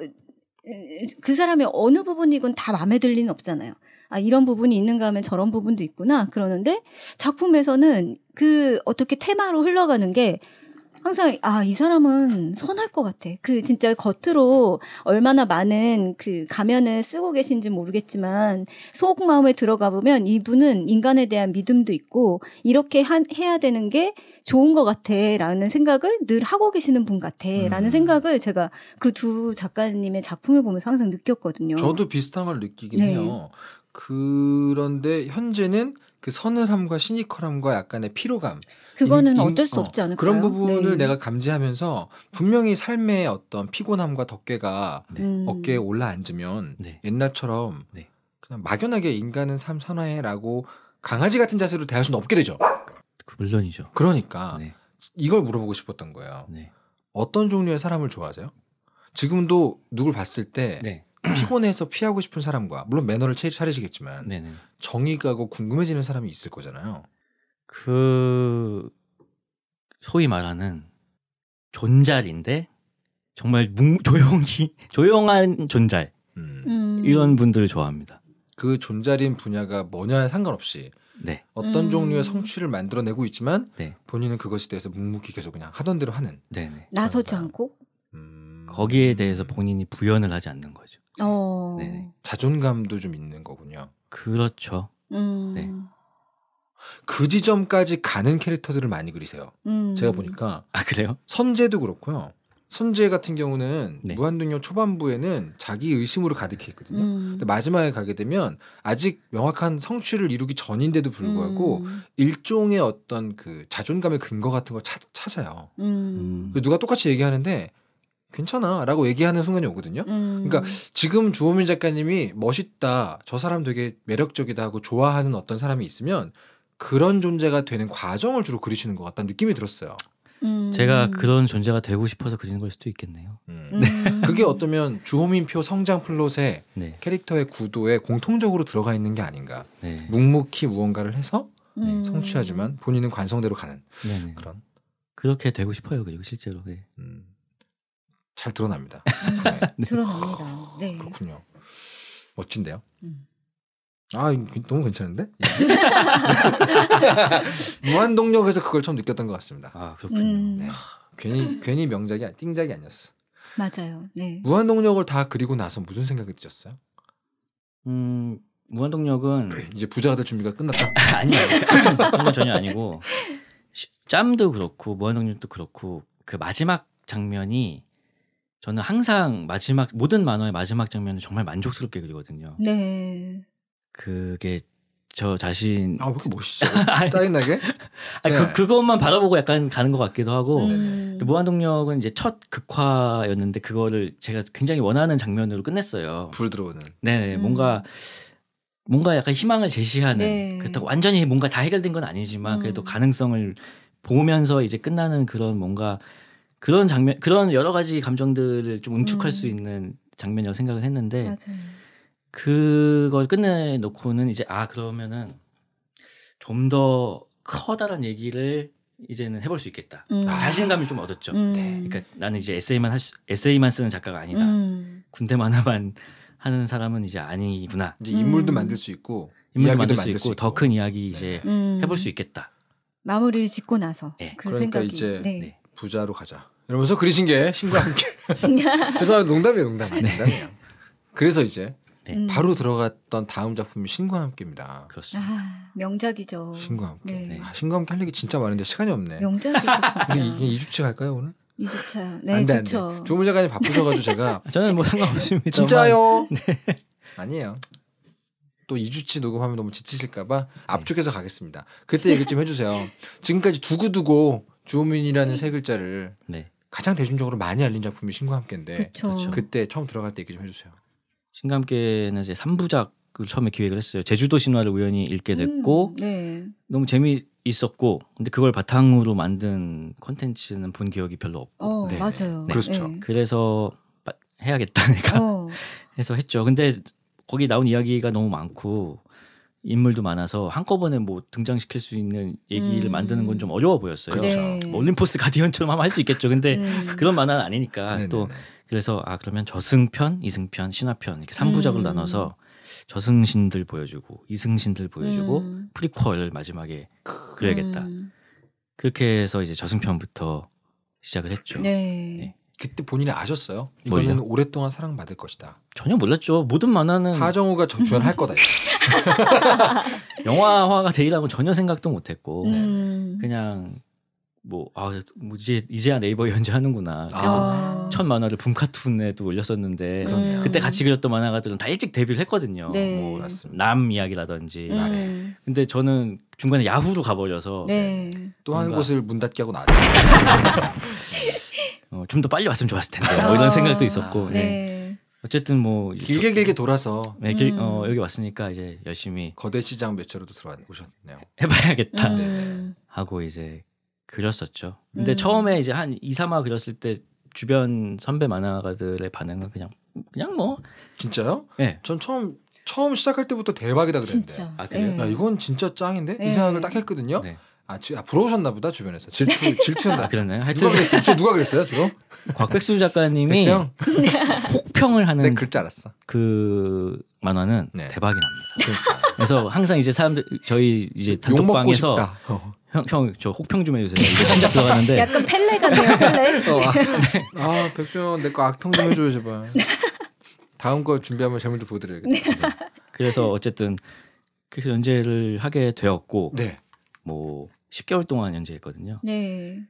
S1: 그 사람의 어느 부분이건 다 마음에 들 리는 없잖아요. 아, 이런 부분이 있는가 하면 저런 부분도 있구나. 그러는데 작품에서는 그 어떻게 테마로 흘러가는 게 항상 아이 아, 사람은 선할 것 같아. 그 진짜 겉으로 얼마나 많은 그 가면을 쓰고 계신지 모르겠지만 속 마음에 들어가 보면 이분은 인간에 대한 믿음도 있고 이렇게 한, 해야 되는 게 좋은 것 같아라는 생각을 늘 하고 계시는 분 같아라는 음. 생각을 제가 그 두 작가님의 작품을 보면서 항상 느꼈거든요. 저도
S2: 비슷한 걸 느끼긴 네. 해요. 그런데 현재는 그 서늘함과 시니컬함과 약간의 피로감 그거는 임, 임, 어쩔 수 어, 없지 않을까요? 그런 부분을 네. 내가 감지하면서 분명히 삶의 어떤 피곤함과 덮개가 네. 음. 어깨에 올라앉으면 네. 옛날처럼 네. 그냥 막연하게 인간은 삶 선화해라고 강아지 같은 자세로 대할 수는 없게 되죠. 그 물론이죠. 그러니까 네. 이걸 물어보고 싶었던 거예요. 네. 어떤 종류의 사람을 좋아하세요? 지금도 누굴 봤을 때 피곤해서 피하고 싶은 사람과 물론 매너를 차리시겠지만 네네. 정의가고 궁금해지는 사람이 있을 거잖아요.
S3: 그 소위 말하는 존잘인데 정말 묵, 조용히 조용한 존잘
S2: 음.
S3: 이런 분들을 좋아합니다.
S2: 그 존잘인 분야가 뭐냐 에 상관없이 네. 어떤 음. 종류의 성취를 만들어내고 있지만 네. 본인은 그것에 대해서 묵묵히 계속 그냥 하던 대로 하는 네네.
S1: 나서지 않고
S2: 음. 거기에 대해서 본인이 부연을 하지 않는 거죠.
S1: 어. 네.
S2: 자존감도 좀 있는 거군요. 그렇죠. 음. 네. 그 지점까지 가는 캐릭터들을 많이 그리세요. 음. 제가 보니까 아 그래요? 선재도 그렇고요. 선재 같은 경우는 네. 무한동력 초반부에는 자기 의심으로 가득해 있거든요. 음. 근데 마지막에 가게 되면 아직 명확한 성취를 이루기 전인데도 불구하고 음. 일종의 어떤 그 자존감의 근거 같은 걸 찾, 찾아요. 음. 음. 누가 똑같이 얘기하는데 괜찮아 라고 얘기하는 순간이 오거든요. 음. 그러니까 지금 주호민 작가님이 멋있다, 저 사람 되게 매력적이다 하고 좋아하는 어떤 사람이 있으면 그런 존재가 되는 과정을 주로 그리시는 것 같다는 느낌이 들었어요.
S3: 음. 제가 그런
S2: 존재가 되고 싶어서 그리는 걸 수도 있겠네요. 음. 음. 네. 그게 어쩌면 주호민표 성장 플롯에 네. 캐릭터의 구도에 공통적으로 들어가 있는 게 아닌가. 네. 묵묵히 무언가를 해서
S1: 음. 성취하지만
S2: 본인은 관성대로 가는 네, 네. 그런. 그렇게 되고 싶어요. 그리고 실제로. 네. 음. 잘 드러납니다. 네. 드러납니다.
S1: 네. 그렇군요. 멋진데요. 음.
S2: 아 너무 괜찮은데 예. 무한 동력에서 그걸 처음 느꼈던 것 같습니다. 아 그렇군요. 음. 네. 괜히 괜히 명작이 띵작이 아니었어.
S1: 맞아요. 네.
S2: 무한 동력을 다 그리고 나서 무슨 생각이 드셨어요? 음 무한 동력은 이제 부자가 될 준비가 끝났다. 아니요 그건 전혀 아니고 짬도
S3: 그렇고 무한 동력도 그렇고 그 마지막 장면이 저는 항상 마지막 모든 만화의 마지막 장면을 정말 만족스럽게 그리거든요.
S1: 네.
S3: 그게 저 자신 아왜 렇게 멋있죠? 짜증나게? 아 네. 그, 그것만 바라보고 약간 가는 것 같기도 하고 음. 무한동력은 이제 첫 극화였는데 그거를 제가 굉장히 원하는 장면으로 끝냈어요. 불 들어오는. 네, 네, 음. 뭔가 뭔가 약간 희망을 제시하는 네. 그렇다고 완전히 뭔가 다 해결된 건 아니지만 음. 그래도 가능성을 보면서 이제 끝나는 그런 뭔가 그런 장면 그런 여러 가지 감정들을 좀 응축할 음. 수 있는 장면이라고 생각을 했는데 맞아요. 그걸 끝내놓고는 이제 아 그러면은 좀 더 커다란 얘기를 이제는 해볼 수 있겠다 음. 자신감이 좀 얻었죠. 음. 네. 그러니까 나는 이제 에세이만 수, 에세이만 쓰는 작가가 아니다. 음. 군대 만화만 하는 사람은 이제 아니구나. 이제 인물도 만들 수 있고 인물도 만들 수 있고 더 큰 이야기 이제 네. 음. 해볼 수 있겠다.
S1: 마무리를 짓고 나서 네. 그 그러니까 생각이 이제 네. 네.
S2: 부자로 가자. 이러면서 그리신 게 신과 함께.
S1: 죄송합니다.
S2: 농담이에요, 농담. 아닙니다. 네. 그래서 이제 네. 음. 바로 들어갔던 다음 작품이 신과 함께입니다. 그렇습니다.
S1: 아, 명작이죠. 신과 함께. 네. 아,
S2: 신과 함께 할 얘기 진짜 많은데 시간이 없네. 명작이죠, 진짜. 이게 2주째 갈까요, 오늘?
S1: 2주차. 네, 안돼, 좋죠. 조문 작가님 바쁘셔가지고 제가.
S2: 저는 뭐 상관없습니다. 진짜요? 네. 아니에요. 또 2주치 녹음하면 너무 지치실까봐 앞쪽에서 네. 가겠습니다. 그때 얘기 좀 해주세요. 지금까지 두고두고 주호이라는세 글자를 네. 가장 대중적으로 많이 알린 작품이 신과 함께인데
S3: 그때 처음 들어갈 때 얘기 좀 해주세요. 신과 함께는 이제 3부작을 처음에 기획을 했어요. 제주도 신화를 우연히 읽게 음, 됐고 음, 네. 너무 재미 있었고 근데 그걸 바탕으로 만든 콘텐츠는본 기억이 별로 없고
S1: 어, 네. 맞아요. 네. 그렇죠. 네.
S3: 그래서 해야겠다 니까 어. 해서 했죠. 근데 거기 나온 이야기가 너무 많고 인물도 많아서 한꺼번에 뭐 등장시킬 수 있는 얘기를 음. 만드는 건 좀 어려워 보였어요. 그렇죠. 그렇죠. 네. 뭐 올림포스 가디언처럼 하면 할 수 있겠죠. 근데 음. 그런 만화는 아니니까 네네네. 네, 또 네. 그래서 아 그러면 저승편, 이승편, 신화편 이렇게 3부작으로 음. 나눠서 저승신들 보여주고 이승신들 보여주고 음. 프리퀄 을 마지막에 그려야겠다. 음. 그렇게 해서 이제
S2: 저승편부터 시작을 했죠.
S1: 네. 네.
S2: 그때 본인이 아셨어요. 이거는 뭘요? 오랫동안 사랑받을 것이다. 전혀 몰랐죠. 모든 만화는 하정우가 주연할 거다.
S3: 영화화가 되리라고 전혀 생각도 못했고 네. 음. 그냥 뭐아 뭐 이제 이제야 네이버 연재하는구나. 아. 첫 만화를 붐카툰에도 올렸었는데 그 그때 같이 그렸던 만화가들은 다 일찍 데뷔를 했거든요. 네. 뭐남 이야기라든지. 음. 근데 저는 중간에 야후로 가버려서
S2: 네. 또한 곳을 문 닫게 하고 나왔죠.
S3: 어, 좀더 빨리 왔으면 좋았을 텐데 아. 뭐 이런 생각도 있었고 아, 네. 네. 어쨌든 뭐 길게 조, 길게
S1: 돌아서 네, 길, 어, 음. 어, 여기
S3: 왔으니까 이제 열심히 거대 시장 매체로도 들어오셨네요. 해봐야겠다
S1: 음.
S3: 하고 이제 그렸었죠. 근데 음. 처음에 이제 한 2, 3화 그렸을 때 주변 선배 만화가들의 반응은
S2: 그냥 그냥 뭐 진짜요? 네. 전 처음 처음 시작할 때부터 대박이다 그랬는데. 진짜. 아, 그래요? 예. 야, 이건 진짜 짱인데? 네. 이 생각을 딱 했거든요. 네. 아, 지, 아 부러우셨나 보다 주변에서 질투 질투나 아, 그랬나요? 하여튼 누가 그랬어요? 누가 그랬어요? 주로 곽백수 작가님이 혹평을 하는 네, 글자 알았어.
S3: 그 만화는 네. 대박이 납니다. 그래서 항상 이제 사람들 저희 이제 단톡방에서 형형저 어. 혹평 좀 해주세요. 이제 진짜 들어가는데 약간
S2: 펠레 같네요. 펠레. 어, 아, 네. 아 백수 형내 거 악평 좀 해줘요 제발. 네. 다음 거 준비하면 재물도 보여드려야겠다. 네. 네. 그래서 어쨌든
S3: 그 연재를 하게 되었고 네. 뭐 10개월 동안 연재했거든요.
S1: 네.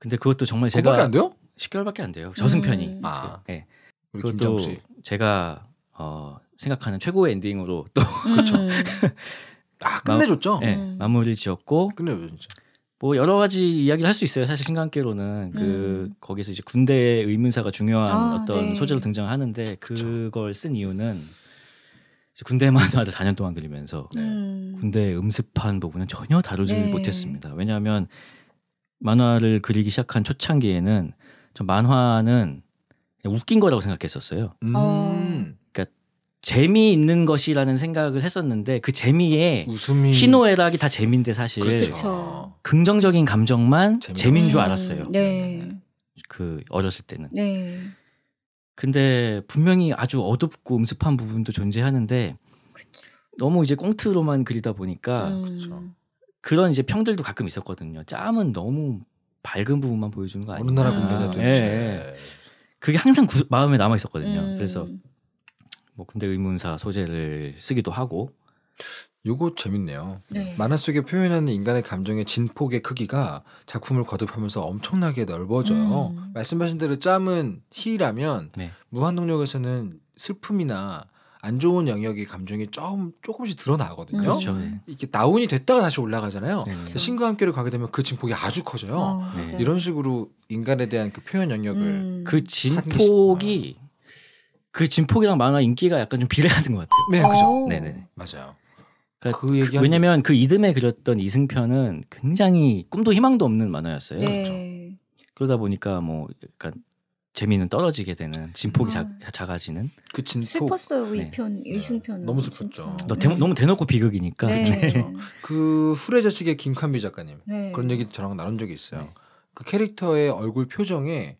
S3: 근데 그것도 정말 제가 그밖에 안 돼요? 10개월밖에 안 돼요. 저승편이. 음. 아. 네. 네. 그것도 제가 어, 생각하는 최고의 엔딩으로 또 그렇죠.
S2: 아 끝내줬죠. 네,
S3: 음. 마무리를 지었고 끝내줬죠. 뭐 여러 가지 이야기를 할 수 있어요. 사실 신간께로는 그 음. 거기서 이제 군대의 의문사가 중요한 아, 어떤 네. 소재로 등장하는데 그걸 쓴 이유는 군대마다 만 4년 동안 들리면서 네. 군대에 음습한 부분은 전혀 다루지 네. 못했습니다. 왜냐하면 만화를 그리기 시작한 초창기에는 저 만화는 웃긴 거라고 생각했었어요. 음. 어. 그러니까 재미있는 것이라는 생각을 했었는데 그 재미에 웃음이... 희노애락이 다 재미인데 사실
S1: 그렇죠.
S3: 긍정적인 감정만 재미인 줄 알았어요.
S1: 네. 네.
S3: 그 어렸을 때는. 네. 근데 분명히 아주 어둡고 음습한 부분도 존재하는데 그쵸. 너무 이제 꽁트로만 그리다 보니까
S2: 음.
S3: 그런 이제 평들도 가끔 있었거든요. 짬은 너무 밝은 부분만 보여주는 거아니에 어느 나라 군대냐도 아. 예, 예. 그게 항상 구, 마음에 남아 있었거든요. 음. 그래서
S2: 뭐 군대 의문사 소재를 쓰기도 하고 요거 재밌네요. 네. 만화 속에 표현하는 인간의 감정의 진폭의 크기가 작품을 거듭하면서 엄청나게 넓어져요. 음. 말씀하신 대로 짬은 희라면 네. 무한동력에서는 슬픔이나 안 좋은 영역의 감정이 좀 조금씩 드러나거든요. 그렇죠. 네. 이게 다운이 됐다가 다시 올라가잖아요. 그렇죠. 신과 함께를 가게 되면 그 진폭이 아주 커져요. 어, 네. 이런 식으로 인간에 대한 그 표현 영역을 음. 그 진폭이
S3: 그 진폭이랑 만화 인기가 약간 좀 비례하는 것 같아요. 네, 그죠. 네네. 어. 네, 네. 맞아요. 그러니까 그 얘기 그, 왜냐면 하그 이듬해 그렸던 이승편은 굉장히 꿈도 희망도 없는 만화였어요. 네. 그렇죠. 그러다 보니까 뭐 약간 재미는 떨어지게 되는 진폭이 아.
S2: 작, 아지는 그 진폭
S1: 슬펐어요 이편 네. 네. 이승편 너무 슬펐죠. 너, 대, 너무
S2: 대놓고 비극이니까. 네. 그 후레자식의 김칸비 작가님 네. 그런 얘기 저랑 나눈 적이 있어요. 그 캐릭터의 얼굴 표정에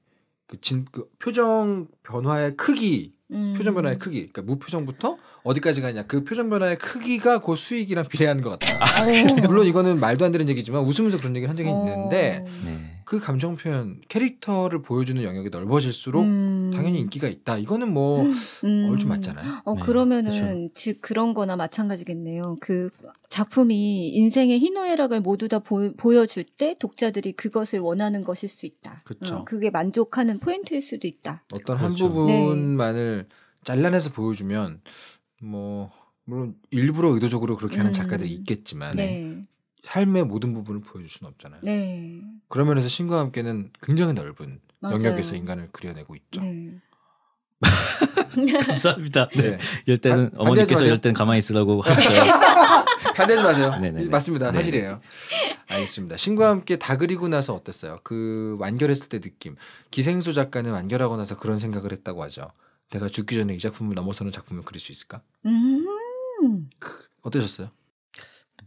S2: 그진그 그 표정 변화의 크기
S1: 음. 표정 변화의 음.
S2: 크기, 그러니까 무표정부터 어디까지 가냐 그 표정 변화의 크기가 그 수익이랑 비례하는 것 같다. 아, 물론 이거는 말도 안 되는 얘기지만 웃으면서 그런 얘기를 한 적이 어. 있는데 네. 그 감정 표현 캐릭터를 보여주는 영역이 넓어질수록 음. 당연히 인기가 있다. 이거는 뭐 음. 얼추 맞잖아요. 어 네.
S1: 그러면은 그렇즉 그런거나 마찬가지겠네요. 그 작품이 인생의 희노애락을 모두 다 보, 여줄때 독자들이 그것을 원하는 것일 수 있다. 그렇죠. 어, 그게 만족하는 포인트일 수도 있다. 어떤 그렇죠. 한 부분만을
S2: 네. 잘라내서 보여주면 뭐 물론 일부러 의도적으로 그렇게 하는 음. 작가들이 있겠지만 네. 삶의 모든 부분을 보여줄 수는 없잖아요. 네. 그런 면서 신과 함께는 굉장히 넓은 맞아요. 영역에서 인간을 그려내고 있죠.
S1: 네.
S3: 감사합니다. 네. 네. 열 때는 반, 어머니께서 열 때는 가만히 있으라고 네. 하셨어요.
S2: 반대하지 마세요. 네네네. 네, 맞습니다. 사실이에요. 알겠습니다. 신과 함께 다 그리고 나서 어땠어요? 그 완결했을 때 느낌. 기생수 작가는 완결하고 나서 그런 생각을 했다고 하죠. 내가 죽기 전에 이 작품을 넘어서는 작품을 그릴 수 있을까? 음. 어떠셨어요?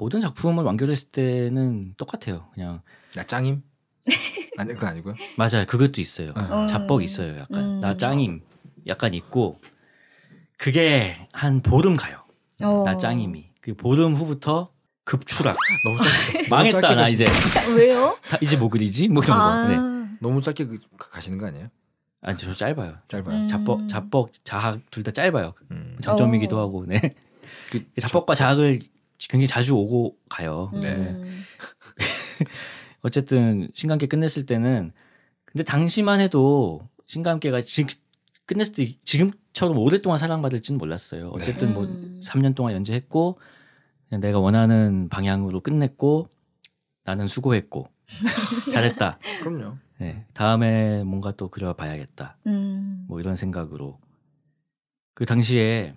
S2: 모든 작품을 완결했을 때는 똑같아요. 그냥 나 짱임? 아니 그 아니고요.
S3: 맞아요. 그것도 있어요. 어. 네. 자뻑 있어요. 약간 음. 나 짱임 약간 있고 그게 한 보름 가요.
S1: 어. 나 짱임이
S3: 그 보름 후부터 급추락 너무 짧게, 망했다 나 이제 왜요? 다, 이제 뭐 그리지 뭐 이런 아. 거. 네. 너무 짧게 그, 가시는 거 아니에요? 아니 저 짧아요. 짧아요. 음. 자뻑 자뻑 음. 자학 둘다 짧아요. 음. 장점이기도 어. 하고 네. 그, 자뻑과 자학을 굉장히 자주 오고 가요. 네. 네. 어쨌든 신감께 끝냈을 때는 근데 당시만 해도 신감께가 지, 금 끝냈을 때 지금처럼 오랫동안 사랑받을지는 몰랐어요. 네. 어쨌든 네. 뭐 3년 음. 동안 연재했고 내가 원하는 방향으로 끝냈고 나는 수고했고 잘했다. 그럼요. 네, 다음에 뭔가 또 그려봐야겠다. 음. 뭐 이런 생각으로 그 당시에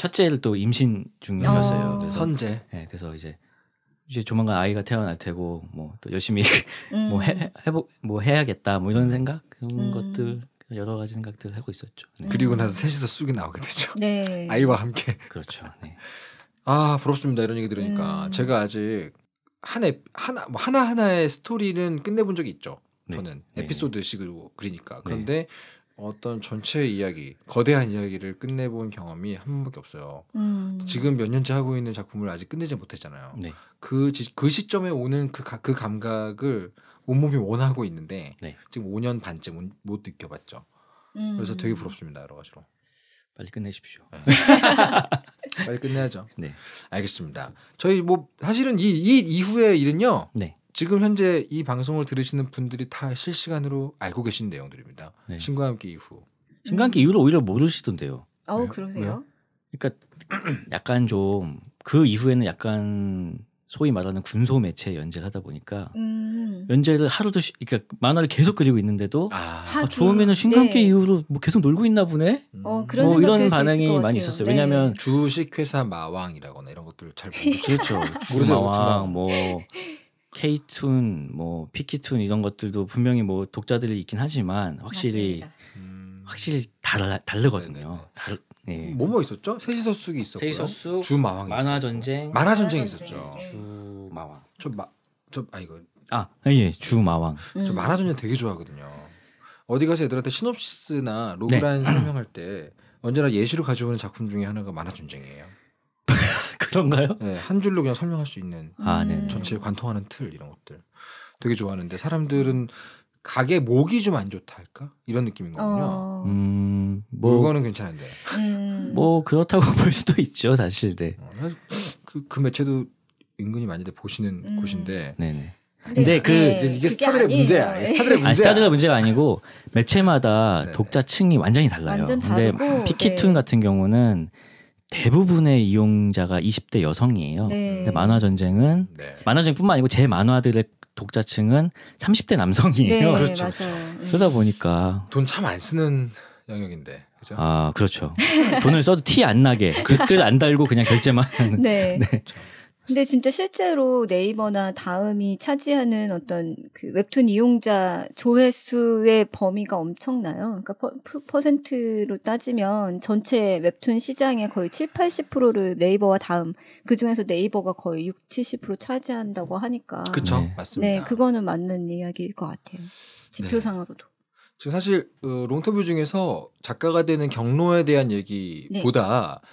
S3: 첫째를 또 임신 중이었어요. 어. 선제. 네, 그래서 이제 이제 조만간 아이가 태어날 테고 뭐 또 열심히 뭐 음. 뭐 해, 해복 뭐 해야겠다 뭐 이런 음. 생각 그런 음. 것들 여러 가지 생각들을 하고 있었죠. 네.
S1: 그리고 나서
S2: 셋이서 쑥이 나오게 되죠.
S1: 네. 아이와
S2: 함께. 그렇죠. 네. 아 부럽습니다. 이런 얘기 들으니까 음. 제가 아직 한 앱, 하나 뭐 하나 하나의 스토리는 끝내본 적이 있죠. 네. 저는 네. 에피소드식으로 그리니까 네. 그런데 어떤 전체 이야기, 거대한 이야기를 끝내본 경험이 한 번밖에 없어요. 음. 지금 몇 년째 하고 있는 작품을 아직 끝내지 못했잖아요. 네. 그, 지, 그 시점에 오는 그, 그 감각을 온몸이 원하고 있는데 네. 지금 5년 반째 못, 못 느껴봤죠. 음. 그래서 되게 부럽습니다 여러 가지로. 빨리 끝내십시오. 네. 빨리 끝내야죠. 네. 알겠습니다. 저희 뭐 사실은 이, 이 이후의 일은요. 네. 지금 현재 이 방송을 들으시는 분들이 다 실시간으로 알고 계신 내용들입니다. 네. 신과 함께 이후. 신과 함께 음. 이후를 오히려 모르시던데요.
S1: 아우 어, 네? 그러세요?
S2: 그러니까 약간 좀 그 이후에는
S3: 약간 소위 말하는 군소 매체 연재를 하다 보니까
S1: 음.
S3: 연재를 하루도 쉬, 그러니까 만화를 계속 그리고 있는데도 아, 아 주호미는 신감기 네. 이후로 뭐 계속 놀고 있나 보네.
S1: 어 그런 음. 뭐 이런 반응이 많이 있었어요. 네. 왜냐하면
S2: 주식회사 마왕이라거나 이런 것들을 잘 모르죠. 그렇죠. 주마왕 뭐 K툰, 뭐 피키툰
S3: 이런 것들도 분명히 뭐 독자들이 있긴 하지만 확실히 음... 확실히 달라, 다르거든요. 달,
S2: 네. 뭐뭐 있었죠? 세지서 쑥이 있었고요. 세지서 쑥,
S3: 주마왕 만화
S2: 전쟁, 만화 전쟁 있었죠. 네. 주마왕. 저마저아 이거 아 예, 예. 주마왕. 음. 저 만화 전쟁 되게 좋아하거든요. 어디 가서 애들한테 시놉시스나 로그라인 네. 설명할 때 언제나 예시로 가져오는 작품 중에 하나가 만화 전쟁이에요. 그런가요? 네, 한 줄로 그냥 설명할 수 있는 아, 네. 음. 전체 관통하는 틀 이런 것들 되게 좋아하는데 사람들은 가게 목이 좀 안 좋다 할까 이런 느낌인 거군요.
S1: 어... 음,
S2: 뭐, 물건은 괜찮은데 음... 뭐 그렇다고 볼 수도 있죠 사실. 네. 어, 그, 그 매체도 은근히 많이들 보시는 음... 곳인데. 네네. 근데, 근그 네, 이게 스타들의 아니에요. 문제야. 예. 스타들의 문제. 아 스타들의
S3: 문제가 아니고 매체마다 네. 독자층이 완전히 달라요. 완전 다르고, 근데 피키툰 네. 같은 경우는 대부분의 이용자가 20대 여성이에요. 네. 근데 만화 전쟁은 네. 만화 전쟁뿐만 아니고 제 만화들의 독자층은 30대 남성이에요. 네, 그렇죠. 맞아요. 음. 그러다 보니까
S2: 돈 참 안 쓰는 영역인데. 그죠?
S3: 아 그렇죠. 돈을 써도 티 안 나게 글글 그렇죠. 안 달고 그냥 결제만. 하는. 네. 네. 그렇죠.
S1: 근데 진짜 실제로 네이버나 다음이 차지하는 어떤 그 웹툰 이용자 조회수의 범위가 엄청나요. 그러니까 퍼, 센트로 따지면 전체 웹툰 시장의 거의 7, 80%를 네이버와 다음 그 중에서 네이버가 거의 6, 70% 차지한다고 하니까. 그렇 네. 맞습니다. 네, 그거는 맞는 이야기일 것 같아요. 지표상으로도. 네.
S2: 지금 사실 어, 롱터뷰 중에서 작가가 되는 경로에 대한 얘기보다 네.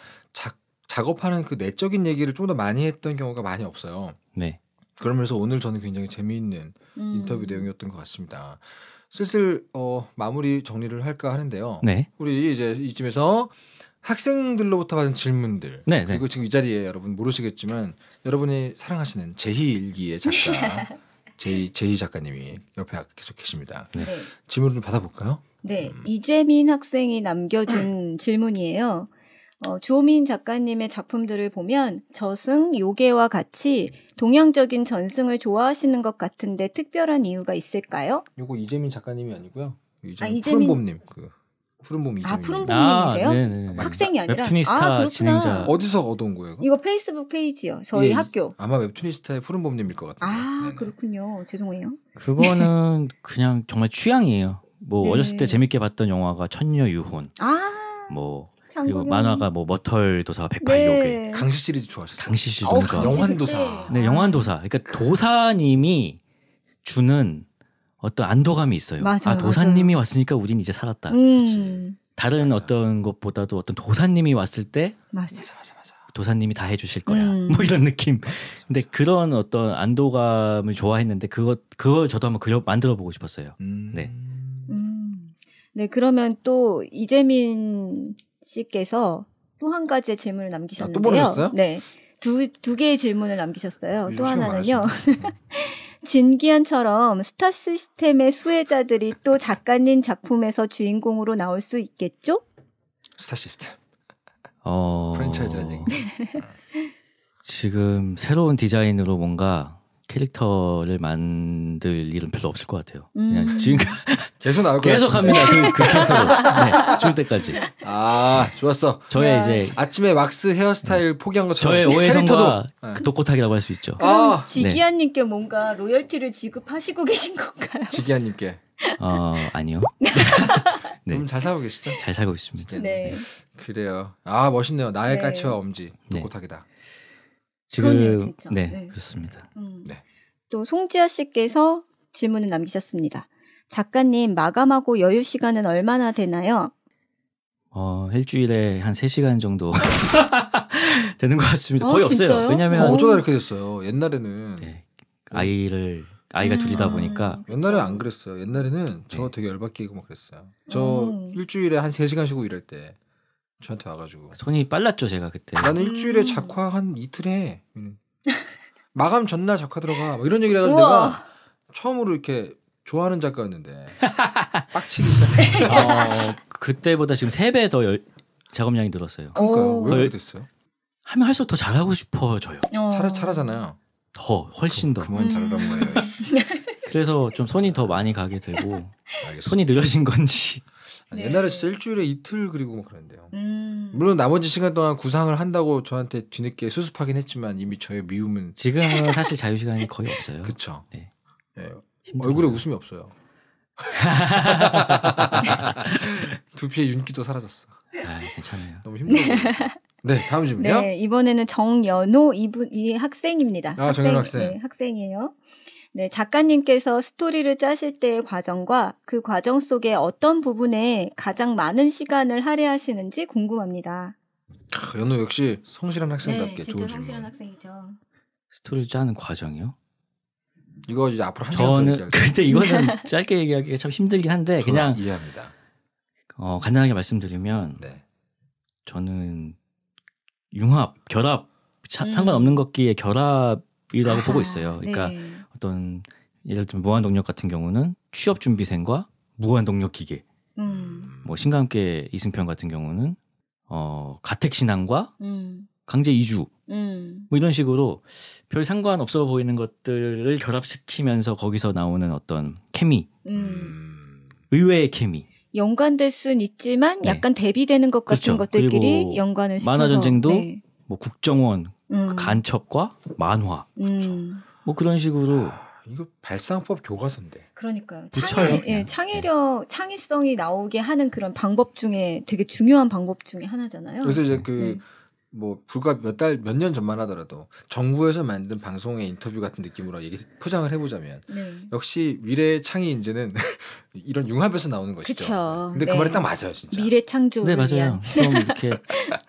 S2: 작업하는 그 내적인 얘기를 좀 더 많이 했던 경우가 많이 없어요. 네. 그러면서 오늘 저는 굉장히 재미있는 음. 인터뷰 내용이었던 것 같습니다. 슬슬 어, 마무리 정리를 할까 하는데요. 네. 우리 이제 이쯤에서 학생들로부터 받은 질문들 네, 네. 그리고 지금 이 자리에 여러분 모르시겠지만 여러분이 사랑하시는 제희 일기의 작가 제희 제희 작가님이 옆에 아, 계속 계십니다. 네. 네. 질문을 받아볼까요?
S1: 네, 음. 이재민 학생이 남겨준 질문이에요. 어, 주민 작가님의 작품들을 보면 저승, 요괴와 같이 동양적인 전승을 좋아하시는 것 같은데 특별한 이유가 있을까요?
S2: 이거 이재민 작가님이 아니고요. 그 이재민, 아, 이재민... 푸른봄님 그 푸른봄
S1: 이재민. 아 푸른봄님이세요? 아, 아, 학생이 아니라 웹툰이스타 아, 진행자
S2: 어디서 얻어온 거예요?
S1: 이거 페이스북 페이지요. 저희 예, 학교. 아마
S2: 웹툰이스타의 푸른봄님일 것 같아요.
S1: 아 네네. 그렇군요. 죄송해요. 그거는
S3: 그냥 정말 취향이에요. 뭐 네. 어렸을 때 재밌게 봤던 영화가 천녀 유혼. 아. 뭐
S1: 그리고 만화가
S3: 뭐 머털 도사 108요괴 네. 강시 시리즈 좋아하셨어요? 강시 씨도 어 영환도사. 네, 영환 도사. 그러니까 그 도사님이 주는 어떤 안도감이 있어요. 맞아요, 아 도사님이 왔으니까 우린 이제 살았다. 음. 다른 맞아. 어떤 것보다도 어떤 도사님이 왔을 때
S1: 맞아. 맞아 맞아 맞아.
S3: 도사님이 다 해주실 거야. 음. 뭐 이런 느낌. 근데 그런 어떤 안도감을 좋아했는데 그거 그걸 저도 한번 그려 만들어 보고 싶었어요. 음. 네.
S1: 음. 네 그러면 또 이재민 씨께서 또 한 가지의 질문을 남기셨는데요. 아, 네. 두, 두 개의 질문을 남기셨어요. 네, 또 하나는요. 진기현처럼 스타 시스템의 수혜자들이 또 작가님 작품에서 주인공으로 나올 수 있겠죠?
S3: 스타 시스템. 어... 프랜차이즈라는 얘기. 지금 새로운 디자인으로 뭔가 캐릭터를 만들 일은 별로 없을 것 같아요. 음. 그냥 지금 계속 나올 거예요. 계속 갑니다. 그, 그 캐릭터로 네, 죽을 때까지.
S2: 아 좋았어. 저의 이제 아침에 왁스 헤어스타일 네. 포기한 것처럼 저의 오해성과 네. 독고타기라고 할 수 있죠. 아. 네.
S1: 지기한님께 뭔가 로열티를 지급하시고 계신 건가요?
S2: 지기한님께. 어 아니요. 네. 그럼 잘 살고 계시죠? 잘 살고 있습니다. 네. 네. 그래요. 아 멋있네요. 나의 네. 까치와 엄지 독고타기다. 지금 그러네요, 진짜. 네,
S3: 네. 그렇습니다.
S1: 음. 네. 또 송지아 씨께서 질문을 남기셨습니다. 작가님 마감하고 여유 시간은 얼마나 되나요?
S3: 어, 일주일에 한 3시간 정도 되는 것 같습니다. 어, 거의 아, 없어요. 왜냐면 하 어. 어쩌다 이렇게
S2: 됐어요. 옛날에는 네,
S3: 아이를 아이가 음. 둘이다 보니까 아,
S2: 옛날에 안 그랬어요. 옛날에는 저 네. 되게 열받기고막 그랬어요. 저 음. 일주일에 한 3시간 쉬고 일할 때 저한테 와가지고 손이 빨랐죠 제가 그때. 나는 일주일에 음. 작화 한 이틀 에 마감 전날 작화 들어가 뭐 이런 얘기를 해가지고 우와. 내가 처음으로 이렇게 좋아하는 작가였는데 빡치기 시작해. 아, 어, 그때보다 지금 3배
S3: 더 열, 작업량이 늘었어요. 그러니까요. 왜 그렇게 됐어요?
S2: 하면 할수록 더 잘하고 싶어져요. 어. 잘, 잘하잖아요.
S3: 더 훨씬 그, 더. 그만 잘하란 말이에요. 음. 그래서 좀 손이
S2: 더 많이 가게 되고 손이 늘어진 건지 네. 옛날에 진짜 일주일에 이틀 그리고 막 그랬는데요. 음. 물론 나머지 시간 동안 구상을 한다고 저한테 뒤늦게 수습하긴 했지만 이미 저의 미움은 지금은 사실 자유 시간이 거의 없어요. 그렇죠. 네. 네. 얼굴에 웃음이 없어요. 두피의 윤기도 사라졌어. 아, 괜찮아요. 너무 힘들어. 네, 다음 질문요. 네,
S1: 이번에는 정연호 이분 이 학생입니다. 아, 학생, 정연호 학생. 네, 학생이에요. 네, 작가님께서 스토리를 짜실 때의 과정과 그 과정 속에 어떤 부분에 가장 많은 시간을 할애하시는지 궁금합니다.
S2: 아, 연우 역시 성실한 네, 학생답게 네, 진짜 성실한
S1: 학생이죠.
S2: 스토리 짜는 과정이요? 이거 이제 앞으로 한 저는 근데 이거는
S3: 짧게 얘기하기가 참 힘들긴 한데 그냥 이해합니다. 어, 간단하게 말씀드리면 네. 저는 융합, 결합 차, 음. 상관없는 것기에 결합이라고 보고 있어요. 아, 그러니까 네. 어떤 예를 들면 무한동력 같은 경우는 취업 준비생과 무한동력 기계. 음. 뭐 신과 함께 이승편 같은 경우는 어 가택 신앙과 음. 강제 이주. 음. 뭐 이런 식으로 별 상관없어 보이는 것들을 결합시키면서 거기서 나오는 어떤 케미.
S1: 음.
S3: 의외의 케미.
S1: 연관될 순 있지만 네. 약간 네. 대비되는 것 같은 그렇죠. 것들끼리 연관을 시켜서 만화 전쟁도 네.
S3: 뭐 국정원 음. 간첩과 만화. 음. 그렇죠. 뭐 그런 식으로 아, 이거 발상법 교과서인데.
S1: 그러니까요. 그 창의, 예, 네. 창의력, 창의성이 나오게 하는 그런 방법 중에 되게 중요한 방법 중에 하나잖아요. 그래서 이제 그, 네.
S2: 뭐, 불과 몇 달, 몇 년 전만 하더라도 정부에서 만든 방송의 인터뷰 같은 느낌으로 얘기, 포장을 해보자면, 네. 역시 미래의 창의 인재는 이런 융합에서 나오는 것이죠.
S1: 그쵸. 근데 그 네. 그 말이 딱 맞아요, 진짜. 미래 창조. 네, 맞아요. 그럼
S2: 이렇게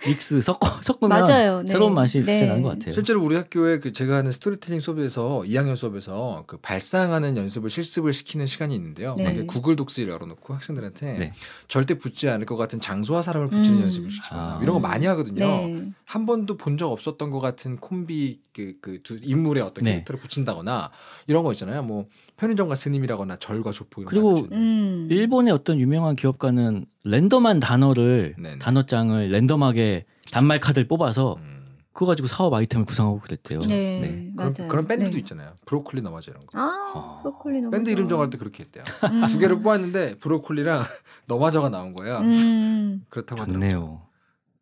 S2: 믹스 섞어 섞으면 맞아요. 네. 새로운 맛이 네. 진짜 난것 같아요. 실제로 우리 학교에 그 제가 하는 스토리텔링 수업에서 2학년 수업에서 그 발상하는 연습을 실습을 시키는 시간이 있는데요. 네. 구글 독스를 열어놓고 학생들한테 네. 절대 붙지 않을 것 같은 장소와 사람을 붙이는 음. 연습을 시키거나 아. 이런 거 많이 하거든요. 네. 한 번도 본 적 없었던 것 같은 콤비 그두 그, 그 인물의 어떤 네. 캐릭터를 붙인다거나 이런 거 있잖아요. 뭐 편의점과 스님이라거나 절과 조포 이런 그리고
S3: 음. 일본의 어떤 유명한 기업가는 랜덤한 단어를 네네. 단어장을 랜덤하게 단말 카드를 뽑아서 음. 그거 가지고 사업 아이템을 구성하고 그랬대요.
S2: 네, 네. 그런, 그런, 밴드도 네. 있잖아요. 브로콜리 너마저 이런 거. 아, 어.
S1: 브로콜리 너마저. 밴드 이름 정할 때
S2: 그렇게 했대요. 음. 두 개를 뽑았는데 브로콜리랑 너마저가 나온 거야 음. 그렇다고 좋네요. 하더요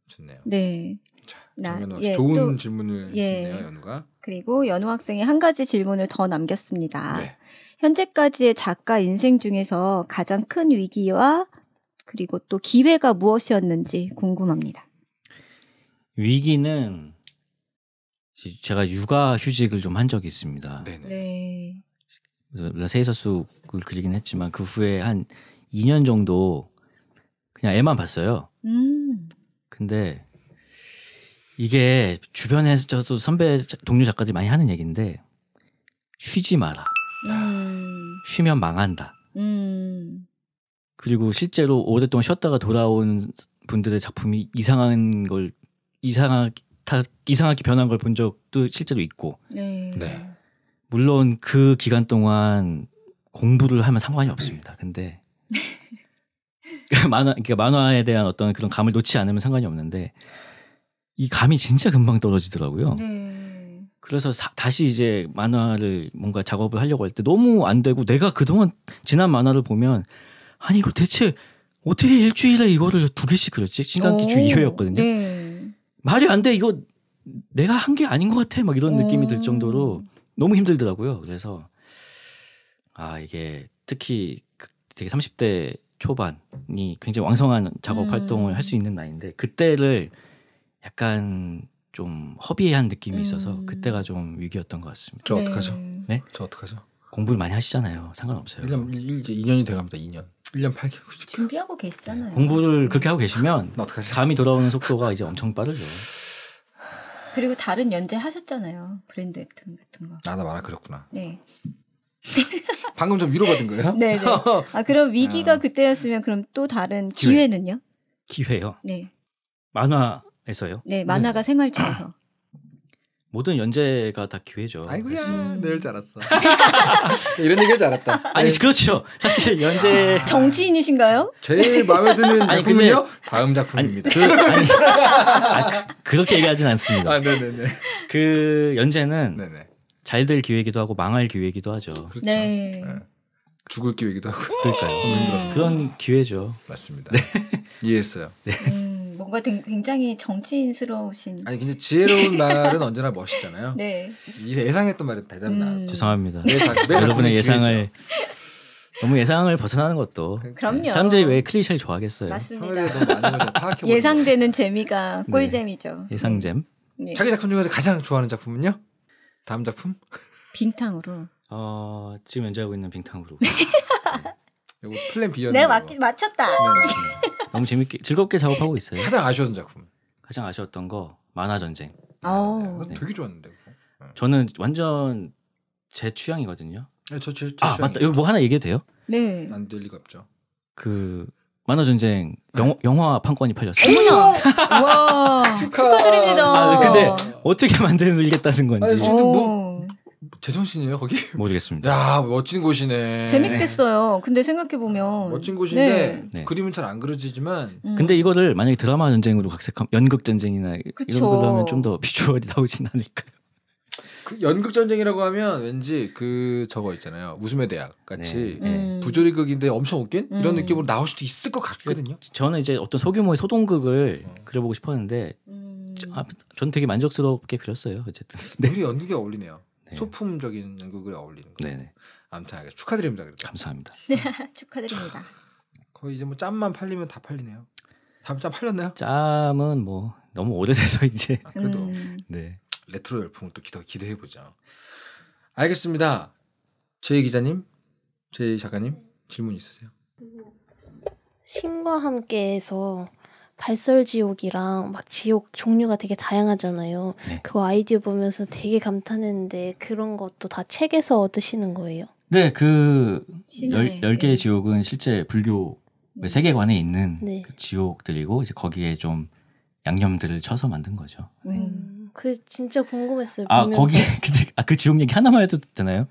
S2: 좋네요.
S1: 네. 자, 나, 예, 좋은 또, 질문을 예. 주네요, 연우가. 그리고 연우 학생이 한 가지 질문을 더 남겼습니다. 네. 현재까지의 작가 인생 중에서 가장 큰 위기와 그리고 또 기회가 무엇이었는지 궁금합니다.
S3: 위기는 제가 육아 휴직을 좀 한 적이 있습니다. 네네.
S1: 네.
S3: 세이서숙을 그리긴 했지만 그 후에 한 2년 정도 그냥 애만 봤어요.
S1: 음.
S3: 근데 이게 주변에서도 저 선배 동료 작가들이 많이 하는 얘기인데 쉬지 마라.
S1: 음.
S3: 쉬면 망한다.
S1: 음.
S3: 그리고 실제로 오랫동안 쉬었다가 돌아온 분들의 작품이 이상한 걸 이상하게 다 이상하게 변한 걸 본 적도 실제로 있고.
S1: 네. 네.
S3: 물론 그 기간 동안 공부를 하면 상관이 없습니다. 근데 만화 그러니까 만화에 대한 어떤 그런 감을 놓지 않으면 상관이 없는데 이 감이 진짜 금방 떨어지더라고요. 네. 그래서 사, 다시 이제 만화를 뭔가 작업을 하려고 할 때 너무 안 되고 내가 그동안 지난 만화를 보면 아니 이거 대체 어떻게 일주일에 이거를 두 개씩 그렸지? 시간기준 2회였거든요.
S1: 네.
S3: 말이 안 돼. 이거 내가 한 게 아닌 것 같아. 막 이런 느낌이 들 정도로 너무 힘들더라고요. 그래서 아 이게 특히 그 되게 30대 초반이 굉장히 왕성한 작업 음. 활동을 할 수 있는 나이인데 그때를 약간 좀 허비한 느낌이 있어서 음. 그때가 좀 위기였던 것 같습니다. 저 어떡하죠? 네? 네? 저 어떡하죠? 공부를 많이 하시잖아요. 상관없어요. 1년 이제 2년이 돼 갑니다. 2년. 1년 8개월.
S1: 준비하고 계시잖아요. 네.
S3: 공부를 그렇게 하고 계시면 감이 돌아오는 속도가 이제 엄청 빠르죠.
S1: 그리고 다른 연재 하셨잖아요. 브랜드 웹툰 같은 거. 아, 나 만화 그렸구나. 네.
S2: 방금 좀 위로받은 거예요? 네, 네.
S1: 아, 그럼 위기가 아. 그때였으면 그럼 또 다른 기회. 기회는요? 기회요? 네.
S3: 만화 에서요? 네, 네, 만화가
S1: 생활체에서.
S3: 모든 연재가 다 기회죠.
S1: 아이고야,
S3: 내일 았어 이런 얘기 할줄 았다 아니 그렇죠. 사실 연재 아,
S1: 정치인이신가요? 제일 마음에 드는 작품은요?
S3: 다음 작품입니다. 그,
S2: 아니,
S3: 아, 그- 렇게 얘기하진 않습니다. 아, 네네네. 그 연재는 네네. 잘될 기회이기도 하고 망할 기회이기도 하죠. 그렇죠.
S2: 네. 네. 죽을 기회이기도 하고 그러니까요. 그런 기회죠. 맞습니다. 네. 이해했어요. 네. 음.
S1: 뭔가 굉장히 정치인스러우신. 아니 근데 지혜로운 말은
S2: 언제나 멋있잖아요. 네. 예상했던 말은 대답 음. 나왔어요. 죄송합니다. 매사, 여러분의 예상을
S3: 너무 예상을 벗어나는 것도. 그럼요. 사람들이 왜 클리셰를 좋아하겠어요.
S1: 맞습니다. 예상되는 재미가 네. 꿀잼이죠. 네. 예상잼. 네. 자기 작품
S3: 중에서 가장 좋아하는 작품은요? 다음 작품?
S1: 빙탕으로.
S3: 어 지금 연주하고 있는 빙탕으로. 네. 이거 플랜 b 였네 내가
S1: 맞, 맞췄다. 네,
S3: 너무 재밌게 즐겁게 작업하고 있어요. 가장 아쉬웠던 작품. 가장 아쉬웠던 거 만화 전쟁.
S2: 아, 어. 네. 되게 좋았는데.
S3: 그 저는 완전 제 취향이거든요.
S2: 네, 저, 제, 제아 맞다. 이거
S3: 뭐 하나 얘기해도 돼요?
S2: 네. 안될 리가 없죠.
S3: 그 만화 전쟁 영, 네. 영화 판권이 팔렸어요.
S1: 어머나! 와 축하드립니다. 아, 근데
S2: 어떻게 만들겠다는 건지. 아니, 뭐, 제정신이에요 거기? 모르겠습니다. 야 멋진 곳이네. 재밌겠어요.
S1: 근데 생각해 보면 멋진 곳인데 네.
S2: 네. 그림은 잘 안 그려지지만. 음. 근데 이거를
S3: 만약에 드라마 전쟁으로 각색하면 연극 전쟁이나 그쵸. 이런 걸로 하면 좀 더 비주얼이 나오진 않을까요?
S2: 그 연극 전쟁이라고 하면 왠지 그 저거 있잖아요 웃음의 대학 같이 네, 네. 음. 부조리극인데 엄청 웃긴 음. 이런 느낌으로 나올 수도 있을 것 같거든요. 그 저는 이제 어떤 소규모의 소동극을
S3: 어. 그려보고 싶었는데 음. 아, 전 되게 만족스럽게 그렸어요 어쨌든. 네. 우리
S2: 연극에 어울리네요. 네. 소품적인 연극을 어울리는 거. 네네. 아무튼 축하드립니다. 그래도. 감사합니다.
S1: 축하드립니다. 아, 거의
S2: 이제 뭐 짬만 팔리면 다 팔리네요. 짬, 짬 팔렸나요?
S3: 짬은
S2: 뭐 너무 오래돼서 이제. 아, 그래도 음. 네. 레트로 열풍을 또 기대, 기대해 보자. 알겠습니다. 제이 기자님, 제이 작가님 질문 있으세요? 신과 함께해서 발설지옥이랑 막 지옥 종류가 되게 다양하잖아요. 네. 그거 아이디어 보면서 되게
S1: 감탄했는데 그런 것도 다 책에서 얻으시는 거예요?
S3: 네, 그 열, 열 개의 네. 지옥은 실제 불교 세계관에 있는 네. 그 지옥들이고 이제 거기에 좀 양념들을 쳐서 만든 거죠.
S2: 네. 음, 그 진짜 궁금했어요. 아 보면서. 거기
S3: 근데 아, 그 지옥 얘기 하나만 해도 되나요?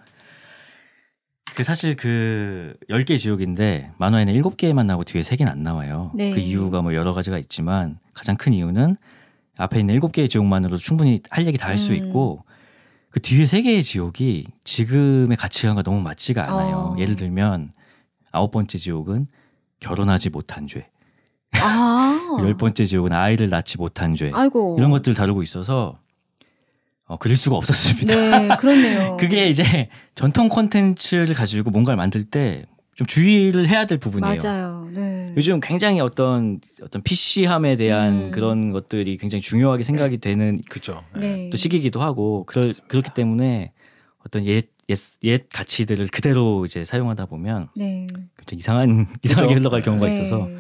S3: 그 사실 그 10개 의 지옥인데 만화에는 7개만 나오고 뒤에 3개는 안 나와요. 네. 그 이유가 뭐 여러 가지가 있지만 가장 큰 이유는 앞에 있는 7개의 지옥만으로도 충분히 할 얘기 다 할수 음. 있고 그 뒤에 3개의 지옥이 지금의 가치관과 너무 맞지가 않아요. 어. 예를 들면 아홉 번째 지옥은 결혼하지 못한 죄.
S1: 아. 열
S3: 번째 지옥은 아이를 낳지 못한 죄. 아이고. 이런 것들을 다루고 있어서 어, 그릴 수가 없었습니다. 네, 그렇네요. 그게 이제 전통 콘텐츠를 가지고 뭔가를 만들 때 좀 주의를 해야 될 부분이에요.
S1: 맞아요. 네.
S3: 요즘 굉장히 어떤 어떤 PC함에 대한 음. 그런 것들이 굉장히 중요하게 생각이 네. 되는 그죠. 네. 또 시기이기도 하고 그럴, 그렇기 때문에 어떤 옛, 옛, 옛 가치들을 그대로 이제 사용하다 보면 네. 굉장히 이상한 이상하게 흘러갈 네. 경우가 있어서 네.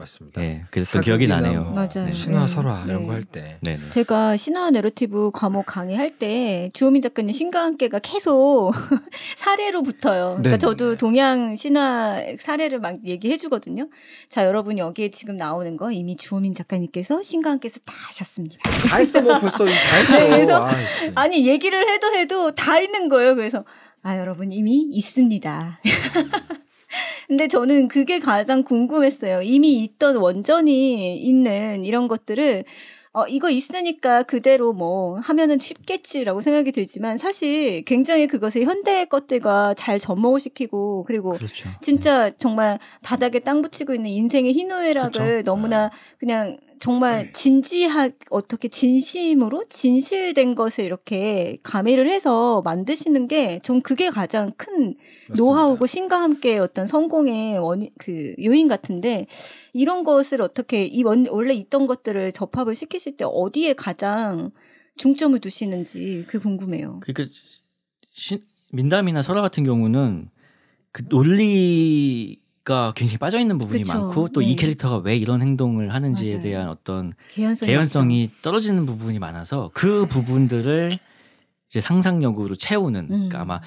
S3: 맞습니다. 네, 그래서 또 기억이 나네요. 뭐
S1: 맞아요. 네, 신화 설화 네. 이런
S2: 거할 네. 때. 네, 네.
S1: 제가 신화 내러티브 과목 강의할 때 주호민 작가님 신과 함께가 계속 사례로 붙어요. 그러니까 저도 동양 신화 사례를 막 얘기해 주거든요. 자, 여러분 여기에 지금 나오는 거 이미 주호민 작가님께서 신과 함께서 다 하셨습니다. 다 했어 뭐 벌써 다 했어. 그래서 아, 아니 얘기를 해도 해도 다 있는 거예요. 그래서 아 여러분 이미 있습니다. 근데 저는 그게 가장 궁금했어요. 이미 있던 원전이 있는 이런 것들을 어, 이거 있으니까 그대로 뭐 하면은 쉽겠지라고 생각이 들지만 사실 굉장히 그것을 현대 의 것들과 잘 접목을 시키고 그리고 그렇죠. 진짜 네. 정말 바닥에 땅 붙이고 있는 인생의 희노애락을 그렇죠. 네. 너무나 그냥 정말 네. 진지하 게 어떻게 진심으로 진실된 것을 이렇게 가미를 해서 만드시는 게 전 그게 가장 큰 맞습니다. 노하우고 신과 함께 어떤 성공의 원그 요인 같은데 이런 것을 어떻게 이 원, 원래 있던 것들을 접합을 시키실 때 어디에 가장 중점을 두시는지 그 궁금해요.
S3: 그러니까 신, 민담이나 설화 같은 경우는 그 논리가 굉장히 빠져 있는 부분이 그쵸. 많고 또이 네. 캐릭터가 왜 이런 행동을 하는지에 맞아요. 대한 어떤
S1: 개연성이, 개연성이
S3: 떨어지는 부분이 많아서 그 부분들을 이제 상상력으로 채우는 그러니까 음. 그러니까 아마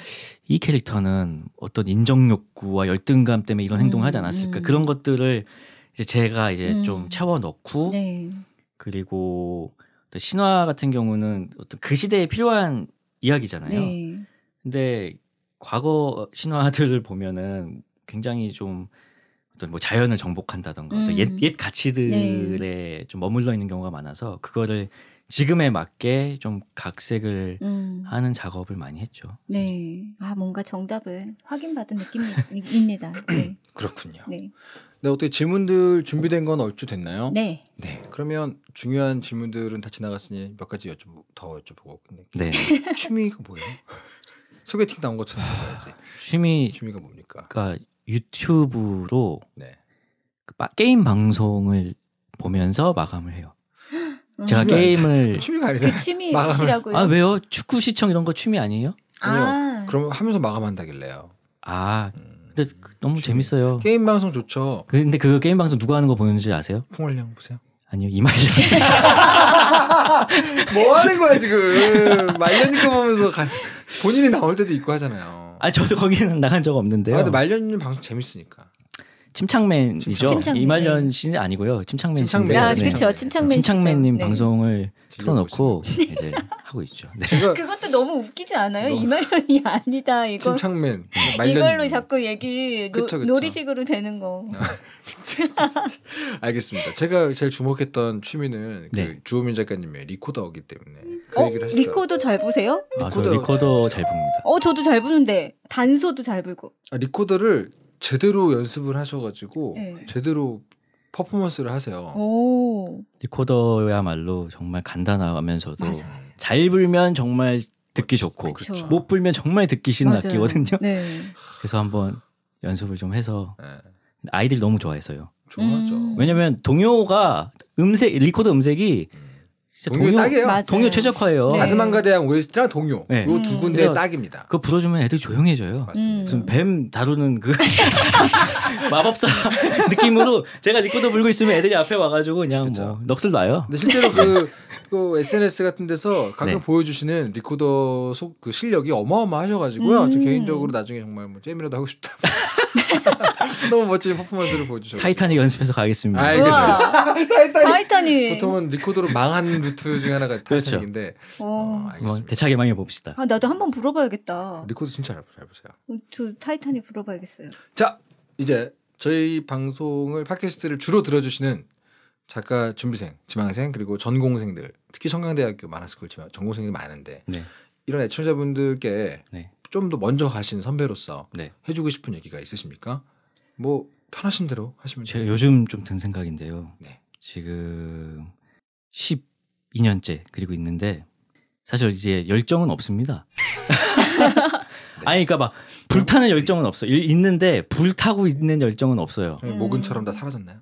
S3: 이 캐릭터는 어떤 인정 욕구와 열등감 때문에 이런 행동을 하지 않았을까 음. 음. 그런 것들을 이제 제가 이제 음. 좀 채워 넣고 네. 그리고 또 신화 같은 경우는 어떤 그 시대에 필요한 이야기잖아요. 네. 근데 과거 신화들을 보면은 굉장히 좀 어떤 뭐 자연을 정복한다던가 음. 어떤 옛 옛 가치들에 네. 좀 머물러 있는 경우가 많아서 그거를 지금에 맞게 좀 각색을
S1: 음. 하는
S2: 작업을 많이 했죠.
S1: 네. 아, 뭔가 정답을 확인받은 느낌이 있, 니다 네. 그렇군요. 네.
S2: 네, 어떻게 질문들 준비된 건 얼추 됐나요? 네. 네. 그러면 중요한 질문들은 다 지나갔으니 몇 가지 여쭤보, 더 여쭤보고. 네. 취미가 뭐예요? 소개팅 나온 것처럼 물어봐야지. 아, 취미 취미가 뭡니까?
S3: 그러니까 유튜브로 네. 그 바, 게임 방송을 보면서 마감을 해요. 음. 제가 취미 게임을 취미가 아니죠. 그 취미시라고요? 아 왜요? 축구 시청 이런 거 취미 아니에요? 아. 니요 그럼 하면서 마감한다길래요. 아 음. 근데 그 너무 재밌어요. 게임 방송 좋죠. 그, 근데 그 게임 방송 누가 하는 거 보는지 아세요? 풍월량 보세요. 아니요 이마시. 뭐 하는 거야 지금 말년님 거 보면서 가, 본인이 나올 때도 있고
S2: 하잖아요.
S3: 아 저도 거기는 나간 적 없는데요. 아, 근데 말년님 방송 재밌으니까. 침착맨이죠. 침착맨. 이말년 씨는 아니고요. 침착맨 침착맨. 아, 그렇죠. 침착맨 어, 침착맨 님 네. 방송을 틀어 놓고 이제 하고 있죠. 네.
S1: 그것도 너무 웃기지 않아요? 너무... 뭐 이말년이 아니다. 이거 침착맨. 말년... 이걸로 자꾸 얘기 노, 그쵸, 그쵸. 놀이식으로 되는 거.
S2: 아, 알겠습니다. 제가 제일 주목했던 취미는 그 네. 그 주호민 작가님의 리코더기 때문에
S1: 어? 그 어? 얘기를 하셨죠. 리코더 잘 보세요?
S2: 아, 리코더, 리코더 잘, 잘 봅니다.
S1: 어, 저도 잘 부는데 단소도 잘 불고.
S2: 아, 리코더를 제대로 연습을 하셔가지고 네. 제대로 퍼포먼스를 하세요.
S1: 오.
S3: 리코더야말로 정말 간단하면서도 맞아, 맞아. 잘 불면 정말 듣기 좋고 그쵸. 못 불면 정말 듣기 싫은 악기거든요. 네. 그래서 한번 연습을 좀 해서 네. 아이들이 너무 좋아해서요 좋아하죠. 음. 왜냐면 동요가 음색 리코더 음색이 음. 동요, 동요 딱이에요. 맞아요. 동요 최적화예요. 네. 아즈만가
S2: 대한 OST랑 동요 네. 요두 군데 딱입니다.
S3: 그거 불어주면 애들이 조용해져요. 맞습니다. 음. 뱀 다루는 그 마법사 느낌으로 제가 리코더 불고 있으면 애들이 앞에 와가지고 그냥 그렇죠. 뭐 넋을 놔요. 근데 실제로
S2: 그, 그 SNS 같은 데서 가끔 네. 보여주시는 리코더 속 그 실력이 어마어마하셔가지고요. 음. 저 개인적으로 나중에 정말 뭐재미라도 하고 싶다. 너무 멋진 퍼포먼스를 보여주셨
S3: 타이타닉 연습해서 가겠습니다. 아, 알겠습니다.
S1: 타이타닉. 타이타닉. 보통은
S2: 리코더로 망한 루트 중에 하나가 그렇죠. 타이타닉인데. 그렇죠. 어, 이겠습니다 어, 대차게 망해 봅시다. 아,
S1: 나도 한 번 불어봐야겠다.
S2: 리코더 진짜 잘 보세요.
S1: 어, 저 타이타닉 불어봐야겠어요.
S2: 자, 이제 저희 방송을 팟캐스트를 주로 들어주시는 작가 준비생, 지망생 그리고 전공생들 특히 청강대학교 만화스쿨 지망 전공생이 많은데 네. 이런 애청자분들께 네. 좀더 먼저 가신 선배로서 네. 해주고 싶은 얘기가 있으십니까? 뭐 편하신 대로 하시면 제가 요 요즘
S3: 좀 든 생각인데요. 네. 지금 12년째 그리고 있는데 사실 이제 열정은 없습니다. 네. 아니 그러니까 막 불타는 네. 열정은 없어. 일, 있는데 불타고 있는 열정은 없어요. 음. 네, 모근처럼 다 사라졌나요?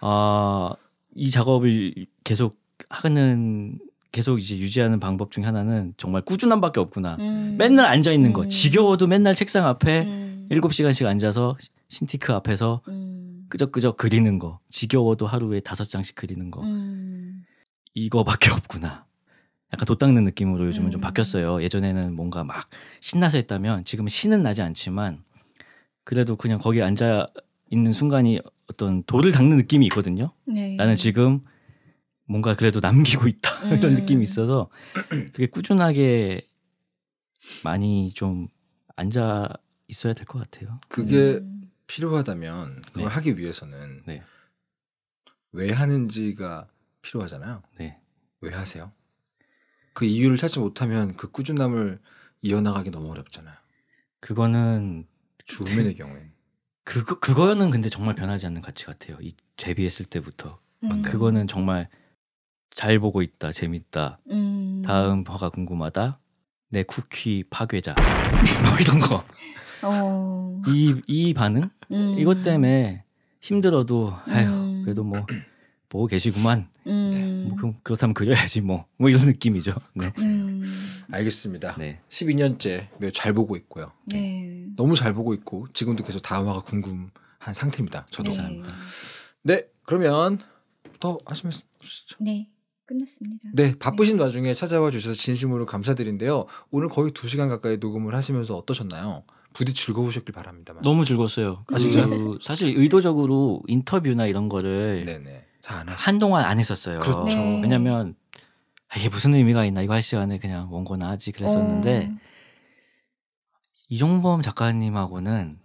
S3: 아, 이 작업을 계속 하는 계속 이제 유지하는 방법 중 하나는 정말 꾸준함밖에 없구나. 음. 맨날 앉아 있는 거. 음. 지겨워도 맨날 책상 앞에 음. 7시간씩 앉아서 신티크 앞에서 음. 끄적끄적 그리는 거. 지겨워도 하루에 5 장씩 그리는 거. 음. 이거밖에 없구나. 약간 돗닦는 느낌으로 요즘은 좀 음. 바뀌었어요. 예전에는 뭔가 막 신나서 했다면 지금은 신은 나지 않지만 그래도 그냥 거기 앉아 있는 순간이 어떤 돌을 닦는 느낌이 있거든요. 네. 나는 지금 뭔가 그래도 남기고 있다 음. 이런 느낌이 있어서 그게 꾸준하게 많이 좀 앉아 있어야 될 것 같아요. 그게
S2: 음. 필요하다면 그걸 네. 하기 위해서는 네. 왜 하는지가 필요하잖아요. 네. 왜 하세요? 그 이유를 찾지 못하면 그 꾸준함을 이어나가기 너무 어렵잖아요. 그거는 주민의 경우에
S3: 그거 그거는 근데 정말 변하지 않는 가치 같아요. 이 데뷔했을 때부터 음. 그거는 정말 잘 보고 있다, 재밌다. 음. 다음 화가 궁금하다. 내 쿠키 파괴자. 뭐 이런 거.
S1: 어.
S3: 이, 이 반응? 음. 이것 때문에 힘들어도, 아휴, 음. 그래도 뭐, 보고 계시구만.
S1: 음.
S2: 뭐 그럼 그렇다면 그려야지 뭐. 뭐 이런 느낌이죠. 네. 음. 알겠습니다. 네. 12년째 매우 잘 보고 있고요. 네. 너무 잘 보고 있고 지금도 계속 다음 화가 궁금한 상태입니다. 저도. 네. 감사니다 네. 그러면 더 하시면
S1: 네. 끝났습니다. 네, 네.
S2: 바쁘신 네. 와중에 찾아와 주셔서 진심으로 감사드린데요. 오늘 거의 2시간 가까이 녹음을 하시면서 어떠셨나요? 부디 즐거우셨길 바랍니다만. 너무 즐거웠어요. 아, 진짜 그
S3: 사실 의도적으로 인터뷰나 이런 거를 네네. 안 한동안 안 했었어요. 그렇죠. 네. 왜냐면 아, 이게 무슨 의미가 있나 이거 할 시간에 그냥 원고나 하지 그랬었는데 어... 이종범 작가님하고는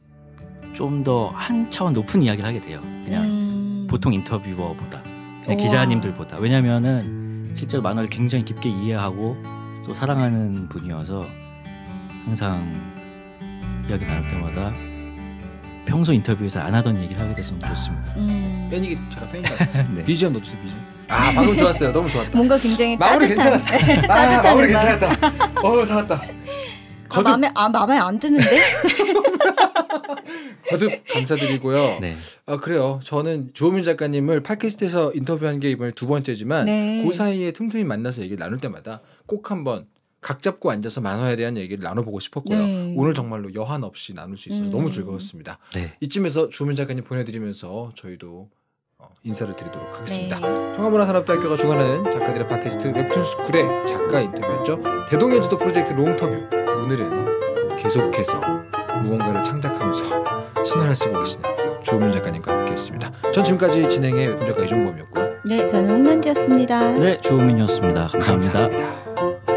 S3: 좀 더 한 차원 높은 이야기를 하게 돼요.
S1: 그냥 음...
S3: 보통 인터뷰어보다.
S1: 어, 기자님들보다
S3: 왜냐면은 실제로 만화를 굉장히 깊게 이해하고 또 사랑하는 분이어서 항상 이야기 나눌 때마다 평소 인터뷰에서 안 하던 얘기를 하게 돼서 너무 좋습니다.
S2: 음. 팬이기 제가 팬인가? 네. b
S3: g 넣주세요 b g 아
S2: 방금 좋았어요. 너무 좋았다. 뭔가 굉장히 마무리 괜찮았어. 네, 아, 마무리 괜찮았다. 어 살았다.
S1: 거듭... 아, 마음에 아 마음에 안 드는데?
S2: 거듭 감사드리고요. 네. 아 그래요. 저는 주호민 작가님을 팟캐스트에서 인터뷰한 게 이번에 두 번째지만 네. 그 사이에 틈틈이 만나서 얘기를 나눌 때마다 꼭 한번 각 잡고 앉아서 만화에 대한 얘기를 나눠보고 싶었고요. 네. 오늘 정말로 여한 없이 나눌 수 있어서 음. 너무 즐거웠습니다. 네. 이쯤에서 주호민 작가님 보내드리면서 저희도 어, 인사를 드리도록 하겠습니다. 네. 청와문화산업대학교가 주관하는 작가들의 팟캐스트 웹툰스쿨의 작가 인터뷰였죠. 대동여지도 프로젝트 롱터뷰 오늘은 계속해서 무언가를 창작하면서 신화를 쓰고 계시는 주호민 작가님과 함께했습니다. 전 지금까지 진행의 작가 이종범이었고요.
S1: 네, 저는 홍란지였습니다. 네, 주호민이었습니다 감사합니다. 감사합니다.